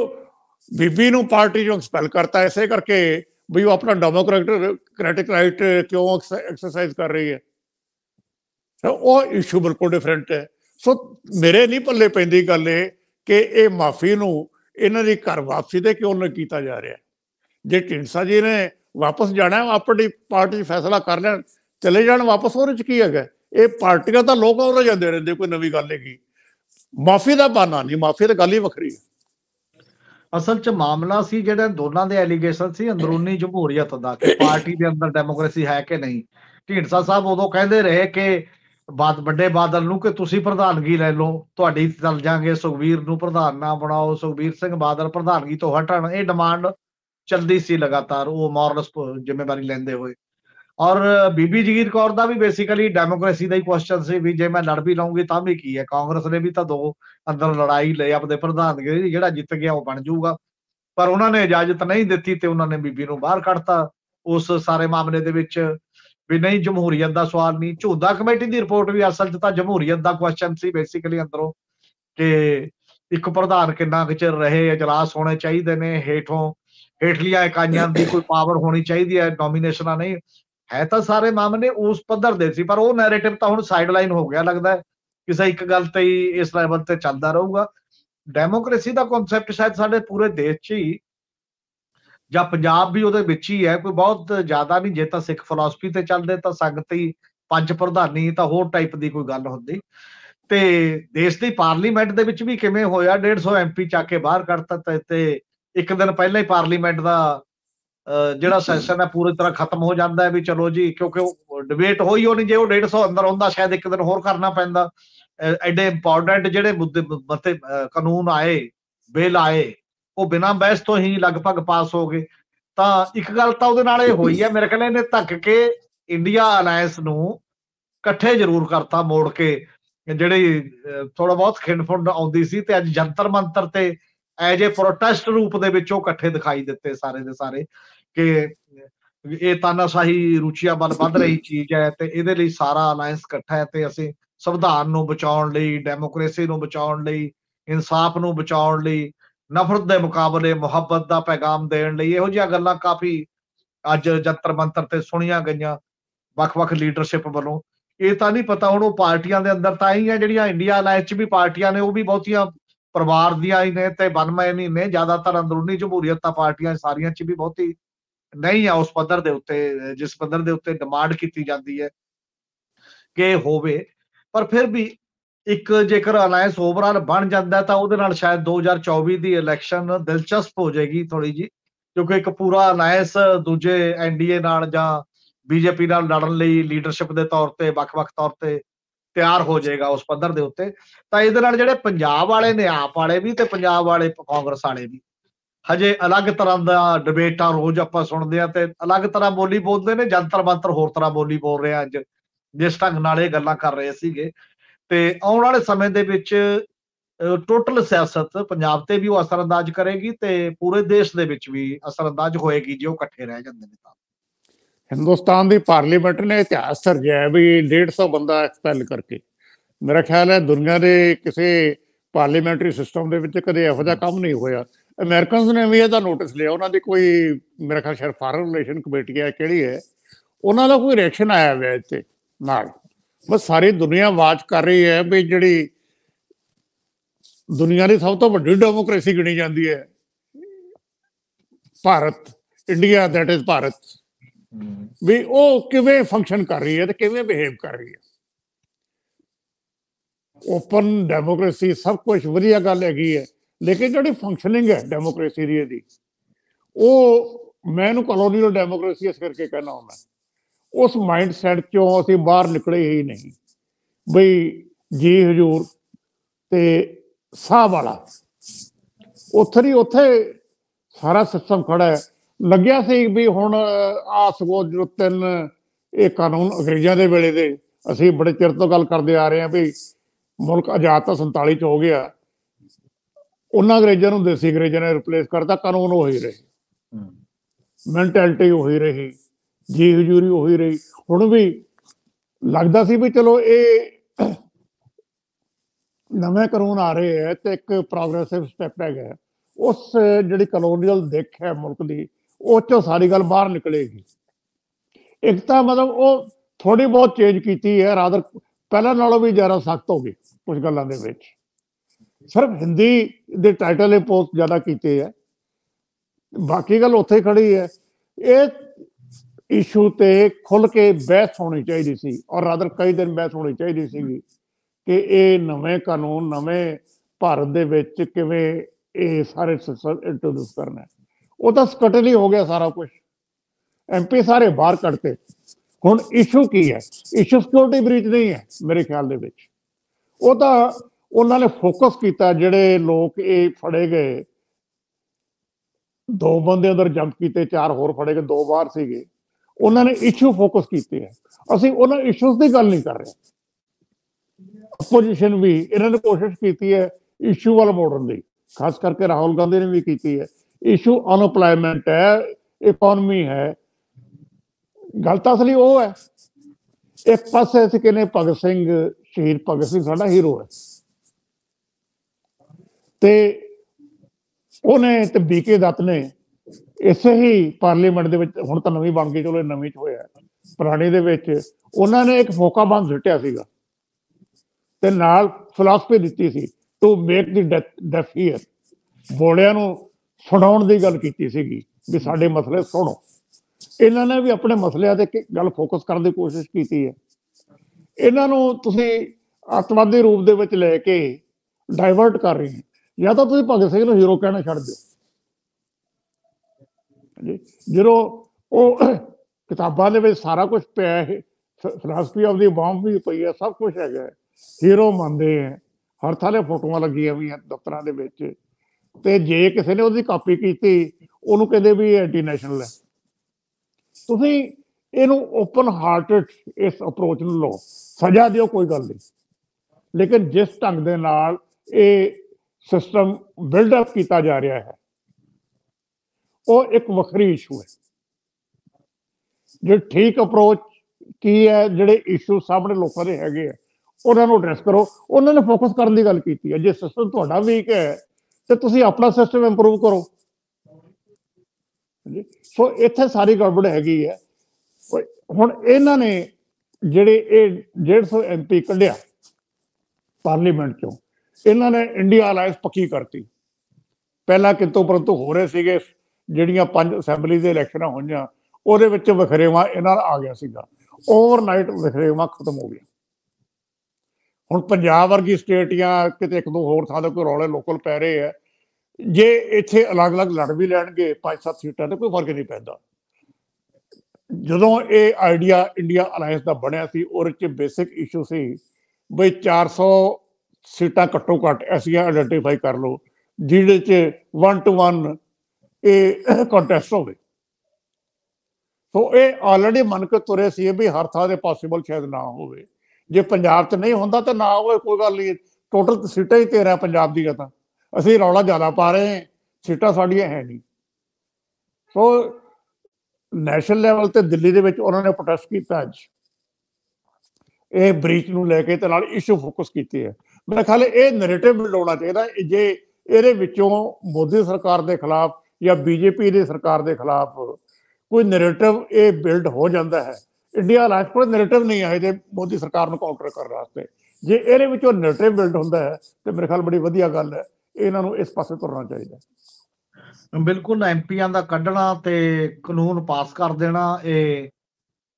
ਬੀਬੀ ਨੂੰ ਪਾਰਟੀ ਜੋ ਐਕਸਪੈਲ ਕਰਤਾ ਐਸੇ ਕਰਕੇ ਵੀ ਉਹ ਆਪਣਾ ਡੈਮੋਕ੍ਰੈਟਿਕ ਰਾਈਟ ਕਿਉਂ ਐਕਸਰਸਾਈਜ਼ ਕਰ ਰਹੀ ਹੈ ਸੋ ਉਹ ਇਸ਼ੂ ਬਿਲਕੁਲ ਡਿਫਰੈਂਟ ਹੈ ਸੋ ਮੇਰੇ ਨਹੀਂ ਪੱਲੇ ਪੈਂਦੀ ਗੱਲ ਇਹ ਕਿ ਇਹ ਮਾਫੀ ਨੂੰ ਇਹਨਾਂ ਦੀ ਘਰ ਵਾਪਸੀ ਤੇ ਕਿਉਂ ਨਾ ਕੀਤਾ ਜਾ ਰਿਹਾ ਜੇ ਢਿੰਸਾ ਜੀ ਨੇ ਵਾਪਸ ਜਾਣਾ ਆਪਣੀ ਪਾਰਟੀ ਫੈਸਲਾ ਕਰ ਲੈਣ ਚਲੇ ਜਾਣ ਵਾਪਸ ਉਹਦੇ ਚ ਕੀ ਹੈਗਾ ਇਹ ਪਾਰਟੀਆਂ ਤਾਂ ਲੋਕ ਹੋਰ ਜਾਂਦੇ ਰਹਿੰਦੇ ਕੋਈ ਨਵੀਂ ਗੱਲ ਕੀ ਮਾਫੀ ਦਾ ਬਾਨਾ ਨਹੀਂ ਮਾਫੀ ਤਾਂ ਗੱਲ ਹੀ ਵੱਖਰੀ ਹੈ ਅਸਲ 'ਚ ਮਾਮਲਾ ਸੀ ਜਿਹੜਾ ਦੋਨਾਂ ਦੇ ਐਲੀਗੇਸ਼ਨ ਸੀ ਅੰਦਰੂਨੀ ਜਮਹੂਰੀਅਤ ਦਾ ਕਿ ਪਾਰਟੀ ਦੇ ਅੰਦਰ ਡੈਮੋਕ੍ਰੇਸੀ ਹੈ ਕਿ ਨਹੀਂ ਢੀਂਡਸਾ ਸਾਹਿਬ ਉਦੋਂ ਕਹਿੰਦੇ ਰਹੇ ਕਿ ਬਾਦ ਵੱਡੇ ਬਾਦਲ ਨੂੰ ਕਿ ਤੁਸੀਂ ਪ੍ਰਧਾਨਗੀ ਲੈ ਲਓ ਤੁਹਾਡੀ ਚੱਲ ਜਾਾਂਗੇ ਸੁਖਵੀਰ ਨੂੰ ਪ੍ਰਧਾਨ ਨਾ ਬਣਾਓ ਸੁਖਵੀਰ ਸਿੰਘ ਬਾਦਲ ਪ੍ਰਧਾਨਗੀ ਤੋਂ ਹਟਣ ਇਹ ਡਿਮਾਂਡ ਚੱਲਦੀ ਸੀ ਲਗਾਤਾਰ ਉਹ ਮੋਰਲਸ ਜ਼ਿੰਮੇਵਾਰੀ ਲੈਂਦੇ ਹੋਏ ਔਰ ਬੀਬੀ ਜਗੀਰ ਕੌਰ ਦਾ ਵੀ ਬੇਸਿਕਲੀ ਡੈਮੋਕ੍ਰੇਸੀ ਦਾ ਹੀ ਕੁਐਸਚਨ ਸੀ ਵੀ ਜੇ ਮੈਂ ਲੜ ਵੀ ਲਾਉਂਗੀ ਤਾਂ ਵੀ ਕੀ ਹੈ ਕਾਂਗਰਸ ਨੇ ਵੀ ਤਾਂ ਦੋ ਅੰਦਰ ਲੜਾਈ ਲਈ ਆਪਣੇ ਪ੍ਰਧਾਨਗੀ ਜਿਹੜਾ ਜਿੱਤ ਗਿਆ ਉਹ ਬਣ ਜਾਊਗਾ ਪਰ ਉਹਨਾਂ ਨੇ ਇਜਾਜ਼ਤ ਨਹੀਂ ਦਿੱਤੀ ਤੇ ਉਹਨਾਂ ਨੇ ਬੀਬੀ ਨੂੰ ਬਾਹਰ ਕੱਢਤਾ ਉਸ ਸਾਰੇ ਮਾਮਲੇ ਦੇ ਵਿੱਚ ਵੀ ਨਹੀਂ ਜਮਹੂਰੀਅਤ ਦਾ ਸਵਾਲ ਨਹੀਂ ਝੋਦਾ ਕਮੇਟੀ ਦੀ ਰਿਪੋਰਟ ਵੀ ਅਸਲ 'ਚ ਤਾਂ ਜਮਹੂਰੀਅਤ ਦਾ ਕੁਐਸਚਨ ਸੀ ਬੇਸਿਕਲੀ ਅੰਦਰੋਂ ਕਿ ਇੱਕ ਪ੍ਰਧਾਨ ਕਿੰਨਾ ਚਿਰ ਰਹੇ ਇਜਲਾਸ ਹੋਣੇ ਚਾਹੀਦੇ ਨੇ ਹੇਠੋਂ ਹੇਠਲੀਆਂ ਇਕਾਈਆਂ ਦੀ ਕੋਈ ਪਾਵਰ ਹੋਣੀ ਚਾਹੀਦੀ ਹੈ ਨੋਮੀਨੇਸ਼ਨਾਂ ਨਹੀਂ ਹੈ ਤਾਂ ਸਾਰੇ ਮਾਮਲੇ ਉਸ ਪੱਧਰ ਦੇ ਸੀ ਪਰ ਉਹ ਨੈਰੇਟਿਵ ਤਾਂ ਹੁਣ ਸਾਈਡਲਾਈਨ ਹੋ ਗਿਆ ਲੱਗਦਾ ਹੈ ਕਿਸੇ ਇੱਕ ਗੱਲ ਤੇ ਹੀ ਇਸ ਲੈਵਲ ਤੇ ਚੱਲਦਾ ਰਹੂਗਾ ਡੈਮੋਕ੍ਰੇਸੀ ਦਾ ਕਨਸੈਪਟ ਸ਼ਾਇਦ ਸਾਡੇ ਪੂਰੇ ਦੇਸ਼ 'ਚ ਹੀ ਜਾਂ ਪੰਜਾਬ ਵੀ ਉਹਦੇ ਵਿੱਚ ਹੀ ਹੈ ਕੋਈ ਬਹੁਤ ਜ਼ਿਆਦਾ ਨਹੀਂ ਜੇ ਤਾਂ ਸਿੱਖ ਫਿਲਾਸਫੀ ਤੇ ਚੱਲਦੇ ਤਾਂ ਹੀ ਪੰਜ ਪ੍ਰਧਾਨੀ ਤਾਂ ਹੋਰ ਟਾਈਪ ਦੀ ਕੋਈ ਗੱਲ ਹੁੰਦੀ ਤੇ ਦੇਸ਼ ਦੀ ਪਾਰਲੀਮੈਂਟ ਦੇ ਵਿੱਚ ਵੀ ਕਿਵੇਂ ਹੋਇਆ 150 ਐਮਪੀ ਚਾ ਕੇ ਬਾਹਰ ਕਰਤਾ ਤੇ ਇੱਕ ਦਿਨ ਪਹਿਲਾਂ ਹੀ ਪਾਰਲੀਮੈਂਟ ਦਾ ਜਿਹੜਾ ਸੈਸ਼ਨ ਹੈ ਪੂਰੀ ਤਰ੍ਹਾਂ ਖਤਮ ਹੋ ਜਾਂਦਾ ਹੈ ਵੀ ਚਲੋ ਜੀ ਕਿਉਂਕਿ ਉਹ ਡਿਬੇਟ ਹੋਈ ਹੋਣੀ ਜੇ ਉਹ 150 ਅੰਦਰ ਹੁੰਦਾ ਸ਼ਾਇਦ ਇੱਕ ਦਿਨ ਹੋਰ ਕਰਨਾ ਪੈਂਦਾ ਐਡੇ ਇੰਪੋਰਟੈਂਟ ਜਿਹੜੇ ਮੁੱਦੇ ਮਤੇ ਕਾਨੂੰਨ ਆਏ ਬਿੱਲ ਆਏ ਉਹ ਬਿਨਾਂ ਬਹਿਸ ਤੋਂ ਹੀ ਲਗਭਗ ਪਾਸ ਹੋ ਗਏ ਤਾਂ ਇੱਕ ਗੱਲ ਤਾਂ ਉਹਦੇ ਨਾਲ ਇਹ ਹੋਈ ਹੈ ਮੇਰੇ ਖਿਆਲ ਨੇ ਧੱਕ ਕੇ ਇੰਡੀਆ ਅਲਾਈਅੰਸ ਨੂੰ ਇਕੱਠੇ ਜ਼ਰੂਰ ਕਰਤਾ ਮੋੜ ਕੇ ਜਿਹੜੀ ਥੋੜਾ ਬਹੁਤ ਖਿੰਡਫੁੰਡ ਆਉਂਦੀ ਸੀ ਤੇ ਅੱਜ ਜੰਤਰ ਮੰਤਰ ਤੇ ਐਜ ਪ੍ਰੋਟੈਸਟ ਰੂਪ ਦੇ ਵਿੱਚ ਉਹ ਇਕੱਠੇ ਦਿਖਾਈ ਦਿੱਤੇ ਸਾਰੇ ਦੇ ਸਾਰੇ ਕਿ ਇਹ ਤਾਨਾਸ਼ਾਹੀ ਰੁਚੀਆਂ ਵੱਲ ਵੱਧ ਰਹੀ ਚੀਜ਼ ਹੈ ਤੇ ਇਹਦੇ ਲਈ ਸਾਰਾ ਅਲਾਈਅੰਸ ਇਕੱਠਾ ਹੈ ਤੇ ਅਸੀਂ ਸੰਵਿਧਾਨ ਨੂੰ ਬਚਾਉਣ ਲਈ ਡੈਮੋਕ੍ਰੇਸੀ ਨੂੰ ਬਚਾਉਣ ਲਈ ਇਨਸਾਫ ਨੂੰ ਬਚਾਉਣ ਲਈ ਨਫ਼ਰਤ ਦੇ ਮੁਕਾਬਲੇ ਮੁਹੱਬਤ ਦਾ ਪੈਗਾਮ ਦੇਣ ਲਈ ਇਹੋ ਜਿਹੀਆਂ ਗੱਲਾਂ ਕਾਫੀ ਅੱਜ ਜੰਤਰ ਮੰਤਰ ਤੇ ਸੁਣੀਆਂ ਗਈਆਂ ਵੱਖ-ਵੱਖ ਲੀਡਰਸ਼ਿਪ ਵੱਲੋਂ ਇਹ ਤਾਂ ਨਹੀਂ ਪਤਾ ਹੁਣ ਉਹ ਪਾਰਟੀਆਂ ਦੇ ਅੰਦਰ ਤਾਂ ਹੀ ਆ ਜਿਹੜੀਆਂ ਇੰਡੀਆ ਅਲਾਈਅੰਸ 'ਚ ਵੀ ਪਾਰਟੀਆਂ ਨੇ ਉਹ ਵੀ ਬਹੁਤੀਆਂ ਪਰਿਵਾਰ ਦੀਆਂ ਹੀ ਨੇ ਤੇ ਬਨਮੈ ਨਹੀਂ ਨੇ ਜ਼ਿਆਦਾਤਰ ਅੰਦਰੂਨੀ ਜਮਹੂਰੀਅਤਾਂ ਪਾਰਟੀਆਂ ਸਾਰੀਆਂ 'ਚ ਵੀ ਬਹੁਤੀ ਨਹੀਂ ਆ ਉਸ ਪੱਧਰ ਦੇ ਉੱਤੇ ਜਿਸ ਪੱਧਰ ਦੇ ਉੱਤੇ ਡਿਮਾਂਡ ਕੀਤੀ ਜਾਂਦੀ ਹੈ ਕਿ ਹੋਵੇ ਪਰ ਫਿਰ ਵੀ ਇੱਕ ਜੇਕਰ ਅਲਾਈਅੰਸ ਓਵਰਆਲ ਬਣ ਜਾਂਦਾ ਤਾਂ ਉਹਦੇ ਨਾਲ ਸ਼ਾਇਦ 2024 ਦੀ ਇਲੈਕਸ਼ਨ ਦਿਲਚਸਪ ਹੋ ਜਾਏਗੀ ਥੋੜੀ ਜੀ ਕਿਉਂਕਿ ਇੱਕ ਪੂਰਾ ਅਲਾਈਅੰਸ ਦੂਜੇ ਐਨਡੀਏ ਨਾਲ ਜਾਂ ਬੀਜੇਪੀ ਨਾਲ ਲੜਨ ਲਈ ਲੀਡਰਸ਼ਿਪ ਦੇ ਤੌਰ ਤੇ ਵੱਖ-ਵੱਖ ਤੌਰ ਤੇ ਤਿਆਰ ਹੋ ਜਾਏਗਾ ਉਸ ਪੱਧਰ ਦੇ ਉੱਤੇ ਤਾਂ ਇਹਦੇ ਨਾਲ ਜਿਹੜੇ ਪੰਜਾਬ ਵਾਲੇ ਨੇ ਆਪ ਵਾਲੇ ਵੀ ਤੇ ਪੰਜਾਬ ਵਾਲੇ ਕਾਂਗਰਸ ਵਾਲੇ ਵੀ ਹਜੇ ਅਲੱਗ ਤਰ੍ਹਾਂ ਦਾ ਡਿਬੇਟਾਂ ਰੋਜ਼ ਆਪਾਂ ਸੁਣਦੇ ਆ ਤੇ ਅਲੱਗ ਤਰ੍ਹਾਂ ਬੋਲੀ ਬੋਲਦੇ ਨੇ ਜੰਤਰ ਮੰਤਰ ਹੋਰ ਤਰ੍ਹਾਂ ਬੋਲੀ ਬੋਲ ਰਹੇ ਆ ਅੱਜ ਜਿਸ ਢੰਗ ਨਾਲ ਇਹ ਗੱਲਾਂ ਕਰ ਰਹੇ ਸੀਗੇ ਤੇ ਆਉਣ ਵਾਲੇ ਸਮੇਂ ਦੇ ਵਿੱਚ ਟੋਟਲ ਸਿਆਸਤ ਪੰਜਾਬ ਤੇ ਵੀ ਉਹ ਅਸਰ ਅੰਦਾਜ਼ ਕਰੇਗੀ ਤੇ ਪੂਰੇ ਦੇਸ਼ ਦੇ ਵਿੱਚ ਵੀ ਅਸਰ ਅੰਦਾਜ਼ ਹੋਏਗੀ ਜੇ ਉਹ ਇਕੱਠੇ ਰਹਿ ਜਾਂਦੇ ਨੇ ਤਾਂ ਹਿੰਦੁਸਤਾਨ ਦੀ ਪਾਰਲੀਮੈਂਟ ਨੇ ਇਤਿਹਾਸ ਸਿਰਜਿਆ ਵੀ 150 ਬੰਦਾ ਐਕਸਪੈਲ ਕਰਕੇ ਮੇਰਾ ਖਿਆਲ ਹੈ ਦੁਨੀਆ ਦੇ ਕਿਸੇ ਪਾਰਲੀਮੈਂਟਰੀ ਸਿਸਟਮ ਦੇ ਵਿੱਚ ਕਦੇ ਇਹੋ ਜਿਹਾ ਕੰਮ ਨਹੀਂ ਹੋਇਆ ਅਮਰੀਕਨਸ ਨੇ ਵੀ ਇਹਦਾ ਨੋਟਿਸ ਲਿਆ ਉਹਨਾਂ ਦੀ ਕੋਈ ਮੇਰੇ ਖਿਆਲ ਸ਼ਾਇਦ ਫਾਰਨ ਰਿਲੇਸ਼ਨ ਕਮੇਟੀ ਹੈ ਕਿਹੜੀ ਹੈ ਉਹਨਾਂ ਦਾ ਕੋਈ ਰਿਐਕਸ਼ਨ ਆਇਆ ਹੋਇਆ ਇੱਥੇ ਨਾਲ ਬਸ ਸਾਰੀ ਦੁਨੀਆ ਵਾਚ ਕਰ ਰਹੀ ਹੈ ਵੀ ਜਿਹੜੀ ਦੁਨੀਆ ਦੀ ਸਭ ਤੋਂ ਵੱਡੀ ਡੈਮੋਕ੍ਰੇਸੀ ਗਣੀ ਜਾਂਦੀ ਹੈ Bharat India that is Bharat ਵੀ ਉਹ ਕਿਵੇਂ ਫੰਕਸ਼ਨ ਕਰ ਰਹੀ ਹੈ ਤੇ ਕਿਵੇਂ ਬਿਹੇਵ ਕਰ ਰਹੀ ਹੈ ਓਪਨ ਡੈਮੋਕ੍ਰੇਸੀ ਸਭ ਕੁਝ ਵਧੀਆ ਗੱਲ ਹੈਗੀ ਹੈ ਲੇਕਿਨ ਜਿਹੜੀ ਫੰਕਸ਼ਨਿੰਗ ਹੈ ਡੈਮੋਕ੍ਰੇਸੀ ਦੀ ਇਹਦੀ ਉਹ ਮੈਂ ਇਹਨੂੰ ਕਲੋਨੀਅਲ ਡੈਮੋਕ੍ਰੇਸੀ ਇਸ ਕਰਕੇ ਕਹਿਣਾ ਹੁੰਦਾ ਉਸ ਮਾਈਂਡ ਸੈਟ ਚੋਂ ਅਸੀਂ ਬਾਹਰ ਨਿਕਲੇ ਹੀ ਨਹੀਂ ਬਈ ਜੀ ਹਜੂਰ ਤੇ ਸਾਹ ਵਾਲਾ ਉੱਥੇ ਹੀ ਉੱਥੇ ਸਾਰਾ ਸਿਸਟਮ ਖੜਾ ਹੈ ਲੱਗਿਆ ਸੀ ਵੀ ਹੁਣ ਆ ਸਗੋ ਜੋ ਤਿੰਨ ਇਹ ਕਾਨੂੰਨ ਅੰਗਰੇਜ਼ਾਂ ਦੇ ਵੇਲੇ ਦੇ ਅਸੀਂ ਬੜੇ ਚਿਰ ਤੋਂ ਗੱਲ ਕਰਦੇ ਆ ਰਹੇ ਹਾਂ ਵੀ ਮੁਲਕ ਆਜ਼ਾਦ ਤਾਂ 47 ਚ ਹੋ ਗਿਆ ਉਹਨਾਂ ਅੰਗਰੇਜ਼ਾਂ ਨੂੰ ਦੇਸੀ ਅੰਗਰੇਜ਼ਾਂ ਨੇ ਰਿਪਲੇਸ ਕਰਤਾ ਕਾਨੂੰਨ ਉਹੀ ਰਹੇ ਮੈਂਟੈਲਿਟੀ ਉਹੀ ਰਹੀ ਜੀ ਹਜ਼ੂਰੀ ਉਹੀ ਰਹੀ ਹੁਣ ਵੀ ਲੱਗਦਾ ਸੀ ਵੀ ਚਲੋ ਇਹ ਨਵੇਂ ਕਾਨੂੰਨ ਆ ਰਹੇ ਐ ਤੇ ਇੱਕ ਪ੍ਰੋਗਰੈਸਿਵ ਸਟੈਪ ਹੈਗਾ ਉਸ ਜਿਹੜੀ ਕਲੋਨੀਅਲ ਦੇਖ ਹੈ ਮੁਲਕ ਦੀ ਉਹ ਚੋਂ ਸਾਰੀ ਗੱਲ ਬਾਹਰ ਨਿਕਲੇਗੀ ਇੱਕ ਤਾਂ ਮਤਲਬ ਉਹ ਥੋੜੀ ਬਹੁਤ ਚੇਂਜ ਕੀਤੀ ਹੈ ਰਾਦਰ ਪਹਿਲਾਂ ਨਾਲੋਂ ਵੀ ਜ਼ਿਆਦਾ ਸਖਤ ਹੋ ਗਈ ਕੁਝ ਗੱਲਾਂ ਦੇ ਵਿੱਚ ਸਿਰਫ ਹਿੰਦੀ ਦੇ ਟਾਈਟਲ ਇਹ ਪੋਸਟ ਜ਼ਿਆਦਾ ਕੀਤੇ ਆ ਬਾਕੀ ਗੱਲ ਉੱਥੇ ਖੜੀ ਹੈ ਇਹ ਇਸ਼ੂ ਤੇ ਖੁੱਲ ਕੇ ਬਹਿਸ ਹੋਣੀ ਚਾਹੀਦੀ ਸੀ ਔਰ ਰਾਦਰ ਕਈ ਦਿਨ ਬਹਿਸ ਹੋਣੀ ਚਾਹੀਦੀ ਸੀ ਕਿ ਇਹ ਨਵੇਂ ਕਾਨੂੰਨ ਨਵੇਂ ਭਾਰਤ ਦੇ ਵਿੱਚ ਕਿਵੇਂ ਇਹ ਸਾਰੇ ਸਿਸਟਮ ਇੰਟਰੋਡਿਊਸ ਕਰਨਾ ਉਹ ਤਾਂ ਸਕਟਲੀ ਹੋ ਗਿਆ ਸਾਰਾ ਕੁਝ ਐਮਪੀ ਸਾਰੇ ਬਾਹਰ ਕੱਢਤੇ ਹੁਣ ਇਸ਼ੂ ਕੀ ਹੈ ਇਸ਼ੂ ਸਿਕਿਉਰਿਟੀ ਬ੍ਰੀਚ ਨਹੀਂ ਹੈ ਮੇਰੇ ਖਿਆਲ ਦੇ ਵਿੱਚ ਉਹ ਤਾਂ ਉਹਨਾਂ ਨੇ ਫੋਕਸ ਕੀਤਾ ਜਿਹੜੇ ਲੋਕ ਇਹ ਫੜੇ ਗਏ ਦੋ ਬੰਦੇ ਅੰਦਰ ਜੰਪ ਕੀਤੇ ਚਾਰ ਹੋਰ ਫੜੇ ਗਏ ਦੋ ਵਾਰ ਸੀਗੇ ਉਹਨਾਂ ਨੇ ਇਸ਼ੂ ਫੋਕਸ ਕੀਤੇ ਹੈ ਅਸੀਂ ਉਹਨਾਂ ਇਸ਼ੂਸ ਦੀ ਗੱਲ ਨਹੀਂ ਕਰ ਰਹੇ ਆਪੋਜੀਸ਼ਨ ਵੀ ਇਹਨਾਂ ਨੇ ਕੋਸ਼ਿਸ਼ ਕੀਤੀ ਹੈ ਇਸ਼ੂ ਵੱਲ ਮੋੜਨ ਦੀ ਖਾਸ ਕਰਕੇ ਰਾਹੁਲ ਗਾਂਧੀ ਨੇ ਵੀ ਕੀਤੀ ਹੈ ਇਸ਼ੂ ਅਨਪਲਾਇਮੈਂਟ ਹੈ ਇਕਨੋਮੀ ਹੈ ਗਲਤ ਅਸਲੀ ਉਹ ਹੈ ਇੱਕ ਪਾਸੇ ਸੀ ਕਿਨੇ ਭਗਤ ਸਿੰਘ ਸ਼ਹੀਦ ਭਗਤ ਸਿੰਘ ਸਾਡਾ ਹੀਰੋ ਹੈ ਤੇ ਉਹਨੇ ਤੇ ਬੀਕੇ ਦੱਤ ਨੇ ਇਸੇ ਹੀ ਪਾਰਲੀਮੈਂਟ ਦੇ ਵਿੱਚ ਹੁਣ ਤਾਂ ਨਵੀਂ ਬਣ ਗਈ ਚਲੋ ਨਵੀਂ ਚ ਹੋਇਆ ਪੁਰਾਣੇ ਦੇ ਵਿੱਚ ਉਹਨਾਂ ਨੇ ਇੱਕ ਫੋਕਾ ਬੰਦ ਸੁੱਟਿਆ ਸੀਗਾ ਤੇ ਨਾਲ ਫਲਸਫੇ ਦਿੱਤੀ ਸੀ to make the deaf hear ਬੋੜਿਆਂ ਨੂੰ ਸੁਣਾਉਣ ਦੀ ਗੱਲ ਕੀਤੀ ਸੀਗੀ ਵੀ ਸਾਡੇ ਮਸਲੇ ਸੁਣੋ ਇਹਨਾਂ ਨੇ ਵੀ ਆਪਣੇ ਮਸਲਿਆਂ ਤੇ ਗੱਲ ਫੋਕਸ ਕਰਨ ਦੀ ਕੋਸ਼ਿਸ਼ ਕੀਤੀ ਹੈ ਇਹਨਾਂ ਨੂੰ ਤੁਸੀਂ ਅਤਵਾਦੀ ਰੂਪ ਦੇ ਵਿੱਚ ਲੈ ਕੇ ਡਾਇਵਰਟ ਕਰ ਰਹੇ ਹੋ ਜਾਂ ਤਾਂ ਤੁਸੀਂ ਭਗਤ ਸਿੰਘ ਨੂੰ ਹੀਰੋ ਕਹਿਣਾ ਛੱਡ ਦਿਓ ਜਦੋਂ ਉਹ ਕਿਤਾਬਾਂ ਦੇ ਵਿੱਚ ਸਾਰਾ ਕੁਝ ਪਿਆ ਹੈ ਫਲਸਫੀ ਆਫ ਦੀ ਬੰਬ ਵੀ ਪਈ ਹੈ ਸਭ ਕੁਝ ਹੈਗਾ ਹੀਰੋ ਮੰਨਦੇ ਆ ਹਰ ਥਾਲੇ ਫੋਟੋਆਂ ਲੱਗੀਆਂ ਵੀ ਆ ਦਫ਼ਤਰਾਂ ਦੇ ਵਿੱਚ ਤੇ ਜੇ ਕਿਸੇ ਨੇ ਉਹਦੀ ਕਾਪੀ ਕੀਤੀ ਉਹਨੂੰ ਕਹਿੰਦੇ ਵੀ ਐਂਟੀ ਨੈਸ਼ਨਲ ਹੈ ਤੁਸੀਂ ਇਹਨੂੰ ਓਪਨ ਹਾਰਟਡ ਇਸ ਅਪਰੋਚ ਨੂੰ ਲਓ ਸਜ਼ਾ ਦਿਓ ਕੋਈ ਗੱਲ ਨਹੀਂ ਲੇਕਿਨ ਜਿਸ ਢੰਗ ਦੇ ਨਾਲ ਇਹ ਸਿਸਟਮ ਬਿਲਡ ਅਪ ਕੀਤਾ ਜਾ ਰਿਹਾ ਹੈ ਉਹ ਇੱਕ ਵੱਖਰੀ ਇਸ਼ੂ ਹੈ ਜੇ ਠੀਕ ਅਪਰੋਚ ਕੀ ਹੈ ਜਿਹੜੇ ਇਸ਼ੂ ਸਾਹਮਣੇ ਲੋਕਾਂ ਦੇ ਹੈਗੇ ਆ ਉਹਨਾਂ ਨੂੰ ਐਡਰੈਸ ਕਰੋ ਉਹਨਾਂ ਨੇ ਫੋਕਸ ਕਰਨ ਦੀ ਗੱਲ ਕੀਤੀ ਹੈ ਜੇ ਸਿਸਟਮ ਤੁਹਾਡਾ ਵੀਕ ਹੈ ਤੇ ਤੁਸੀਂ ਆਪਣਾ ਸਿਸਟਮ ਇੰਪਰੂਵ ਕਰੋ ਸੋ ਇੱਥੇ ਸਾਰੀ ਗੜਬੜ ਹੈਗੀ ਹੈ ਹੁਣ ਇਹਨਾਂ ਨੇ ਜਿਹੜੇ ਇਹ 150 ਐਮਪੀ ਕੱਢਿਆ ਪਾਰਲੀਮੈਂਟ ਚੋਂ ਇਹਨਾਂ ਨੇ ਇੰਡੀਆ ਅਲਾਈਅੰਸ ਪੱਕੀ ਕਰਤੀ ਪਹਿਲਾਂ ਕਿੰਤੂ ਪਰੰਤੂ ਹੋ ਰਹੇ ਸੀਗੇ ਜਿਹੜੀਆਂ ਪੰਜ ਅਸੈਂਬਲੀ ਦੇ ਇਲੈਕਸ਼ਨਾਂ ਹੋਈਆਂ ਉਹਦੇ ਵਿੱਚ ਵਖਰੇਵਾ ਇਹਨਾਂ ਦਾ ਆ ਗਿਆ ਸੀਗਾ ਓਵਰਨਾਈਟ ਵਖਰੇਵਾ ਖਤਮ ਹੋ ਗਿਆ ਹੁਣ ਪੰਜਾਬ ਵਰਗੀ ਸਟੇਟ ਜਾਂ ਕਿਤੇ ਇੱਕ ਦੋ ਹੋਰ ਥਾਂ ਦੇ ਕੋਈ ਰੌਲੇ ਲੋਕਲ ਪੈ ਰਹੇ ਆ ਜੇ ਇੱਥੇ ਅਲੱਗ-ਅਲੱਗ ਲੜ ਵੀ ਲੈਣਗੇ ਪੰਜ ਸੱਤ ਸੀਟਾਂ ਤੇ ਕੋਈ ਫਰਕ ਨਹੀਂ ਪੈਂਦਾ ਜਦੋਂ ਇਹ ਆਈਡੀਆ ਇੰਡੀਆ ਅਲਾਈਅੰਸ ਦਾ ਬਣਿਆ ਸੀ ਉਹਦੇ ਵਿੱਚ ਬੇਸਿਕ ਇਸ਼ੂ ਸੀ ਬਈ 400 ਸੀਟਾਂ ਘੱਟੋ ਘੱਟ ਐਸੀਆਂ ਆਇਡੈਂਟੀਫਾਈ ਕਰ ਲਓ ਜਿਹਦੇ 'ਚ 1 ਟੂ 1 ਇਹ ਕੰਟੈਸਟ ਹੋਵੇ ਸੋ ਇਹ ਆਲਰੇਡੀ ਮੰਨ ਕੇ ਤੁਰੇ ਸੀ ਵੀ ਹਰ ਥਾਂ ਦੇ ਪੋਸੀਬਲ ਸ਼ਾਇਦ ਨਾ ਹੋਵੇ ਜੇ ਪੰਜਾਬ 'ਚ ਨਹੀਂ ਹੁੰਦਾ ਤਾਂ ਨਾ ਹੋਵੇ ਕੋਈ ਗੱਲ ਨਹੀਂ ਟੋਟਲ ਸੀਟਾਂ ਹੀ 13 ਪੰਜਾਬ ਦੀਆਂ ਤਾਂ ਅਸੀਂ ਰੌਲਾ ਜ਼ਿਆਦਾ ਪਾ ਰਹੇ ਹਾਂ ਸੀਟਾਂ ਸਾਡੀਆਂ ਹੈ ਨਹੀਂ ਸੋ ਨੈਸ਼ਨਲ ਲੈਵਲ ਤੇ ਦਿੱਲੀ ਦੇ ਵਿੱਚ ਉਹਨਾਂ ਨੇ ਪ੍ਰੋਟੈਸਟ ਕੀਤਾ ਅੱਜ ਇਹ ਬ੍ਰੀਚ ਨੂੰ ਲੈ ਕੇ ਤੇ ਨਾਲ ਇਸ਼ੂ ਫੋਕਸ ਕੀਤੇ ਹੈ ਮੇਰੇ ਖਿਆਲ ਇਹ ਨੈਰੇਟਿਵ ਲਾਉਣਾ ਚਾਹੀਦਾ ਜੇ ਇਹਦੇ ਵਿੱਚੋਂ ਮੋਦੀ ਸਰਕਾਰ ਦੇ ਖਿਲਾਫ ਜਾਂ ਬੀਜੇਪੀ ਦੀ ਸਰਕਾਰ ਦੇ ਖਿਲਾਫ ਕੋਈ ਨੈਰੇਟਿਵ ਇਹ ਬਿਲਡ ਹੋ ਜਾਂਦਾ ਹੈ ਇੰਡੀਆ ਲਾਈਫ ਕੋਈ ਨੈਰੇਟਿਵ ਨਹੀਂ ਹੈ ਜੇ ਮੋਦੀ ਸਰਕਾਰ ਨੂੰ ਕਾਊਂਟਰ ਕਰਨ ਵਾਸਤੇ ਜੇ ਇਹਦੇ ਵਿੱਚੋਂ ਨੈਰੇਟਿਵ ਬਿਲਡ ਹੁੰਦਾ ਹੈ ਤੇ ਮੇਰੇ ਖਿਆਲ ਬੜੀ ਵਧੀਆ ਗੱਲ ਹੈ ਇਹਨਾਂ ਨੂੰ ਇਸ ਪਾਸੇ ਤੁਰਨਾ ਚਾਹੀਦਾ ਬਿਲਕੁਲ ਐਮਪੀਆਂ ਦਾ ਕੱਢਣਾ ਤੇ ਕਾਨੂੰਨ ਪਾਸ ਕਰ ਦੇਣਾ ਇਹ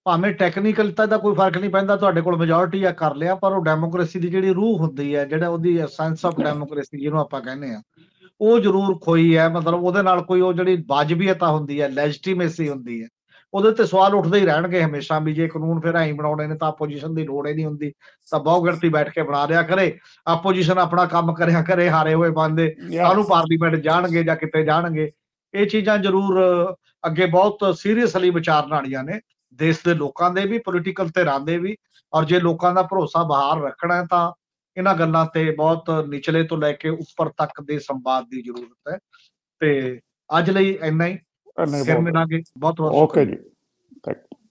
ਭਾਵੇਂ ਤਾਂ ਦਾ ਕੋਈ ਫਰਕ ਨਹੀਂ ਪੈਂਦਾ ਤੁਹਾਡੇ ਕੋਲ ਮੈਜੋਰਟੀ ਆ ਕਰ ਲਿਆ ਪਰ ਉਹ ਡੈਮੋਕ੍ਰੇਸੀ ਦੀ ਜਿਹੜੀ ਰੂਹ ਹੁੰਦੀ ਹੈ ਜਿਹੜਾ ਉਹਦੀ ਸੈਂਸ ਆਫ ਡੈਮੋਕ੍ਰੇਸੀ ਜਿਹਨੂੰ ਆਪਾਂ ਕਹਿੰਦੇ ਆ ਉਹ ਜ਼ਰੂਰ ਖੋਈ ਹੈ ਮਤਲਬ ਉਹਦੇ ਨਾਲ ਕੋਈ ਉਹ ਜਿਹੜੀ ਵਾਜਬੀਅਤਾ ਹੁੰਦੀ ਹੈ ਲੈਜਿਟਿਮੇਸੀ ਹੁੰਦੀ ਹੈ ਉਹਦੇ ਤੇ ਸਵਾਲ ਉੱਠਦੇ ਹੀ ਰਹਿਣਗੇ ਹਮੇਸ਼ਾ ਵੀ ਜੇ ਕਾਨੂੰਨ ਫਿਰ ਐਂ ਬਣਾਉਣੇ ਨੇ ਤਾਂ ਆਪੋਜੀਸ਼ਨ ਦੀ ਲੋੜ ਹੀ ਨਹੀਂ ਹੁੰਦੀ ਤਾਂ ਬਹੁਗਿਣਤੀ ਬੈਠ ਕੇ ਬਣਾ ਰਿਆ ਕਰੇ ਆਪੋਜੀਸ਼ਨ ਆਪਣਾ ਕੰਮ ਕਰਿਆ ਕਰੇ ਹਾਰੇ ਹੋਏ ਬੰਦੇ ਸਾਨੂੰ ਪਾਰਲੀਮੈਂਟ ਜਾਣਗੇ ਜਾਂ ਕਿਤੇ ਜਾਣਗੇ ਇਹ ਚੀਜ਼ਾਂ ਜ਼ਰੂਰ ਅੱਗੇ ਬਹੁਤ ਸੀਰੀਅਸਲੀ ਵਿਚਾਰਨ ਵਾਲੀਆਂ ਨੇ ਦੇਸ਼ ਦੇ ਲੋਕਾਂ ਦੇ ਵੀ ਪੋਲੀਟੀਕਲ ਧਿਰਾਂ ਦੇ ਵੀ ਔਰ ਜੇ ਲੋਕਾਂ ਦਾ ਭਰੋਸਾ ਬਹਾਰ ਰੱਖਣਾ ਹੈ ਤਾਂ ਇਹਨਾਂ ਗੱਲਾਂ ਤੇ ਬਹੁਤ ਨਿਚਲੇ ਤੋਂ ਲੈ ਕੇ ਉੱਪਰ ਤੱਕ ਦੇ ਸੰਵਾਦ ਦੀ ਜ਼ਰੂਰਤ ਹੈ ਤੇ ਅੱਜ ਲਈ ਇੰਨਾ ਹੀ ਫਿਰ ਮਿਲਾਂਗੇ ਬਹੁਤ ਬਹੁਤ ਓਕੇ ਜੀ